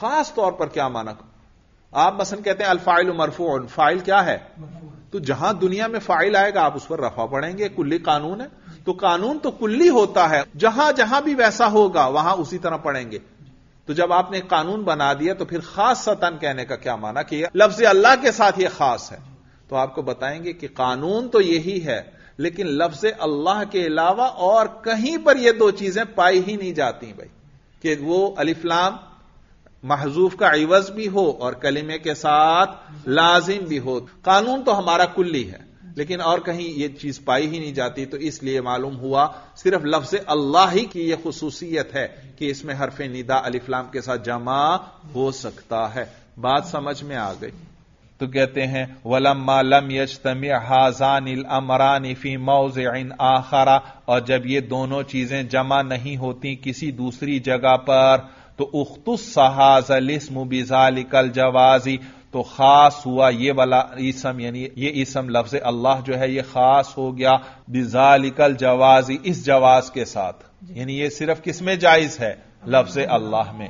खास तौर पर क्या माना आप मसन कहते हैं अलफाइल मरफून फाइल क्या है तो जहां दुनिया में फाइल आएगा आप उस पर रफा पड़ेंगे कुल्ली कानून है तो कानून तो कुल्ली होता है जहां जहां भी वैसा होगा वहां उसी तरह पढ़ेंगे तो जब आपने कानून बना दिया तो फिर खास सतन कहने का क्या माना कि लफ्ज अल्लाह के साथ यह खास है तो आपको बताएंगे कि कानून तो यही है लेकिन लफ्ज अल्लाह के अलावा और कहीं पर यह दो चीजें पाई ही नहीं जाती भाई कि वो अलिफ्लाम महजूफ का इवज भी हो और कलिमे के साथ लाजिम भी हो कानून तो हमारा कुल्ली है लेकिन और कहीं ये चीज पाई ही नहीं जाती तो इसलिए मालूम हुआ सिर्फ लफ्ज अल्लाह ही की यह खसूसियत है कि इसमें हरफ निदा अलिफ्लाम के साथ जमा हो सकता है बात समझ में आ गई तो कहते हैं वलम मालम यजतम हाजान अमरान मौज इन आखरा और जब ये दोनों चीजें जमा नहीं होती किसी दूसरी जगह पर तो उख्तुस सहाजलिस्म बिजालिकल जवाजी तो खास हुआ ये वाला ईसम यानी ये ईसम लफ्ज अल्लाह जो है ये खास हो गया बिजालिकल जवाजी इस जवाज के साथ यानी ये सिर्फ किसमें जायज है लफ्ज अल्लाह में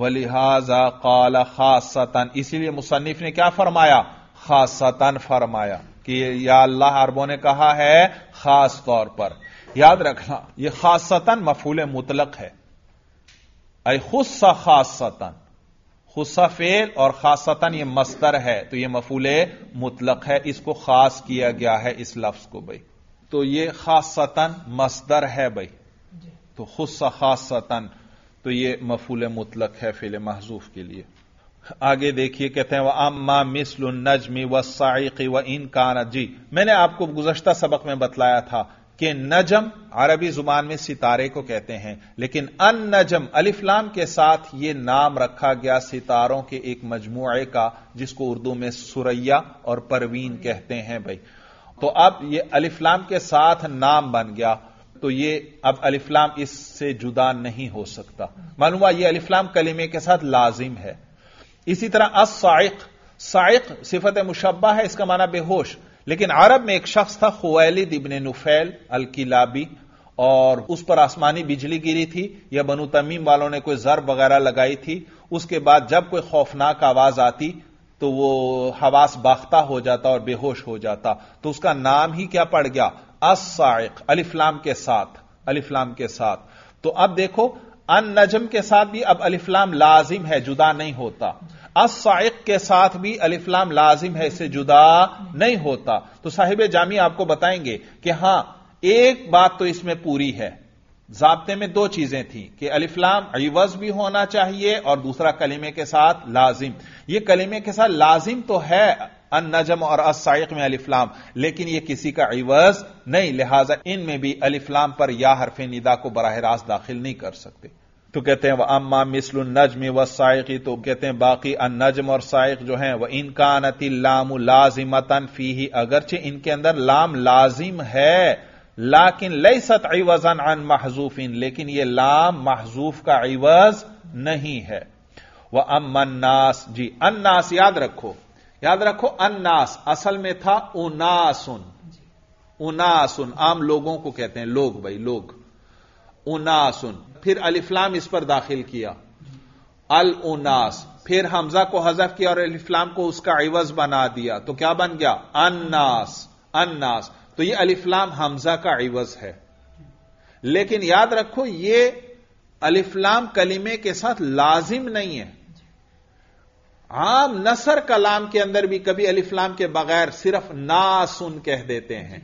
व लिहाजा काला खासतन इसीलिए मुसनफ ने क्या फरमाया खास फरमाया कि या अल्लाह अरबों ने कहा है खास तौर पर याद रखना यह खासतन मफूल मुतलक है खुस्सा खास सतन खुसा फेल और खासतन ये मस्तर है तो ये मफूल मुतलक है इसको खास किया गया है इस लफ्ज को भाई तो ये खासतन मस्तर है भाई तो खुस्सा खासतन तो ये मफूल मुतलक है फेल महजूफ के लिए आगे देखिए कहते हैं वह अम्मा मिसल नजमी व साइकी व इनकान जी मैंने आपको गुजश्ता सबक में बतलाया था कि नजम अरबी जुबान में सितारे को कहते हैं लेकिन अन नजम अलिफ्लाम के साथ यह नाम रखा गया सितारों के एक मजमुए का जिसको उर्दू में सुरैया और परवीन कहते हैं भाई तो अब यह अलिफ्लाम के साथ नाम बन गया तो ये अब अलिफ्लाम इससे जुदा नहीं हो सकता मालूम यह अलिफ्लाम कलीमे के साथ लाजिम है इसी तरह असाइक साइक सिफत मुशबा है इसका माना बेहोश लेकिन अरब में एक शख्स था खुवैलिद इबन नुफैल अल किलाबी और उस पर आसमानी बिजली गिरी थी या बनु तमीम वालों ने कोई जर वगैरह लगाई थी उसके बाद जब कोई खौफनाक आवाज आती तो वो हवास बाख्ता हो जाता और बेहोश हो जाता तो उसका नाम ही क्या पड़ गया असाइक अलिफ्लाम के साथ अलिफ्लाम के साथ तो अब देखो अन नजम के साथ भी अब अलिफ्लाम लाजिम है जुदा नहीं होता असाइक के साथ भी अलिफ्लाम लाजिम है इससे जुदा नहीं होता तो साहिब जामी आपको बताएंगे कि हां एक बात तो इसमें पूरी है जबते में दो चीजें थी कि अलिफ्लाम अवज भी होना चाहिए और दूसरा कलीमे के साथ लाजिम यह कलीमे के साथ लाजिम तो है अन नजम और असाइक में अलिफ्लाम लेकिन यह किसी का अवज नहीं लिहाजा इनमें भी अलिफ्लाम पर या हरफे निदा को बरह रास्त दाखिल नहीं कर सकते तो कहते हैं वह अम्मा मिसल नजम व सायकी तो कहते हैं बाकी अन नजम और साइक जो है वह इनका अनति लाम लाजिमतन फी ही अगरचे इनके अंदर लाम लाजिम है लाकिन लई सत अवजन अन महजूफिन लेकिन यह लाम महजूफ का अवज नहीं है वह अमन्नास जी अन्नास याद रखो याद रखो अन्नास असल में था उनासुन उनासुन आम लोगों को कहते हैं लोग भाई लोग उनासुन फिर अलिफ्लाम इस पर दाखिल किया अल उनास फिर हमजा को हजफ किया और अलिफ्लाम को उसका इवज बना दिया तो क्या बन गया अन्नास अन्नास तो ये अलिफ्लाम हमजा का इवज है लेकिन याद रखो ये अलिफ्लाम कलीमे के साथ लाजिम नहीं है आम नसर कलाम के अंदर भी कभी अलिफ्लाम के बगैर सिर्फ नासुन कह देते हैं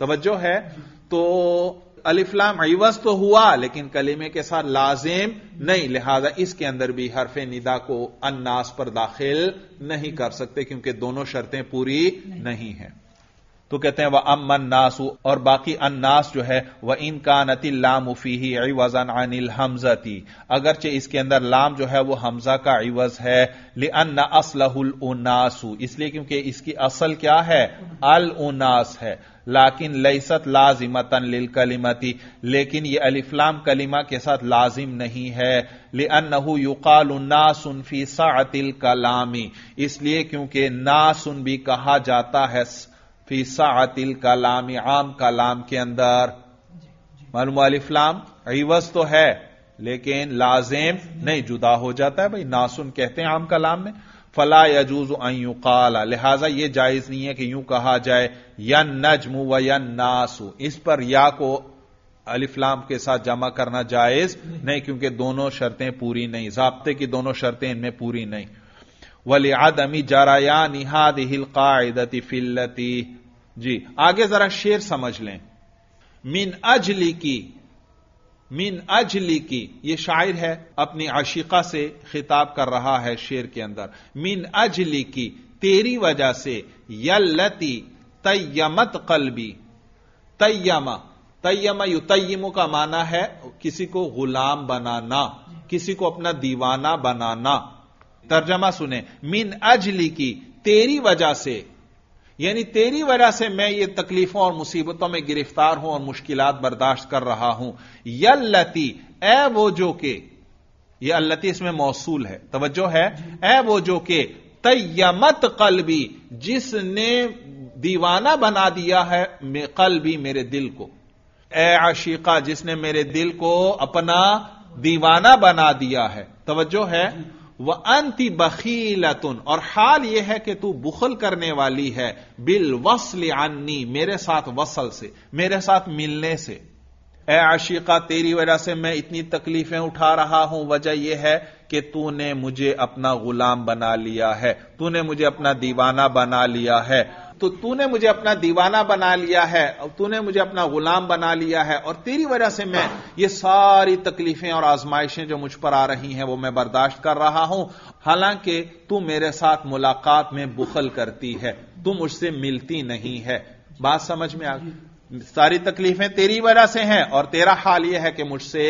तवज्जो है तो अलिफ्लाम अवस तो हुआ लेकिन कलीमे के साथ लाजिम नहीं लिहाजा इसके अंदर भी हरफ निदा को अन्नास पर दाखिल नहीं कर सकते क्योंकि दोनों शर्तें पूरी नहीं, नहीं हैं तो कहते हैं वह अम नासु और बाकी अन्नास जो है वह इन लाम उफी ही वजन अनिल हमजती अगरचे इसके अंदर लाम जो है वह हमजा का अवज है ले अन असलहुल उनासु इसलिए क्योंकि इसकी असल क्या है अल उनास है लाकिन लईसत लाजिमतन लिल कलिमती लेकिन यह अलिफ्लाम कलिमा के साथ लाजिम नहीं है ले अनहू युकाल नासुन फी सातिल कलामी इसलिए क्योंकि नासुन भी कहा जाता है फी सातिल कलाम आम कलाम के अंदर मालूम अलिफ्लाम अवस तो है लेकिन लाजिम नहीं जुदा हो जाता है भाई नासुन कहते हैं आम कलाम में फला यजूज अयू काला लिहाजा यह जायज नहीं है कि यूं कहा जाए यन नजमु व यन नासु इस पर या को अलिफ्लाम के साथ जमा करना जायज नहीं क्योंकि दोनों शर्तें पूरी नहीं जबते की दोनों शर्तें इनमें पूरी नहीं वल आदमी जराया निहाद कायदती फिल्लती जी आगे जरा शेर समझ लें मिन अजली की मिन अजली की यह शायर है अपनी आशिका से खिताब कर रहा है शेर के अंदर मिन अजली की तेरी वजह से यल्लती तयमत कलबी तयमा तयमा युतयमु का माना है किसी को गुलाम बनाना किसी को अपना दीवाना बनाना तर्जमा सुने मिन अजली की तेरी वजह से यानी तेरी वजह से मैं ये तकलीफों और मुसीबतों में गिरफ्तार हूं और मुश्किलात बर्दाश्त कर रहा हूं यल्लती ए वो जो के ये अल्लती इसमें मौसूल है तवज्जो है ए वो जो के तयमत कल भी जिसने दीवाना बना दिया है कल भी मेरे दिल को ए आशिका जिसने मेरे दिल को अपना दीवाना बना दिया है तवज्जो है वह अंति बखीलतुन और हाल यह है कि तू बुखल करने वाली है बिल वसल आनी मेरे साथ वसल से मेरे साथ मिलने से ए आशिका तेरी वजह से मैं इतनी तकलीफें उठा रहा हूं वजह यह है कि तूने मुझे अपना गुलाम बना लिया है तूने मुझे अपना दीवाना बना लिया है तो तूने मुझे अपना दीवाना बना लिया है और तूने मुझे अपना गुलाम बना लिया है और तेरी वजह से मैं ये सारी तकलीफें और आजमाइशें जो मुझ पर आ रही हैं वो मैं बर्दाश्त कर रहा हूं हालांकि तू मेरे साथ मुलाकात में बुखल करती है तू मुझसे मिलती नहीं है बात समझ में आ गई सारी तकलीफें तेरी वजह से हैं और तेरा हाल यह है कि मुझसे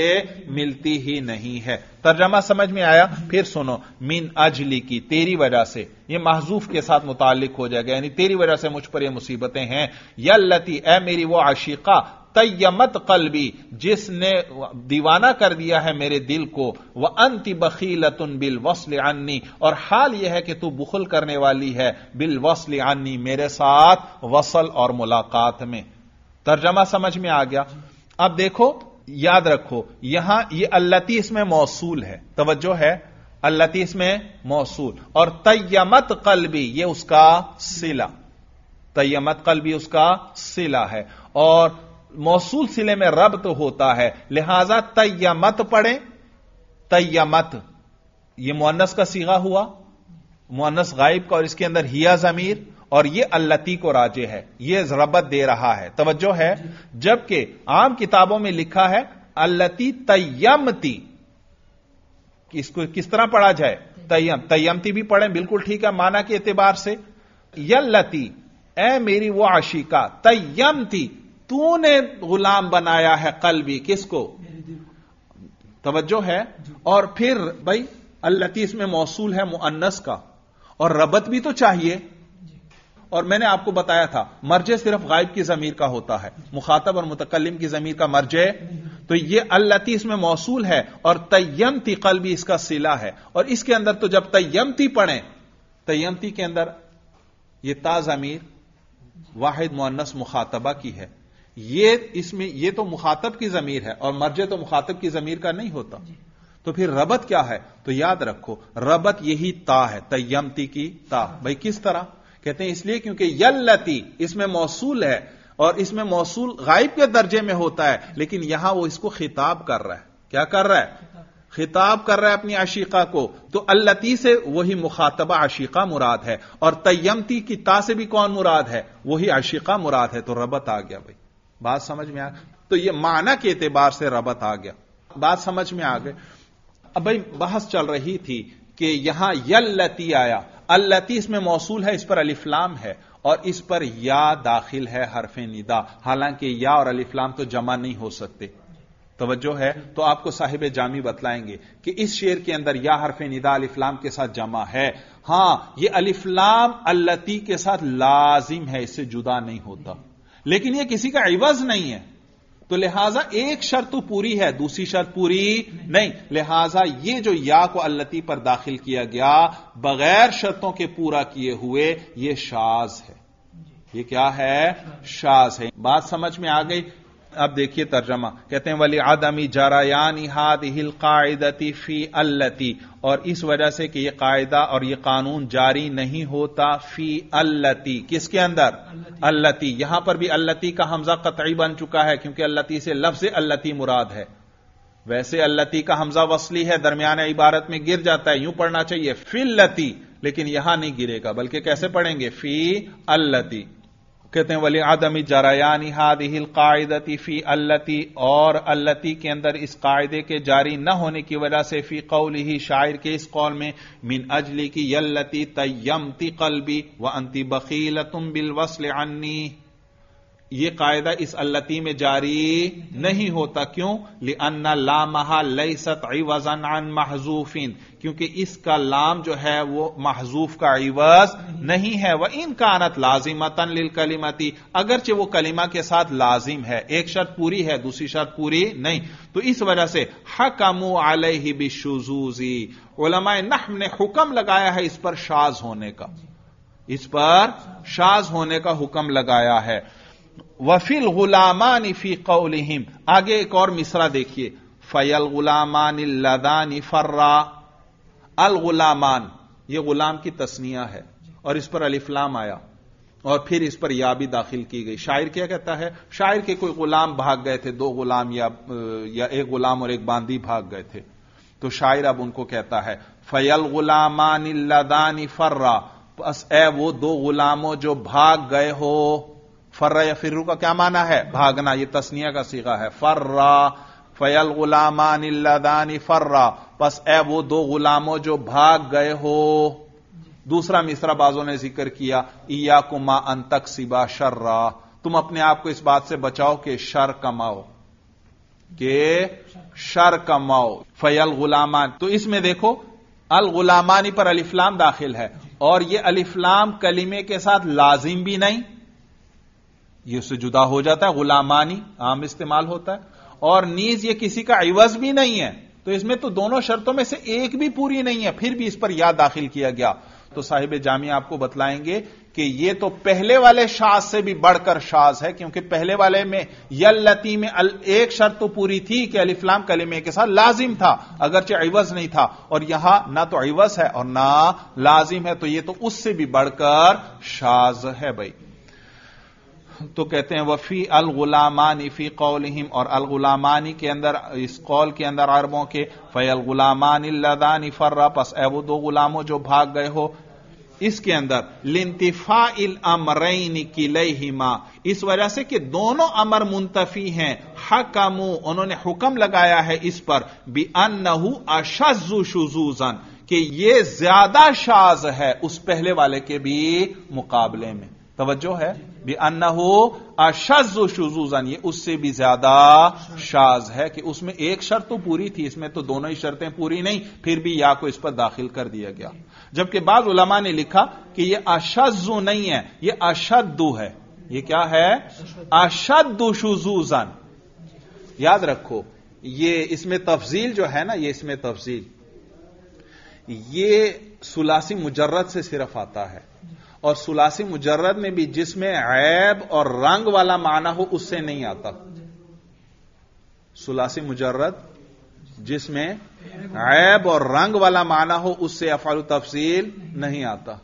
मिलती ही नहीं है तर्जमा समझ में आया फिर सुनो मिन अजली की तेरी वजह से यह महजूफ के साथ मुतालिक हो जाएगा यानी तेरी वजह से मुझ पर यह मुसीबतें हैं यती ए मेरी वो आशिका तयमत कलबी जिसने दीवाना कर दिया है मेरे दिल को वह अंति बखीलतुन बिल वसल अन्नी और हाल यह है कि तू बुखल करने वाली है बिल वसल अन्नी मेरे साथ वसल और मुलाकात में तर्जमा समझ में आ गया अब देखो याद रखो यहां ये अल्लती इसमें मौसूल है तवज्जो है अल्लती इसमें मौसूल और तयमत भी ये उसका सिला तयमत भी उसका सिला है और मौसूल सिले में रब तो होता है लिहाजा तयमत पढ़े तयमत ये मुअन्नस का सीगा हुआ मुअन्नस गायब का और इसके अंदर हिया जमीर और ये अल्लती को राजे है ये रबत दे रहा है तवज्जो है जबकि आम किताबों में लिखा है अल्लती तयमती इसको किस तरह पढ़ा जाए तयम तयमती भी पढ़े बिल्कुल ठीक है माना के एतबार से यल्लती ए मेरी वो आशिका तयमती तूने गुलाम बनाया है कल भी किसको तवज्जो है और फिर भाई अल्लती इसमें मौसू है मुअन्नस का और रबत भी तो चाहिए और मैंने आपको बताया था मर्जे सिर्फ गायब की जमीर का होता है मुखातब और मुतकलम की जमीर का मर्जे तो यह अल्लती इसमें मौसू है और तयमती कल भी इसका सिला है और इसके अंदर तो जब तयमती पढ़े तयमती के अंदर यह ता जमीर वाहिद मोहनस मुखातबा की है यह इसमें यह तो मुखातब की जमीर है और मर्जे तो मुखातब की जमीर का नहीं होता तो फिर रबत क्या है तो याद रखो रबत यही ता है तयमती की ता भाई किस तरह कहते हैं इसलिए क्योंकि यल्लती इसमें मौसूल है और इसमें मौसूल गायब के दर्जे में होता है लेकिन यहां वो इसको खिताब कर रहा है क्या कर रहा है खिताब कर रहा है अपनी आशीका को तो अल्लती से वही मुखातबा आशीका मुराद है और तयमती की ता से भी कौन मुराद है वही आशीका मुराद है तो रबत आ गया भाई बात समझ में आ तो ये माना के एतबार से रबत आ गया बात समझ में आ गई अब भाई बहस चल रही थी कि यहां यल्लती आया अल्लती इसमें मौसू है इस पर अलिफ्लाम है और इस पर या दाखिल है हरफ निदा हालांकि या और अलिफ्लाम तो जमा नहीं हो सकते तोज्जो है तो आपको साहिब जामी बतलाएंगे कि इस शेर के अंदर या हरफ निदा अलिफ्लाम के साथ जमा है हां यह अलिफ्लाम अल्लती के साथ लाजिम है इससे जुदा नहीं होता लेकिन यह किसी का इवज नहीं है तो लिहाजा एक शर्त तो पूरी है दूसरी शर्त पूरी नहीं, नहीं। लिहाजा ये जो या को अल्लती पर दाखिल किया गया बगैर शर्तों के पूरा किए हुए ये शाज है ये क्या है शाज है बात समझ में आ गई अब देखिए तर्जमा कहते हैं वली आदमी जरायान हाद हिल कायदती फी अल्लती और इस वजह से कि यह कायदा और यह कानून जारी नहीं होता फी अल्लती किसके अंदर अल्लती यहां पर भी अल्लती का हमजा कतई बन चुका है क्योंकि अल्लती से लफ्ज अल्लती मुराद है वैसे अल्लती का हमजा वसली है दरमियान इबारत में गिर जाता है यूं पढ़ना चाहिए फिल्लती लेकिन यहां नहीं गिरेगा बल्कि कैसे पढ़ेंगे फी अल्लती कहते हैं वली आदमी जरायानी हादिल कायदती फी अल्लती और अल्लती के अंदर इस कायदे के जारी न होने की वजह से फी कौल ही शायर के इस कौल में मिन अजली की यल्लती तयमती कलबी व अंति बकील तुम बिल वसल अन्नी यह कायदा इस अल्लती में जारी नहीं होता क्यों ले अन्ना लामहा लई सत अन महजूफिन क्योंकि इसका लाम जो है वो महजूफ का अवज नहीं है वह कानत लाजिमतन लिल कलिमती अगरचे वो कलिमा के साथ लाजिम है एक शर्त पूरी है दूसरी शर्त पूरी नहीं तो इस वजह से हकमु आलही बिशुजूजी ओलमाए नहम ने हुक्म लगाया है इस पर शाज होने का इस पर शाज होने का हुक्म लगाया है वफिल गुलामान फी कौलिहिम आगे एक और मिसरा देखिए फयल गुलामान लदानी फर्रा अल गुलामान ये गुलाम की तस्निया है और इस पर अलिफ्लाम आया और फिर इस पर या भी दाखिल की गई शायर क्या कहता है शायर के कोई गुलाम भाग गए थे दो गुलाम या, या एक गुलाम और एक बांदी भाग गए थे तो शायर अब उनको कहता है फयल गुलामान लदानी फर्रा बस ए वो दो गुलामों जो भाग गए हो फर्रा या फिर्रू का क्या माना है भागना ये तस्निया का सीगा है फर्रा फयल गुलामान इल्लादानी फर्रा बस ए वो दो गुलामों जो भाग गए हो दूसरा मिसरा बाजों ने जिक्र किया इया कुमा अंतक सिबा शर्रा तुम अपने आप को इस बात से बचाओ कि शर कमाओ के शर कमाओ फयल गुलामान तो इसमें देखो अल गुलामानी पर अलिफ्लाम दाखिल है और यह अलिफ्लाम कलीमे के साथ लाजिम भी नहीं ये उससे जुदा हो जाता है गुलामानी आम इस्तेमाल होता है और नीज ये किसी का इवज भी नहीं है तो इसमें तो दोनों शर्तों में से एक भी पूरी नहीं है फिर भी इस पर याद दाखिल किया गया तो साहिब जामिया आपको बतलाएंगे कि ये तो पहले वाले शाज से भी बढ़कर शाज है क्योंकि पहले वाले में यल्लती में एक शर्त तो पूरी थी कि अलिफ्लाम कलेमे के साथ लाजिम था अगरचे अवज नहीं था और यहां ना तो अवज है और ना लाजिम है तो ये तो उससे भी बढ़कर शाज है भाई तो कहते हैं वफी अल गुलामानी फी कौलहिम और अल गुलामानी के अंदर इस कौल के अंदर अरबों के फे अल गुलामानी लदानी फर्रा पस ए वो दो गुलामों जो भाग गए हो इसके अंदर लिंतिफा इल अमरैन किलहिमा इस वजह से कि दोनों अमर मुंतफी हैं हकमू उन्होंने हुक्म लगाया है इस पर अन अन्नहू अशजु शुजूजन कि ये ज्यादा शाज है उस पहले वाले के भी मुकाबले में तवज्जो है भी अन्ना हो अशज शुजूजन ये उससे भी ज्यादा शाज है कि उसमें एक शर्त तो पूरी थी इसमें तो दोनों ही शर्तें पूरी नहीं फिर भी या को इस पर दाखिल कर दिया गया जबकि बाद उलमा ने लिखा कि ये अशजु नहीं है ये अशदु है ये क्या है अशदु शुजूजन याद रखो ये इसमें तफजील जो है ना ये इसमें तफजील ये सुलासी मुजर्रत से सिर्फ आता है और सुलासी मुजर्रद में भी जिसमें ऐब और रंग वाला माना हो उससे नहीं आता सुलासी मुजर्रद जिसमें ऐब और रंग वाला माना हो उससे अफाल तफसील नहीं आता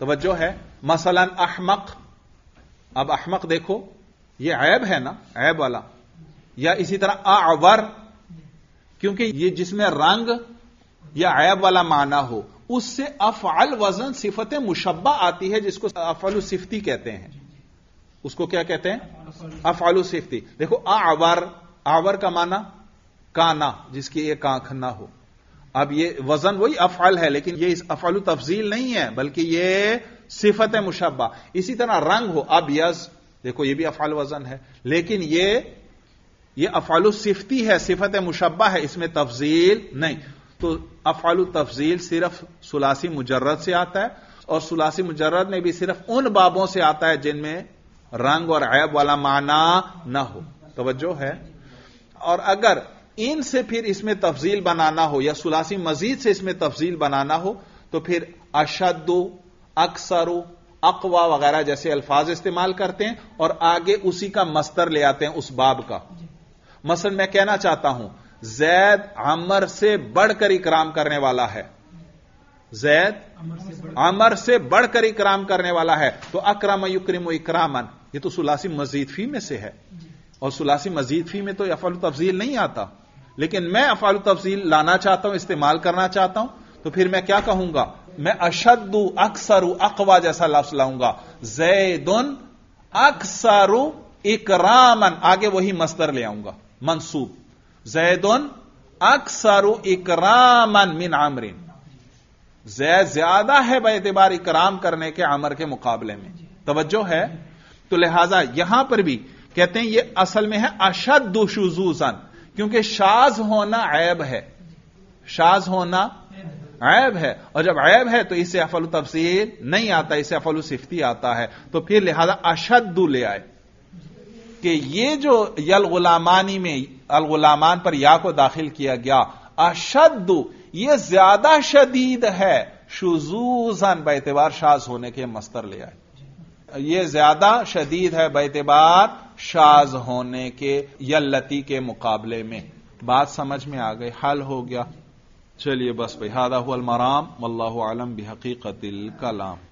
तोज्जो है मसलन अहमक अब अहमक देखो ये ऐब है ना ऐब वाला या इसी तरह आवर क्योंकि ये जिसमें रंग या ऐब वाला माना हो उससे अफअल वजन सिफत मुशब्बा आती है जिसको अफअल सिफती कहते हैं उसको क्या कहते हैं अफअल सिफती देखो आवर आवर का माना काना जिसकी एक आंख ना हो अब ये वजन वही अफाल है लेकिन ये इस अफअल तफजील नहीं है बल्कि ये सिफत मुशब्बा इसी तरह रंग हो अब यज देखो ये भी अफाल वजन है लेकिन ये ये अफालू सिफती है सिफत मुशब्बा है इसमें तफजील नहीं तो अफाल तफजील सिर्फ सुलासी मुजर्रद से आता है और सुलासी मुजर्रद में भी सिर्फ उन बाबों से आता है जिनमें रंग और ऐब वाला माना न हो तोज्जो है और अगर इनसे फिर इसमें तफजील बनाना हो या सुलासी मजीद से इसमें तफजील बनाना हो तो फिर अशद अक्सर अकवा वगैरह जैसे अल्फाज इस्तेमाल करते हैं और आगे उसी का मस्तर ले आते हैं उस बाब का मसल मैं कहना चाहता हूं जैद आमर से बढ़कर इकराम करने वाला है जैद आमर से बढ़कर इकराम करने वाला है तो अक्रम युक्रिम इकरामन ये तो सुलासी मजीद फी में से है और सुलासी मजीद फी में तो अफाल तफजील नहीं आता लेकिन मैं अफाल तफजील लाना चाहता हूं इस्तेमाल करना चाहता हूं तो फिर मैं क्या कहूंगा मैं अशद अक्सर अकवा जैसा लफ्ज लाऊंगा जैदन अक्सर इकरामन आगे वही मस्तर ले आऊंगा मनसूब जैदन अक्सर इकरामन मिन आमरिन जैद ज्यादा है बेतबार इकराम करने के आमर के मुकाबले में तोज्जो है तो लिहाजा यहां पर भी कहते हैं ये असल में है अशद शुजूसन क्योंकि शाज होना ऐब है शाज होना ऐब है और जब ऐब है तो इसे अफल तफसील नहीं आता इसे अफल सिफ्ती आता है तो फिर लिहाजा अशद ले आए कि ये जो यल गुलामानी में अलगुलामान पर या को दाखिल किया गया अशद यह ज्यादा शदीद है शुजूजन बेतबार शाज होने के मस्तर ले आए ये ज्यादा शदीद है बेतबार शाज होने के यल्लती के मुकाबले में बात समझ में आ गई हल हो गया चलिए बस भाई हादा हुआ मराम अल्लाह आलम बहकीकतिल कलाम